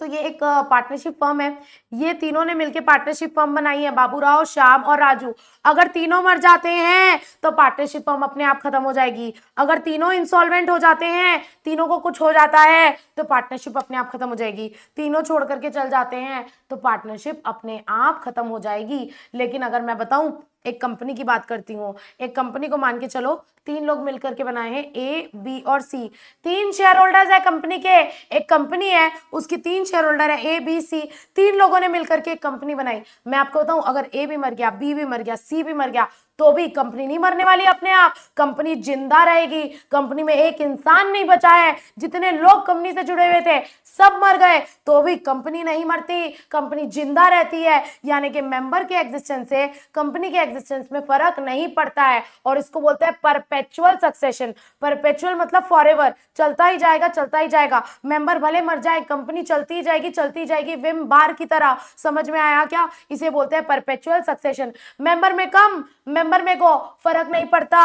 तो ये एक पार्टनरशिप फर्म है ये तीनों ने मिलकर पार्टनरशिप फर्म बनाई है बाबूराव श्याम और राजू अगर तीनों मर जाते हैं तो पार्टनरशिप फर्म अपने आप खत्म हो जाएगी अगर तीनों इंसॉल्वेंट हो जाते हैं तीनों को कुछ हो जाता है तो पार्टनरशिप अपने आप खत्म हो जाएगी तीनों छोड़ करके चल जाते हैं तो पार्टनरशिप अपने आप खत्म हो जाएगी लेकिन अगर मैं बताऊं एक कंपनी की बात करती हूँ एक कंपनी को मान के चलो तीन लोग मिलकर के बनाए हैं ए बी और सी तीन शेयर होल्डर्स है कंपनी के एक कंपनी है उसकी तीन शेयर होल्डर है ए बी सी तीन लोगों ने मिलकर के एक कंपनी बनाई मैं आपको बताऊं अगर ए भी मर गया बी भी मर गया सी भी मर गया तो भी कंपनी नहीं मरने वाली अपने आप कंपनी जिंदा रहेगी कंपनी में एक इंसान नहीं बचा है जितने लोग कंपनी से जुड़े हुए थे सब मर गए तो भी कंपनी नहीं मरती कंपनी जिंदा रहती है यानी कि मेंबर के एग्जिस्टेंस से कंपनी के एग्जिस्टेंस में फर्क नहीं पड़ता है और इसको बोलते हैं परपे परपेचुअल सक्सेशन परपेचुअल मतलब फॉर चलता ही जाएगा चलता ही जाएगा मेंबर भले मर जाए कंपनी चलती ही जाएगी चलती ही जाएगी विम बार की तरह समझ में आया क्या इसे बोलते हैं perpetual succession member may come member may गो फर्क नहीं पड़ता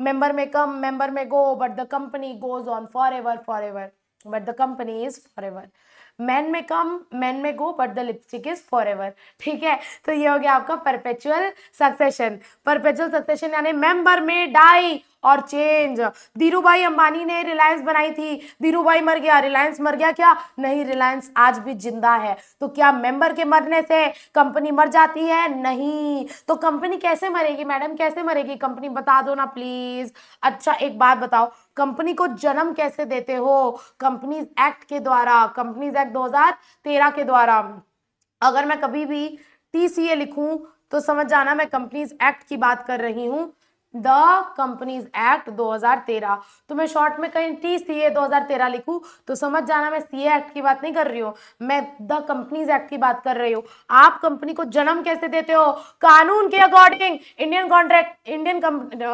member may come member may go but the company goes on forever forever but the company is forever man may come man may go but the lipstick is forever ठीक है तो ये हो गया आपका perpetual succession perpetual succession यानी member में die और चेंज धीरू भाई अंबानी ने रिलायंस बनाई थी धीरू भाई मर गया रिलायंस मर गया क्या नहीं रिलायंस आज भी जिंदा है तो क्या मेंबर के मरने से कंपनी मर जाती है नहीं तो कंपनी कैसे मरेगी मैडम कैसे मरेगी कंपनी बता दो ना प्लीज अच्छा एक बात बताओ कंपनी को जन्म कैसे देते हो कंपनीज एक्ट के द्वारा कंपनीज एक्ट दो के द्वारा अगर मैं कभी भी टी सी ए लिखूं तो समझ जाना मैं कंपनीज एक्ट की बात कर रही हूँ द कंपनीज एक्ट 2013 तो मैं शॉर्ट में कहीं टी सी ए दो लिखूं तो समझ जाना मैं सी एक्ट की बात नहीं कर रही हूँ मैं द कंपनीज एक्ट की बात कर रही हूँ आप कंपनी को जन्म कैसे देते हो कानून के according Indian contract Indian company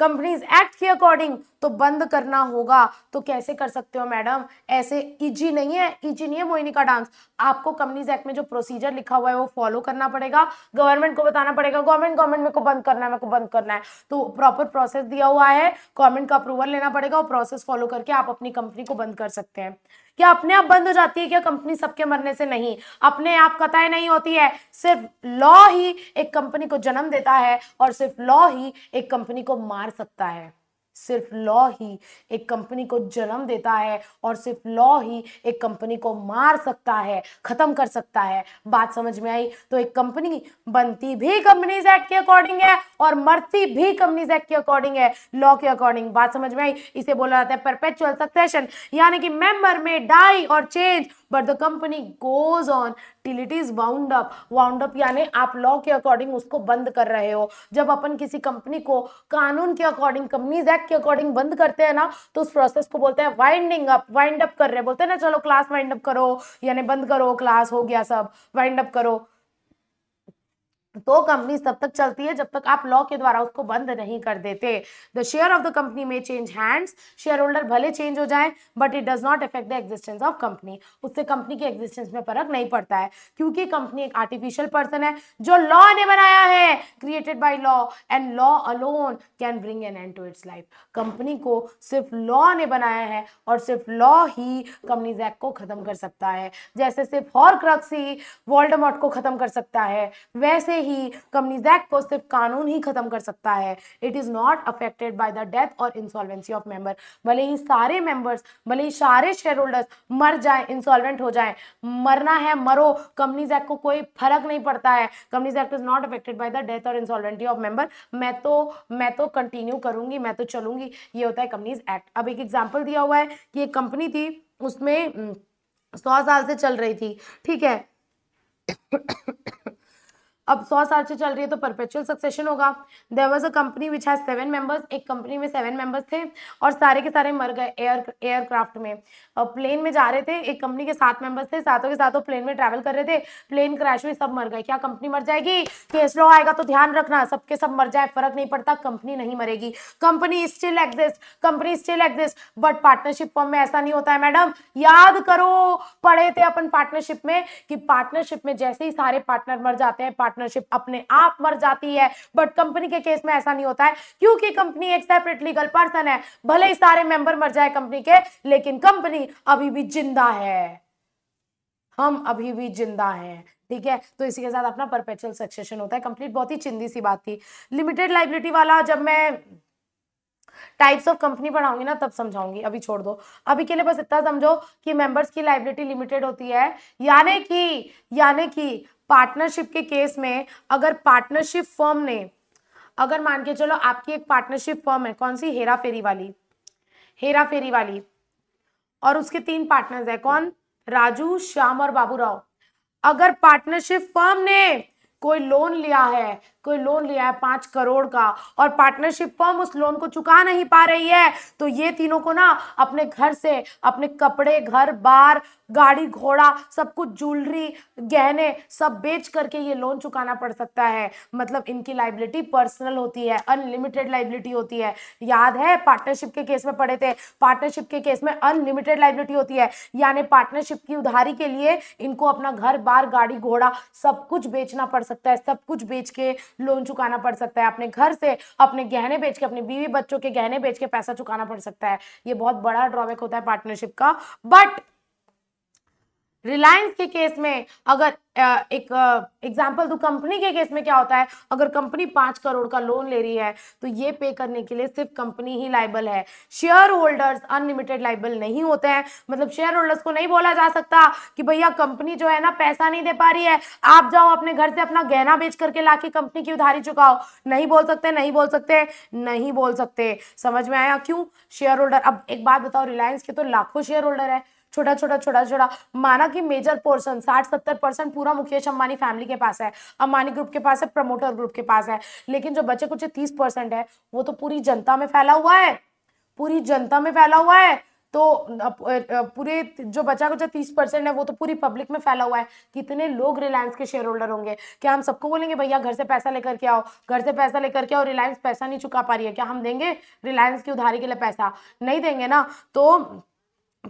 companies act के अकॉर्डिंग तो बंद करना होगा तो कैसे कर सकते हो मैडम ऐसे इजी नहीं है इजी नहीं है मोहिनी का डांस आपको कंपनीज एक्ट में जो प्रोसीजर लिखा हुआ है वो फॉलो करना पड़ेगा गवर्नमेंट को बताना पड़ेगा गवर्नमेंट गवर्नमेंट मेरे को बंद करना है मेरे को बंद करना है तो प्रॉपर प्रोसेस दिया हुआ है गवर्नमेंट का अप्रूवल लेना पड़ेगा और प्रोसेस फॉलो करके आप अपनी कंपनी को बंद कर सकते हैं क्या अपने आप बंद हो जाती है क्या कंपनी सबके मरने से नहीं अपने आप कताएं नहीं होती है सिर्फ लॉ ही एक कंपनी को जन्म देता है और सिर्फ लॉ ही एक कंपनी को मार सकता है सिर्फ लॉ ही एक कंपनी को जन्म देता है और सिर्फ लॉ ही एक कंपनी को मार सकता है खत्म कर सकता है बात समझ में आई तो एक कंपनी बनती भी कंपनीज एक्ट के अकॉर्डिंग है और मरती भी कंपनीज एक्ट के अकॉर्डिंग है लॉ के अकॉर्डिंग बात समझ में आई इसे बोला जाता है परपेचुअल सक्सेशन यानी कि मेंबर में डाई और change but the company goes on till it is wound up wound up यानी आप लॉ के अकॉर्डिंग उसको बंद कर रहे हो जब अपन किसी कंपनी को कानून के अकॉर्डिंग कंपनीज एक्ट के अकॉर्डिंग बंद करते हैं ना तो उस प्रोसेस को बोलते हैं वाइंडिंग अप वाइंड अप कर रहे हैं बोलते हैं ना चलो क्लास वाइंड अप करो यानी बंद करो क्लास हो गया सब वाइंड अप करो तो कंपनी तब तक चलती है जब तक आप लॉ के द्वारा उसको बंद नहीं कर देते the share of the company में चेंज हैंड्स शेयर होल्डर भले चेंज हो जाए but it does not effect the existence of company उससे कंपनी के एग्जिस्टेंस में फर्क नहीं पड़ता है क्योंकि कंपनी एक आर्टिफिशियल पर्सन है जो लॉ ने बनाया है created by law and law alone can bring an end to its life company को सिर्फ लॉ ने बनाया है और सिर्फ लॉ ही कंपनीज एक्ट को खत्म कर सकता है जैसे सिर्फ हॉर क्रक्स ही वर्ल्ड को खत्म कर सकता है वैसे ही कंपनीज एक्ट को सिर्फ कानून ही खत्म कर सकता है it is not affected by the death or insolvency of member भले ही सारे मेंबर्स भले ही सारे शेयर होल्डर्स मर जाए इंसॉल्वेंट हो जाए मरना है मरो कंपनीज एक्ट को कोई फर्क नहीं पड़ता है companies act is not affected by the death or insolvency of member मैं तो मैं तो कंटिन्यू करूंगी मैं तो चलूंगी ये होता है कंपनीज एक्ट अब एक एग्जाम्पल दिया हुआ है कि एक कंपनी थी उसमें हम्म, सौ साल से चल रही थी ठीक है अब सौ साल से चल रही है तो परपेचुअल सक्सेशन होगा there was a company which has seven members एक कंपनी में सेवन मेंबर्स थे और सारे के सारे मर गए एयर एयरक्राफ्ट में प्लेन में जा रहे थे एक कंपनी के सात मेंबर्स थे सातों के सातों प्लेन में ट्रैवल कर रहे थे प्लेन क्रैश में सब मर गए क्या कंपनी मर जाएगी केस लॉ आएगा तो ध्यान रखना सबके सब मर जाए फर्क नहीं पड़ता कंपनी नहीं मरेगी company still exist company still exist but partnership form में ऐसा नहीं होता है मैडम याद करो पढ़े थे अपन पार्टनरशिप में कि पार्टनरशिप में जैसे ही सारे पार्टनर मर जाते हैं पार्टनर पार्टनरशिप अपने आप मर जाती है बट कंपनी के केस में ऐसा नहीं होता है क्योंकि कंपनी एक सेपरेट लीगल पर्सन है भले ही सारे मेंबर मर जाए कंपनी के लेकिन कंपनी अभी भी जिंदा है हम अभी भी जिंदा हैं ठीक है तो इसी के साथ अपना परपेचुअल सक्सेशन होता है कंप्लीट बहुत ही चिंदी सी बात थी लिमिटेड लाइबिलिटी वाला जब मैं टाइप्स ऑफ कंपनी पढ़ाऊंगी ना तब समझाऊंगी अभी छोड़ दो अभी के लिए बस इतना समझो कि मेंबर्स की लाइबिलिटी लिमिटेड होती है यानी कि यानी कि पार्टनरशिप के केस में अगर पार्टनरशिप फर्म ने अगर मान के चलो आपकी एक पार्टनरशिप फर्म है कौन सी हेरा फेरी वाली हेरा फेरी वाली और उसके तीन पार्टनर्स है कौन राजू श्याम और बाबूराव अगर पार्टनरशिप फर्म ने कोई लोन लिया है कोई लोन लिया है पाँच करोड़ का और पार्टनरशिप फर्म उस लोन को चुका नहीं पा रही है तो ये तीनों को ना अपने घर से अपने कपड़े घर बार गाड़ी घोड़ा सब कुछ ज्वेलरी गहने सब बेच करके ये लोन चुकाना पड़ सकता है मतलब इनकी लाइबिलिटी पर्सनल होती है अनलिमिटेड लाइबिलिटी होती है याद है पार्टनरशिप के केस में पड़े थे पार्टनरशिप के केस में अनलिमिटेड लाइबिलिटी होती है यानी पार्टनरशिप की उधारी के लिए इनको अपना घर बार गाड़ी घोड़ा सब कुछ बेचना पड़ सकता है सब कुछ बेच के लोन चुकाना पड़ सकता है अपने घर से अपने गहने बेच के अपने बीवी बच्चों के गहने बेच के पैसा चुकाना पड़ सकता है ये बहुत बड़ा ड्रॉबैक होता है पार्टनरशिप का बट रिलायंस के केस में अगर एक एग्जाम्पल दो कंपनी के केस में क्या होता है अगर कंपनी पांच करोड़ का लोन ले रही है तो ये पे करने के लिए सिर्फ कंपनी ही लाइबल है शेयर होल्डर्स अनलिमिटेड लाइबल नहीं होते हैं मतलब शेयर होल्डर्स को नहीं बोला जा सकता कि भैया कंपनी जो है ना पैसा नहीं दे पा रही है आप जाओ अपने घर से अपना गहना बेच करके ला कंपनी की उधारी चुकाओ नहीं बोल सकते नहीं बोल सकते नहीं बोल सकते समझ में आया क्यों शेयर होल्डर अब एक बात बताओ रिलायंस के तो लाखों शेयर होल्डर है छोटा छोटा छोटा छोटा माना कि मेजर पोर्सन साठ सत्तर परसेंट पूरा मुकेश अंबानी फैमिली के पास है अंबानी ग्रुप के पास है प्रमोटर ग्रुप के पास है लेकिन जो बचे कुछ तीस परसेंट है वो तो पूरी जनता में फैला हुआ है पूरी जनता में फैला हुआ है तो पूरे जो बचा कुछ तीस परसेंट है वो तो पूरी पब्लिक में फैला हुआ है कितने लोग रिलायंस के शेयर होल्डर होंगे क्या हम सबको बोलेंगे भैया घर से पैसा लेकर के आओ घर से पैसा लेकर के आओ रिलायंस पैसा नहीं चुका पा रही है क्या हम देंगे रिलायंस की उधारी के लिए पैसा नहीं देंगे ना तो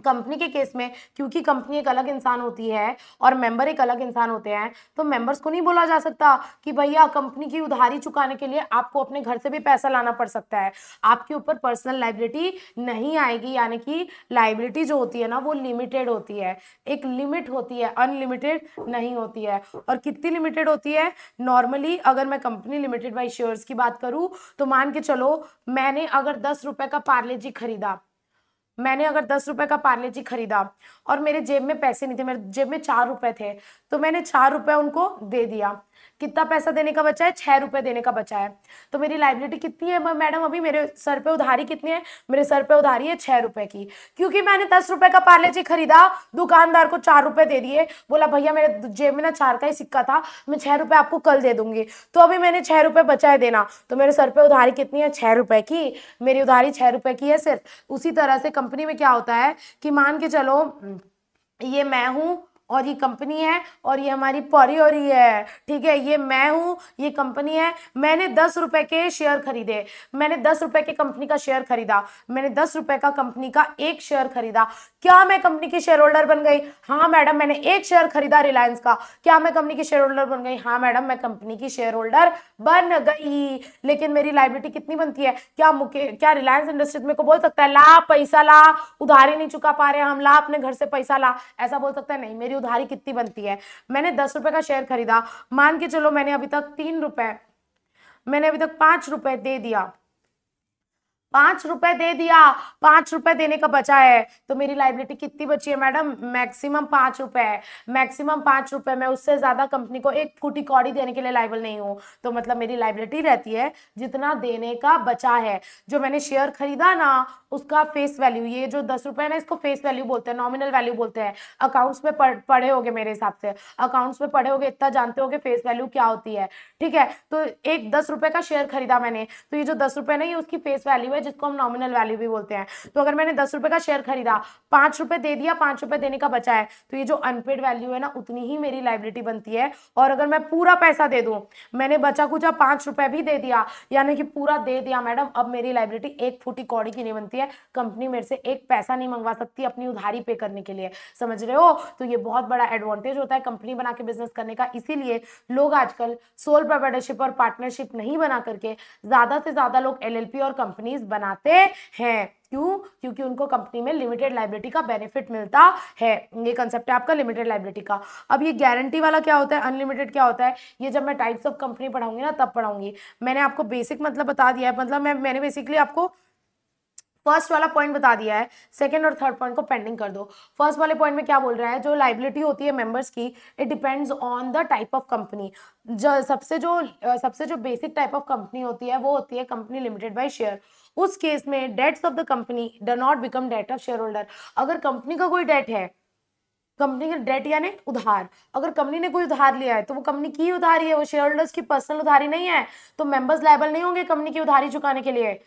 कंपनी के केस में क्योंकि कंपनी एक अलग इंसान होती है और मेंबर एक अलग इंसान होते हैं तो मेंबर्स को नहीं बोला जा सकता कि भैया कंपनी की उधारी चुकाने के लिए आपको अपने घर से भी पैसा लाना पड़ सकता है आपके ऊपर पर्सनल लाइबिलिटी नहीं आएगी यानी कि लाइबिलिटी जो होती है ना वो लिमिटेड होती है एक लिमिट होती है अनलिमिटेड नहीं होती है और कितनी लिमिटेड होती है नॉर्मली अगर मैं कंपनी लिमिटेड बाई शेयर्स की बात करूँ तो मान के चलो मैंने अगर दस रुपये का पार्ले जी खरीदा मैंने अगर दस रुपए का पार्ले जी खरीदा और मेरे जेब में पैसे नहीं थे मेरे जेब में चार रुपए थे तो मैंने चार रुपए उनको दे दिया कितना पैसा देने का बचा है छह रुपए देने का बचा है तो मेरी लाइबिलिटी कितनी है मैडम अभी मेरे सर पे उधारी कितनी है मेरे सर पे उधारी है छह रुपए की क्योंकि मैंने दस रुपये का पार्ले जी खरीदा दुकानदार को चार रुपए दे दिए बोला भैया मेरे जेब में ना चार का ही सिक्का था मैं छह रुपये आपको कल दे दूंगी तो अभी मैंने रुपए बचा बचाए देना तो मेरे सर पे उधारी कितनी है छह रुपए की मेरी उधारी छः रुपए की है सिर्फ उसी तरह से कंपनी में क्या होता है कि मान के चलो ये मैं हूँ और ये कंपनी है और ये हमारी पौरी और ये है ठीक है ये मैं हूँ ये कंपनी है मैंने दस रुपए के शेयर खरीदे मैंने दस रुपए के कंपनी का शेयर खरीदा मैंने दस रुपए का कंपनी का एक शेयर खरीदा क्या मैं कंपनी की शेयर होल्डर बन गई हाँ मैडम मैंने एक शेयर खरीदा रिलायंस का क्या मैं कंपनी की शेयर होल्डर बन गई हाँ मैडम मैं कंपनी की शेयर होल्डर बन गई लेकिन मेरी लाइबिलिटी कितनी बनती है क्या मुके क्या रिलायंस इंडस्ट्रीज मेरे को बोल सकता है ला पैसा ला उधार ही नहीं चुका पा रहे हम ला अपने घर से पैसा ला ऐसा बोल सकता है नहीं मेरी उधारी कितनी बनती है मैंने दस रुपए का शेयर खरीदा मान के चलो मैंने अभी तक तीन रुपए मैंने अभी तक पांच रुपए दे दिया पांच रुपए दे दिया पांच रुपए देने का बचा है तो मेरी लाइबिलिटी कितनी बची है मैडम मैक्सिमम पांच रुपए है मैक्सिमम पांच रुपए मैं उससे ज्यादा कंपनी को एक फूटी कौड़ी देने के लिए लाइबल नहीं हूँ तो मतलब मेरी लाइबिलिटी रहती है जितना देने का बचा है जो मैंने शेयर खरीदा ना उसका फेस वैल्यू ये जो दस रुपए ना इसको फेस वैल्यू बोलते हैं नॉमिनल वैल्यू बोलते हैं अकाउंट्स में पढ़े होगे मेरे हिसाब से अकाउंट्स में पढ़े होगे इतना जानते होगे फेस वैल्यू क्या होती है ठीक है तो एक दस रुपए का शेयर खरीदा मैंने तो ये जो दस रुपए ना ये उसकी फेस वैल्यू है जिसको हम नॉमिनल वैल्यू भी बोलते हैं तो अगर मैंने दस रुपए का शेयर खरीदा पांच रुपए दे दिया पांच रुपए देने का बचा है तो ये जो अनपेड वैल्यू है ना उतनी ही मेरी लाइबिलिटी बनती है और अगर मैं पूरा पैसा दे दू मैंने बचा कुचा पांच रुपए भी दे दिया यानी कि पूरा दे दिया मैडम अब मेरी लाइबिलिटी एक फूटी कौड़ी की नहीं बनती है कंपनी मेरे से एक पैसा नहीं मंगवा सकती अपनी उधारी पे करने के लिए समझ रहे हो तो ये बहुत बड़ा एडवांटेज होता है कंपनी बना के बिजनेस करने का इसीलिए लोग आजकल सोल प्रोप्राइटरशिप और पार्टनरशिप नहीं बना करके ज़्यादा से ज़्यादा लोग एलएलपी और कंपनीज बनाते हैं क्यों क्योंकि उनको कंपनी में लिमिटेड लाइबिलिटी का बेनिफिट मिलता है ये कंसेप्ट है आपका लिमिटेड लाइबिलिटी का अब ये गारंटी वाला क्या होता है अनलिमिटेड क्या होता है ये जब मैं टाइप्स ऑफ कंपनी पढ़ाऊंगी ना तब पढ़ाऊंगी मैंने आपको बेसिक मतलब बता दिया है मतलब मैं मैंने बेसिकली आपको फर्स्ट वाला पॉइंट बता दिया है सेकंड और थर्ड पॉइंट को पेंडिंग कर दो फर्स्ट वाले पॉइंट में क्या बोल रहा है जो लाइबिलिटी होती है मेंबर्स की it depends on the type of company जो सबसे जो सबसे जो बेसिक टाइप ऑफ कंपनी होती है वो होती है कंपनी लिमिटेड बाय शेयर उस केस में debts of the company do not become debt of share holder अगर कंपनी का कोई डेट है कंपनी का डेट यानी उधार अगर कंपनी ने कोई उधार लिया है तो वो कंपनी की उधारी है वो शेयर होल्डर्स की पर्सनल उधारी नहीं है तो मेंबर्स लाइबल नहीं होंगे कंपनी की उधारी चुकाने के लिए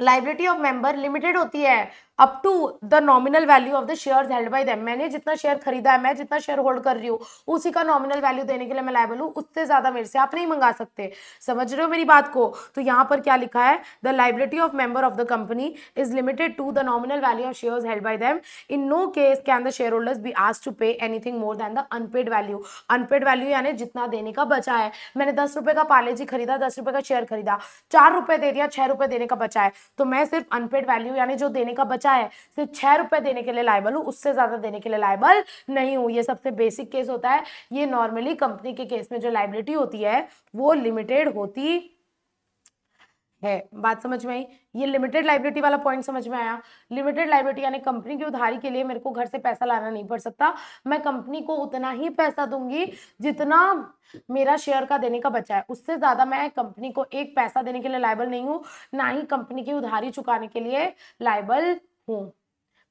लाइबिलिटी ऑफ मेंबर लिमिटेड होती है up to the nominal value of the share held by them मैंने जितना शेयर खरीदा है मैं जितना शेयर होल्ड कर रही हूँ उसी का नॉमिनल वैल्यू देने के लिए मैं लाइबल हूँ उससे ज्यादा मेरे से आप नहीं मंगा सकते समझ रहे हो मेरी बात को तो यहाँ पर क्या लिखा है the liability of member of the company is limited to the nominal value of share held by them in no case can the share holders be आज to pay anything more than the unpaid value unpaid value यानी जितना देने का बचा है मैंने दस रुपए का पाले जी खरीदा दस रुपए का शेयर खरीदा चार रुपए दे दिया छह रुपए देने का बचा है तो मैं सिर्फ अनपेड वैल्यू यानी जो देने का बचा बचा है सिर्फ छः रुपये देने के लिए लाइबल हूँ उससे ज़्यादा देने के लिए लाइबल नहीं हूँ ये सबसे बेसिक केस होता है ये नॉर्मली कंपनी के केस में जो लाइबिलिटी होती है वो लिमिटेड होती है बात समझ में आई ये लिमिटेड लाइबिलिटी वाला पॉइंट समझ में आया लिमिटेड लाइबिलिटी यानी कंपनी की उधारी के लिए मेरे को घर से पैसा लाना नहीं पड़ सकता मैं कंपनी को उतना ही पैसा दूंगी जितना मेरा शेयर का देने का बचा है उससे ज़्यादा मैं कंपनी को एक पैसा देने के लिए लाइबल नहीं हूँ ना ही कंपनी की उधारी चुकाने के लिए लाइबल हूँ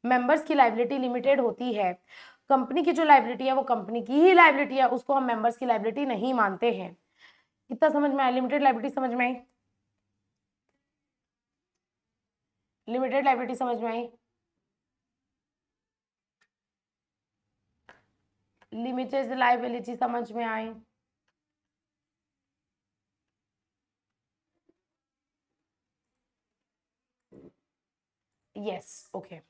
मेंबर्स की लाइबिलिटी लिमिटेड होती है कंपनी की जो लाइबिलिटी है वो कंपनी की ही लाइबिलिटी है उसको हम मेंबर्स की लाइबिलिटी नहीं मानते हैं कितना समझ में आए लिमिटेड लाइबिलिटी समझ में आई लिमिटेड लाइबिलिटी समझ में आई लिमिटेड लाइबिलिटी समझ में आई Yes. Okay.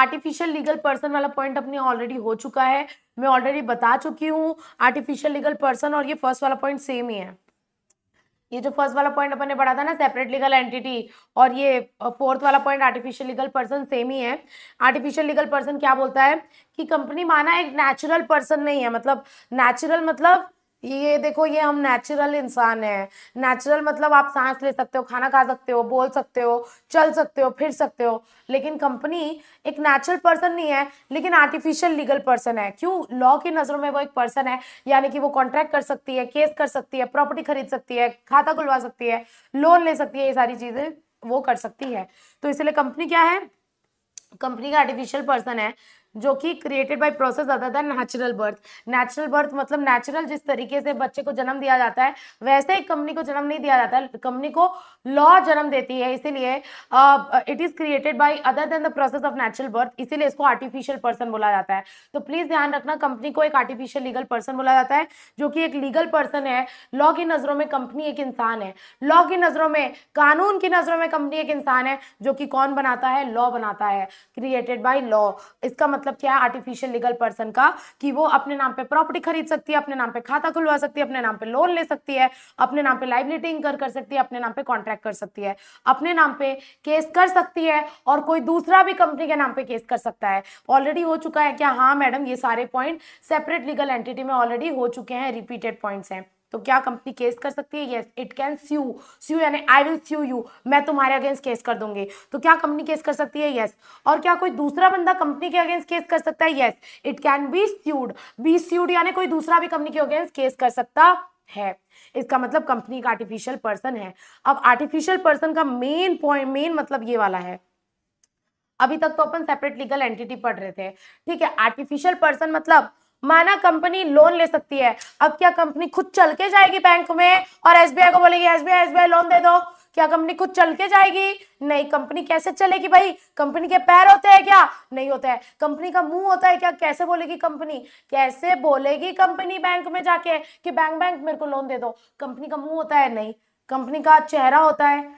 Artificial legal person वाला पॉइंट अपने ऑलरेडी हो चुका है मैं ऑलरेडी बता चुकी हूँ आर्टिफिशियल लीगल पर्सन और ये फर्स्ट वाला पॉइंट सेम ही है ये जो फर्स्ट वाला पॉइंट अपन ने पढ़ा था ना सेपरेट लीगल एंटिटी और ये फोर्थ वाला point artificial legal person same ही है आर्टिफिशियल लीगल पर्सन क्या बोलता है कि कंपनी माना एक नेचुरल पर्सन नहीं है मतलब नेचुरल मतलब ये देखो ये हम नेचुरल इंसान है नेचुरल मतलब आप सांस ले सकते हो खाना खा सकते हो बोल सकते हो चल सकते हो फिर सकते हो लेकिन कंपनी एक नेचुरल पर्सन नहीं है लेकिन आर्टिफिशियल लीगल पर्सन है क्यों लॉ की नज़रों में वो एक पर्सन है यानी कि वो कॉन्ट्रैक्ट कर सकती है केस कर सकती है प्रॉपर्टी खरीद सकती है खाता खुलवा सकती है लोन ले सकती है ये सारी चीज़ें वो कर सकती है तो इसलिए कंपनी क्या है कंपनी का आर्टिफिशियल पर्सन है जो कि created by process other than natural birth natural birth मतलब नेचुरल जिस तरीके से बच्चे को जन्म दिया जाता है वैसे ही कंपनी को जन्म नहीं दिया जाता है कंपनी को लॉ जन्म देती है इसीलिए it is created by other than the process of natural birth इसीलिए इसको आर्टिफिशियल पर्सन बोला जाता है तो प्लीज ध्यान रखना कंपनी को एक आर्टिफिशियल लीगल पर्सन बोला जाता है जो कि एक लीगल पर्सन है लॉ की नजरों में कंपनी एक इंसान है लॉ की नजरों में कानून की नजरों में कंपनी एक इंसान है जो कि कौन बनाता है लॉ बनाता है क्रिएटेड बाय लॉ इसका मतलब मतलब क्या है आर्टिफिशियल लीगल पर्सन का कि वो अपने नाम पे प्रॉपर्टी खरीद सकती है अपने नाम पे खाता खुलवा सकती है अपने नाम पे लोन ले सकती है अपने नाम पे लाइबिलिटी इंकर कर सकती है अपने नाम पे कॉन्ट्रैक्ट कर सकती है अपने नाम पे केस कर सकती है और कोई दूसरा भी कंपनी के नाम पे केस कर सकता है ऑलरेडी हो चुका है क्या हाँ मैडम ये सारे पॉइंट सेपरेट लीगल एंटिटी में ऑलरेडी हो चुके हैं रिपीटेड पॉइंट्स हैं तो क्या कंपनी केस कर सकती है yes it can sue sue यानी आई विल स्यू यू मैं तुम्हारे अगेंस्ट केस कर दूंगी तो क्या कंपनी केस कर सकती है यस yes. और क्या कोई दूसरा बंदा कंपनी के अगेंस्ट केस कर सकता है yes it can be sued be sued यानी कोई दूसरा भी कंपनी के अगेंस्ट केस कर सकता है इसका मतलब कंपनी का आर्टिफिशियल पर्सन है अब आर्टिफिशियल पर्सन का मेन पॉइंट मेन मतलब ये वाला है अभी तक तो अपन सेपरेट लीगल एंटिटी पढ़ रहे थे ठीक है आर्टिफिशियल पर्सन मतलब माना कंपनी लोन ले सकती है अब क्या कंपनी खुद चल के जाएगी बैंक में और एसबीआई को बोलेगी एसबीआई एसबीआई लोन दे दो क्या कंपनी खुद चल के जाएगी नहीं कंपनी कैसे चलेगी भाई कंपनी के पैर होते हैं क्या नहीं होता है कंपनी का मुंह होता है क्या कैसे बोलेगी कंपनी कैसे बोलेगी कंपनी बैंक में जाके कि बैंक बैंक मेरे को लोन दे दो कंपनी का मुंह होता है नहीं कंपनी का चेहरा होता है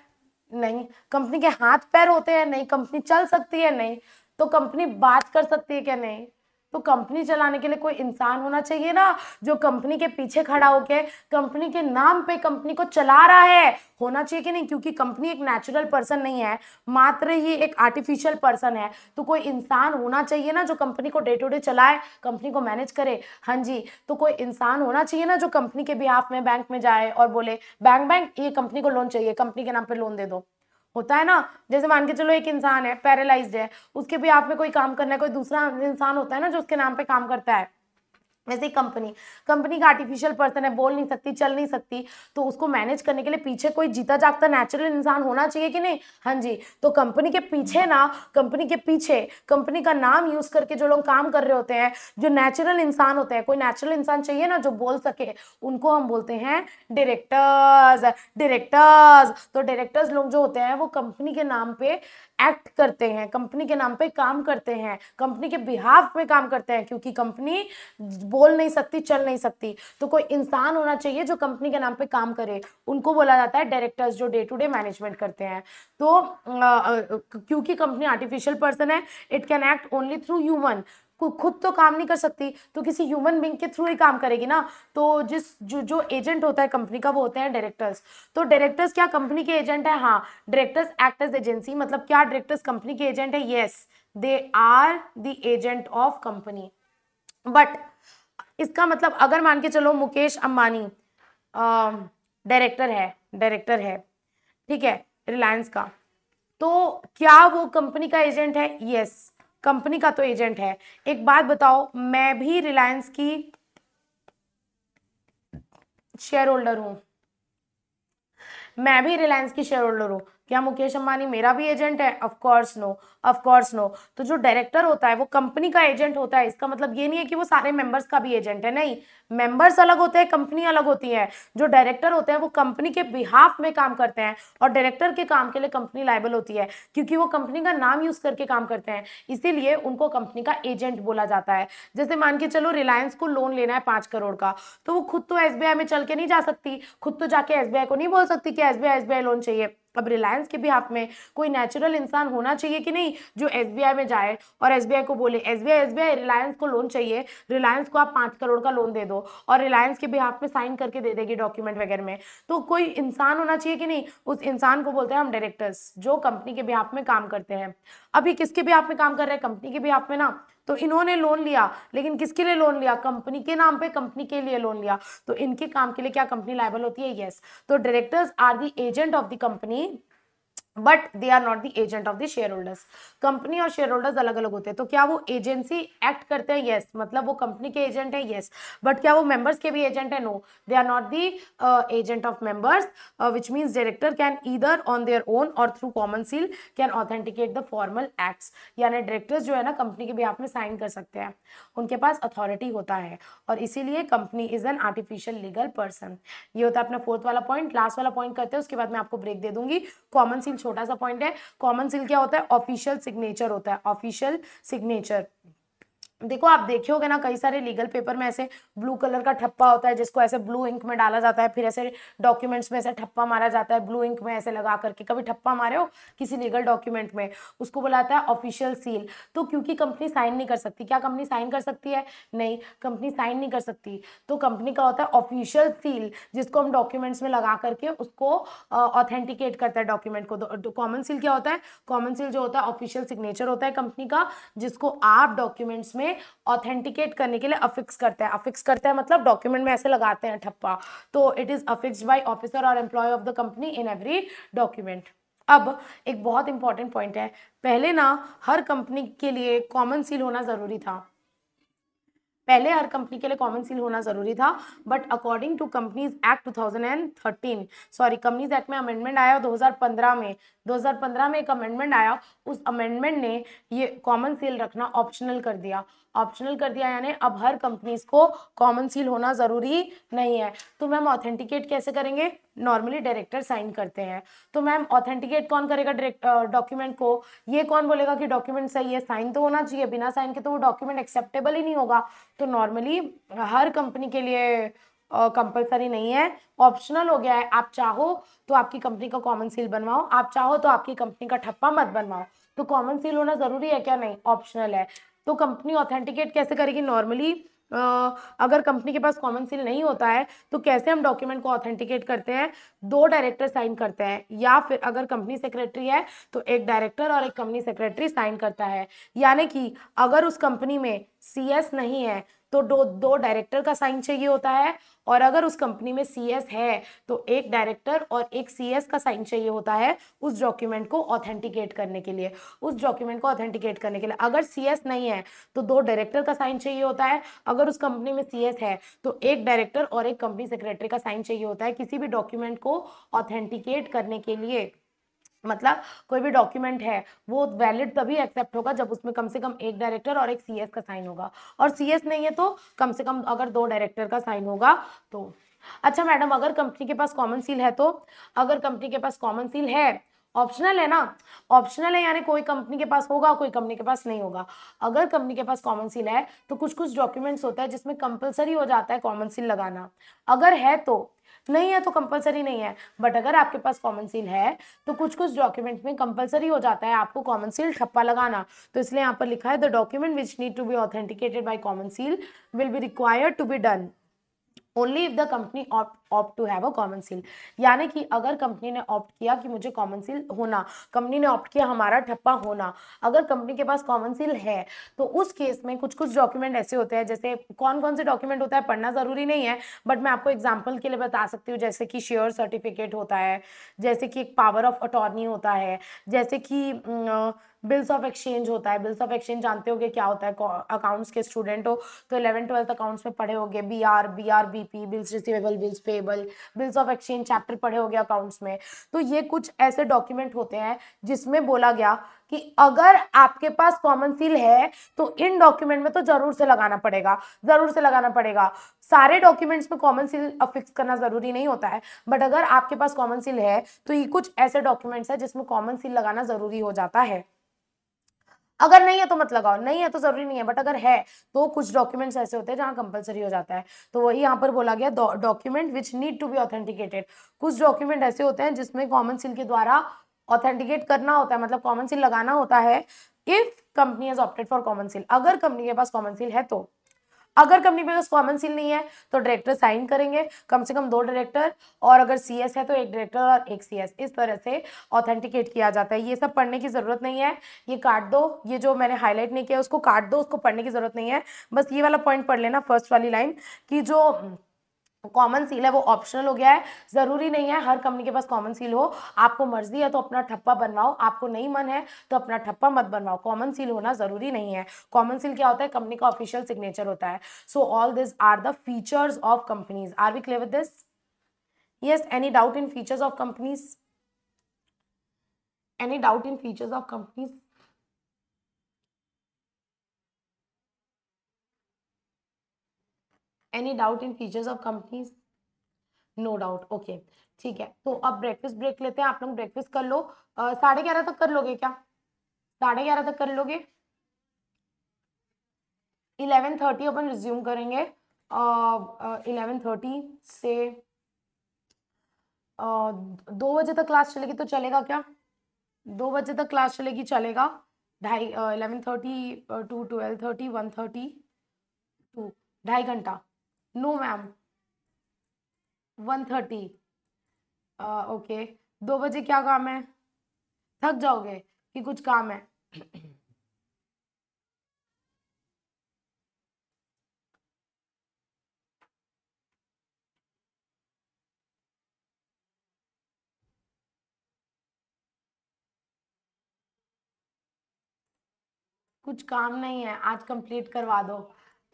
नहीं कंपनी के हाथ पैर होते हैं नहीं कंपनी चल सकती है नहीं तो कंपनी बात कर सकती है क्या नहीं तो कंपनी चलाने के लिए कोई इंसान होना चाहिए ना जो कंपनी के पीछे खड़ा होकर कंपनी के नाम पे कंपनी को चला रहा है होना चाहिए कि नहीं क्योंकि कंपनी एक नेचुरल पर्सन नहीं है मात्र ही एक आर्टिफिशियल पर्सन है तो कोई इंसान होना चाहिए ना जो कंपनी को डे टू डे चलाए कंपनी को मैनेज करे हाँ जी तो कोई इंसान होना चाहिए ना जो कंपनी के बिहाफ में बैंक में जाए और बोले बैंक बैंक ये कंपनी को लोन चाहिए कंपनी के नाम पर लोन दे दो होता है ना जैसे मान के चलो एक इंसान है पैरालाइज्ड है उसके भी आप में कोई काम करना है कोई दूसरा इंसान होता है ना जो उसके नाम पे काम करता है वैसे ही कंपनी कंपनी का आर्टिफिशियल पर्सन है बोल नहीं सकती चल नहीं सकती तो उसको मैनेज करने के लिए पीछे कोई जीता जागता नेचुरल इंसान होना चाहिए कि नहीं हाँ जी तो कंपनी के पीछे ना कंपनी के पीछे कंपनी का नाम यूज करके जो लोग काम कर रहे होते हैं जो नेचुरल इंसान होते हैं कोई नेचुरल इंसान चाहिए ना जो बोल सके उनको हम बोलते हैं डायरेक्टर्स डायरेक्टर्स तो डायरेक्टर्स लोग जो होते हैं वो कंपनी के नाम पे एक्ट करते हैं कंपनी के नाम पे काम करते हैं कंपनी के बिहाफ पे काम करते हैं क्योंकि कंपनी बोल नहीं सकती चल नहीं सकती तो कोई इंसान होना चाहिए जो कंपनी के नाम पे काम करे उनको बोला जाता है डायरेक्टर्स जो डे टू डे मैनेजमेंट करते हैं तो क्योंकि कंपनी आर्टिफिशियल पर्सन है it can act only through human खुद तो काम नहीं कर सकती तो किसी ह्यूमन बींग के थ्रू ही काम करेगी ना तो जिस जो जो एजेंट होता है कंपनी का वो होते हैं डायरेक्टर्स तो डायरेक्टर्स क्या कंपनी के एजेंट है हाँ डायरेक्टर्स एक्ट एज एजेंसी मतलब क्या डायरेक्टर्स कंपनी के एजेंट है yes they are the agent of company but इसका मतलब अगर मान के चलो मुकेश अंबानी डायरेक्टर है डायरेक्टर है ठीक है रिलायंस का तो क्या वो कंपनी का एजेंट है यस yes. कंपनी का तो एजेंट है एक बात बताओ मैं भी रिलायंस की शेयर होल्डर हूं मैं भी रिलायंस की शेयर होल्डर हूं क्या मुकेश अंबानी मेरा भी एजेंट है of course no no of course no तो जो डायरेक्टर होता है वो कंपनी का एजेंट होता है इसका मतलब ये नहीं है कि वो सारे मेंबर्स का भी एजेंट है नहीं मेंबर्स अलग होते हैं कंपनी अलग होती है जो डायरेक्टर होते हैं वो कंपनी के बिहाफ में काम करते हैं और डायरेक्टर के काम के लिए कंपनी लाइबल होती है क्योंकि वो कंपनी का नाम यूज करके काम करते हैं इसीलिए उनको कंपनी का एजेंट बोला जाता है जैसे मान के चलो रिलायंस को लोन लेना है पाँच करोड़ का तो वो खुद तो एस में चल के नहीं जा सकती खुद तो जाके एस को नहीं बोल सकती कि एस बी लोन चाहिए अब रिलायंस के भी हाथ में कोई नेचुरल इंसान होना चाहिए कि नहीं जो एस में जाए और एस को बोले एस बी रिलायंस को लोन चाहिए रिलायंस को आप पाँच करोड़ का लोन दे दो और रिलायंस के बिहाफ में साइन करके दे देगी डॉक्यूमेंट वगैरह में तो कोई इंसान होना चाहिए कि नहीं उस इंसान को बोलते हैं हम डायरेक्टर्स जो कंपनी के बिहाफ में काम करते हैं अभी किसके भी आप में काम कर रहे हैं कंपनी के भी आप में ना तो इन्होंने लोन लिया लेकिन किसके लिए लोन लिया कंपनी के नाम पे कंपनी के लिए लोन लिया तो इनके काम के लिए क्या कंपनी लाइबल होती है यस तो directors are the agent of the company but they are not the agent of the share holders company और शेयर होल्डर्स अलग अलग होते हैं तो क्या वो एजेंसी एक्ट करते हैं येस yes. मतलब वो कंपनी के एजेंट है येस yes. बट क्या वो मेंबर्स के भी एजेंट है no they are not the agent of members which means director can either on their own or through common seal can authenticate the formal acts यानी directors जो है ना company के भी आप में साइन कर सकते हैं उनके पास अथॉरिटी होता है और इसीलिए company is an artificial legal person ये होता है अपना फोर्थ वाला पॉइंट लास्ट वाला पॉइंट करते हैं उसके बाद मैं आपको ब्रेक दे दूंगी कॉमन सील छोटा सा पॉइंट है कॉमन सील क्या होता है ऑफिशियल सिग्नेचर होता है ऑफिशियल सिग्नेचर देखो आप देखे होगे ना कई सारे लीगल पेपर में ऐसे ब्लू कलर का ठप्पा होता है जिसको ऐसे ब्लू इंक में डाला जाता है फिर ऐसे डॉक्यूमेंट्स में ऐसे ठप्पा मारा जाता है ब्लू इंक में ऐसे लगा करके कभी ठप्पा मारे हो किसी लीगल डॉक्यूमेंट में उसको बुलाता है ऑफिशियल सील तो क्योंकि कंपनी साइन नहीं कर सकती क्या कंपनी साइन कर सकती है नहीं कंपनी साइन नहीं कर सकती तो कंपनी का होता है ऑफिशियल सील जिसको हम डॉक्यूमेंट्स में लगा करके उसको ऑथेंटिकेट करता है डॉक्यूमेंट को कॉमन तो सील क्या होता है कॉमन सील जो होता है ऑफिशियल सिग्नेचर होता है कंपनी का जिसको आप डॉक्यूमेंट्स में ऑथेंटिकेट करने के लिए अफिक्स करते हैं अफिक्स करते हैं मतलब डॉक्यूमेंट में ऐसे लगाते हैं ठप्पा तो it is affix by officer or employ of the company in every document अब एक बहुत इंपॉर्टेंट पॉइंट है पहले ना हर कंपनी के लिए कॉमन सील होना ज़रूरी था पहले हर कंपनी के लिए कॉमन सील होना जरूरी था but according to companies act 2013 sorry companies act में अमेंडमेंट आया 2015 में 2015 में एक अमेंडमेंट आया उस अमेंडमेंट ने ये कॉमन सील रखना ऑप्शनल कर दिया ऑप्शनल कर दिया यानी अब हर कंपनीज को कॉमन सील होना ज़रूरी नहीं है तो मैम ऑथेंटिकेट कैसे करेंगे नॉर्मली डायरेक्टर साइन करते हैं तो मैम ऑथेंटिकेट कौन करेगा डॉक्यूमेंट को ये कौन बोलेगा कि डॉक्यूमेंट सही है साइन तो होना चाहिए बिना साइन के तो वो डॉक्यूमेंट एक्सेप्टेबल ही नहीं होगा तो नॉर्मली हर कंपनी के लिए कंपलसरी नहीं है ऑप्शनल हो गया है आप चाहो तो आपकी कंपनी का कॉमन सील बनवाओ आप चाहो तो आपकी कंपनी का ठप्पा मत बनवाओ तो कॉमन सील होना ज़रूरी है क्या नहीं ऑप्शनल है तो कंपनी ऑथेंटिकेट कैसे करेगी नॉर्मली अगर कंपनी के पास कॉमन सील नहीं होता है तो कैसे हम डॉक्यूमेंट को ऑथेंटिकेट करते हैं दो डायरेक्टर साइन करते हैं या फिर अगर कंपनी सेक्रेटरी है तो एक डायरेक्टर और एक कंपनी सेक्रेटरी साइन करता है यानी कि अगर उस कंपनी में सी एस नहीं है तो दो दो डायरेक्टर का साइन चाहिए होता है और अगर उस कंपनी में सी एस है तो एक डायरेक्टर और एक सी एस का साइन चाहिए होता है उस डॉक्यूमेंट को ऑथेंटिकेट करने के लिए उस डॉक्यूमेंट को ऑथेंटिकेट करने के लिए अगर सी एस नहीं है तो दो डायरेक्टर का साइन चाहिए होता है अगर उस कंपनी में सी एस है तो एक डायरेक्टर और एक कंपनी सेक्रेटरी का साइन चाहिए होता है किसी भी डॉक्यूमेंट को ऑथेंटिकेट करने के लिए मतलब कोई भी डॉक्यूमेंट है वो वैलिड तभी एक्सेप्ट होगा जब उसमें कम से कम एक डायरेक्टर और एक सीएस का साइन होगा और सीएस नहीं है तो कम से कम अगर दो डायरेक्टर का साइन होगा तो अच्छा मैडम अगर कंपनी के पास कॉमन सील है तो अगर कंपनी के पास कॉमन सील है ऑप्शनल है ना ऑप्शनल है यानी कोई कंपनी के पास होगा कोई कंपनी के पास नहीं होगा अगर कंपनी के पास कॉमन सील है तो कुछ कुछ डॉक्यूमेंट्स होता है जिसमें कंपलसरी हो जाता है कॉमन सील लगाना अगर है तो नहीं है तो कंपलसरी नहीं है बट अगर आपके पास कॉमन सील है तो कुछ कुछ डॉक्यूमेंट में कंपलसरी हो जाता है आपको कॉमन सील ठप्पा लगाना तो इसलिए यहाँ पर लिखा है the document which need to be authenticated by common seal will be required to be done only if the company opt opt to have a common seal यानी कि अगर कंपनी ने ऑप्ट किया कि मुझे कॉमन सील होना company ने opt किया हमारा ठप्पा होना अगर कंपनी के पास कॉमन सील है तो उस केस में कुछ कुछ डॉक्यूमेंट ऐसे होते हैं जैसे कौन कौन से डॉक्यूमेंट होता है पढ़ना ज़रूरी नहीं है बट मैं आपको एग्जाम्पल के लिए बता सकती हूँ जैसे कि शेयर सर्टिफिकेट होता है जैसे कि एक पावर ऑफ अटॉर्नी होता है जैसे कि बिल्स ऑफ एक्सचेंज होता है बिल्स ऑफ एक्सचेंज जानते हो क्या होता है अकाउंट्स के स्टूडेंट हो तो इलेवन ट्वेल्थ अकाउंट्स में पढ़े हो गए B R B R B P bills receivable bills pay payable bills of exchange chapter पढ़े हो गया अकाउंट्स में तो ये कुछ ऐसे डॉक्यूमेंट होते हैं जिसमें बोला गया कि अगर आपके पास कॉमन सील है तो इन डॉक्यूमेंट में तो जरूर से लगाना पड़ेगा जरूर से लगाना पड़ेगा सारे डॉक्यूमेंट्स में कॉमन सील फिक्स करना जरूरी नहीं होता है बट अगर आपके पास कॉमन सील है तो ये कुछ ऐसे डॉक्यूमेंट्स है जिसमें कॉमन सील लगाना जरूरी हो जाता है अगर नहीं है तो मत लगाओ नहीं है तो जरूरी नहीं है बट अगर है तो कुछ डॉक्यूमेंट्स ऐसे होते हैं जहां कंपलसरी हो जाता है तो वही यहाँ पर बोला गया document which need to be authenticated कुछ डॉक्यूमेंट ऐसे होते हैं जिसमें कॉमन सिल के द्वारा ऑथेंटिकेट करना होता है मतलब कॉमन सिल लगाना होता है if company has opted for common seal अगर कंपनी के पास कॉमन सिल है तो अगर कंपनी में कॉमन सील नहीं है तो डायरेक्टर साइन करेंगे कम से कम दो डायरेक्टर और अगर सी है तो एक डायरेक्टर और एक सी इस तरह से ऑथेंटिकेट किया जाता है ये सब पढ़ने की ज़रूरत नहीं है ये काट दो ये जो मैंने हाईलाइट नहीं किया उसको काट दो उसको पढ़ने की ज़रूरत नहीं है बस ये वाला पॉइंट पढ़ लेना फर्स्ट वाली लाइन की जो कॉमन सील है वो ऑप्शनल हो गया है ज़रूरी नहीं है हर कंपनी के पास कॉमन सील हो आपको मर्जी है तो अपना ठप्पा बनवाओ आपको नहीं मन है तो अपना ठप्पा मत बनवाओ कॉमन सील होना ज़रूरी नहीं है कॉमन सील क्या होता है कंपनी का ऑफिशियल सिग्नेचर होता है so all this are the features of companies are we clear with this yes any doubt in features of companies any doubt in features of companies any doubt in features of companies no doubt okay ठीक है तो अब breakfast break लेते हैं आप लोग breakfast कर लो साढ़े ग्यारह तक कर लोगे क्या साढ़े ग्यारह तक कर लोगे इलेवन थर्टी अपन रिज्यूम करेंगे इलेवन uh, थर्टी uh, से uh, दो बजे तक क्लास चलेगी तो चलेगा क्या दो बजे तक क्लास चलेगी चलेगा ढाई eleven thirty to twelve thirty one thirty to ढाई घंटा no ma'am one thirty okay दो बजे क्या काम है थक जाओगे कि कुछ काम है कुछ काम नहीं है आज कंप्लीट करवा दो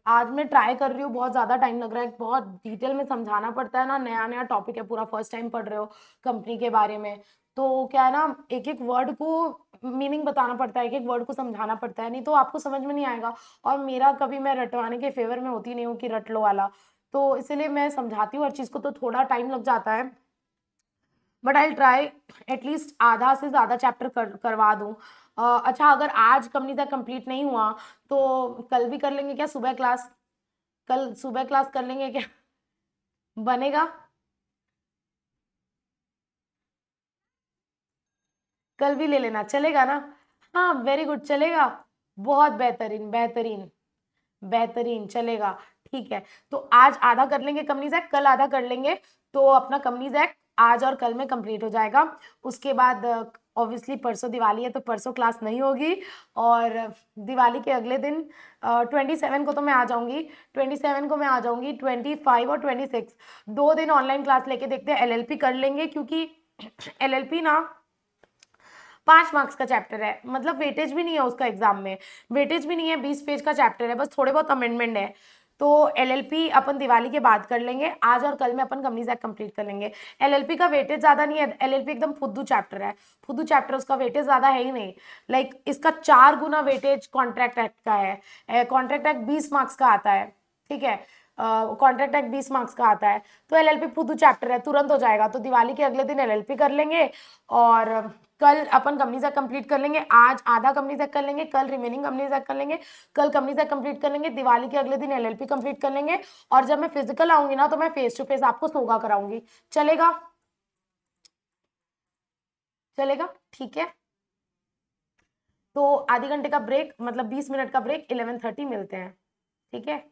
आज मैं ट्राई कर रही हूँ बहुत ज़्यादा टाइम लग रहा है बहुत डिटेल में समझाना पड़ता है ना नया नया टॉपिक है पूरा फर्स्ट टाइम पढ़ रहे हो कंपनी के बारे में तो क्या है ना एक एक वर्ड को मीनिंग बताना पड़ता है एक एक वर्ड को समझाना पड़ता है नहीं तो आपको समझ में नहीं आएगा और मेरा कभी मैं रटवाने के फेवर में होती नहीं हूँ कि रट लो वाला तो इसीलिए मैं समझाती हूँ हर चीज़ को तो थोड़ा टाइम लग जाता है बट आई ट्राई एटलीस्ट आधा से ज़्यादा चैप्टर कर करवा दूँ अच्छा अगर आज कंपनी तक कंप्लीट नहीं हुआ तो कल भी कर लेंगे क्या सुबह क्लास कल सुबह क्लास कर लेंगे क्या बनेगा कल भी ले लेना चलेगा ना हाँ वेरी गुड चलेगा बहुत बेहतरीन बेहतरीन बेहतरीन चलेगा ठीक है तो आज आधा कर लेंगे कमनीज एक्ट कल आधा कर लेंगे तो अपना कमनीज एक्ट आज और कल में कंप्लीट हो जाएगा उसके बाद ऑब्वियसली परसों दिवाली है तो परसों क्लास नहीं होगी और दिवाली के अगले दिन ट्वेंटी uh, सेवन को तो मैं आ जाऊंगी ट्वेंटी सेवन को मैं आ जाऊंगी ट्वेंटी फाइव और ट्वेंटी सिक्स दो दिन ऑनलाइन क्लास लेके देखते हैं एलएलपी कर लेंगे क्योंकि एलएलपी ना पाँच मार्क्स का चैप्टर है मतलब वेटेज भी नहीं है उसका एग्जाम में वेटेज भी नहीं है बीस पेज का चैप्टर है बस थोड़े बहुत अमेंडमेंट है तो एलएलपी अपन दिवाली के बाद कर लेंगे आज और कल में अपन कंपनीज एक्ट कंप्लीट कर लेंगे एलएलपी का वेटेज ज़्यादा नहीं है एलएलपी एकदम फुद्दू चैप्टर है फुद्दू चैप्टर उसका वेटेज ज़्यादा है ही नहीं लाइक like, इसका चार गुना वेटेज कॉन्ट्रैक्ट एक्ट का है कॉन्ट्रैक्ट एक्ट बीस मार्क्स का आता है ठीक है कॉन्ट्रैक्ट एक्ट बीस मार्क्स का आता है तो पी फुद्दू चैप्टर है तुरंत हो जाएगा तो दिवाली के अगले दिन पी कर लेंगे और कल अपन कंपनी तक कंप्लीट कर लेंगे आज आधा कंपनी तक कर लेंगे कल रिमेनिंग कंपनी तक कर लेंगे कल कंपनी तक कंप्लीट कर लेंगे दिवाली के अगले दिन एलएलपी कंप्लीट कर लेंगे और जब मैं फिजिकल आऊंगी ना तो मैं फेस टू फेस आपको सोगा कराऊंगी चलेगा चलेगा ठीक है तो आधे घंटे का ब्रेक मतलब बीस मिनट का ब्रेक इलेवन थर्टी मिलते हैं ठीक है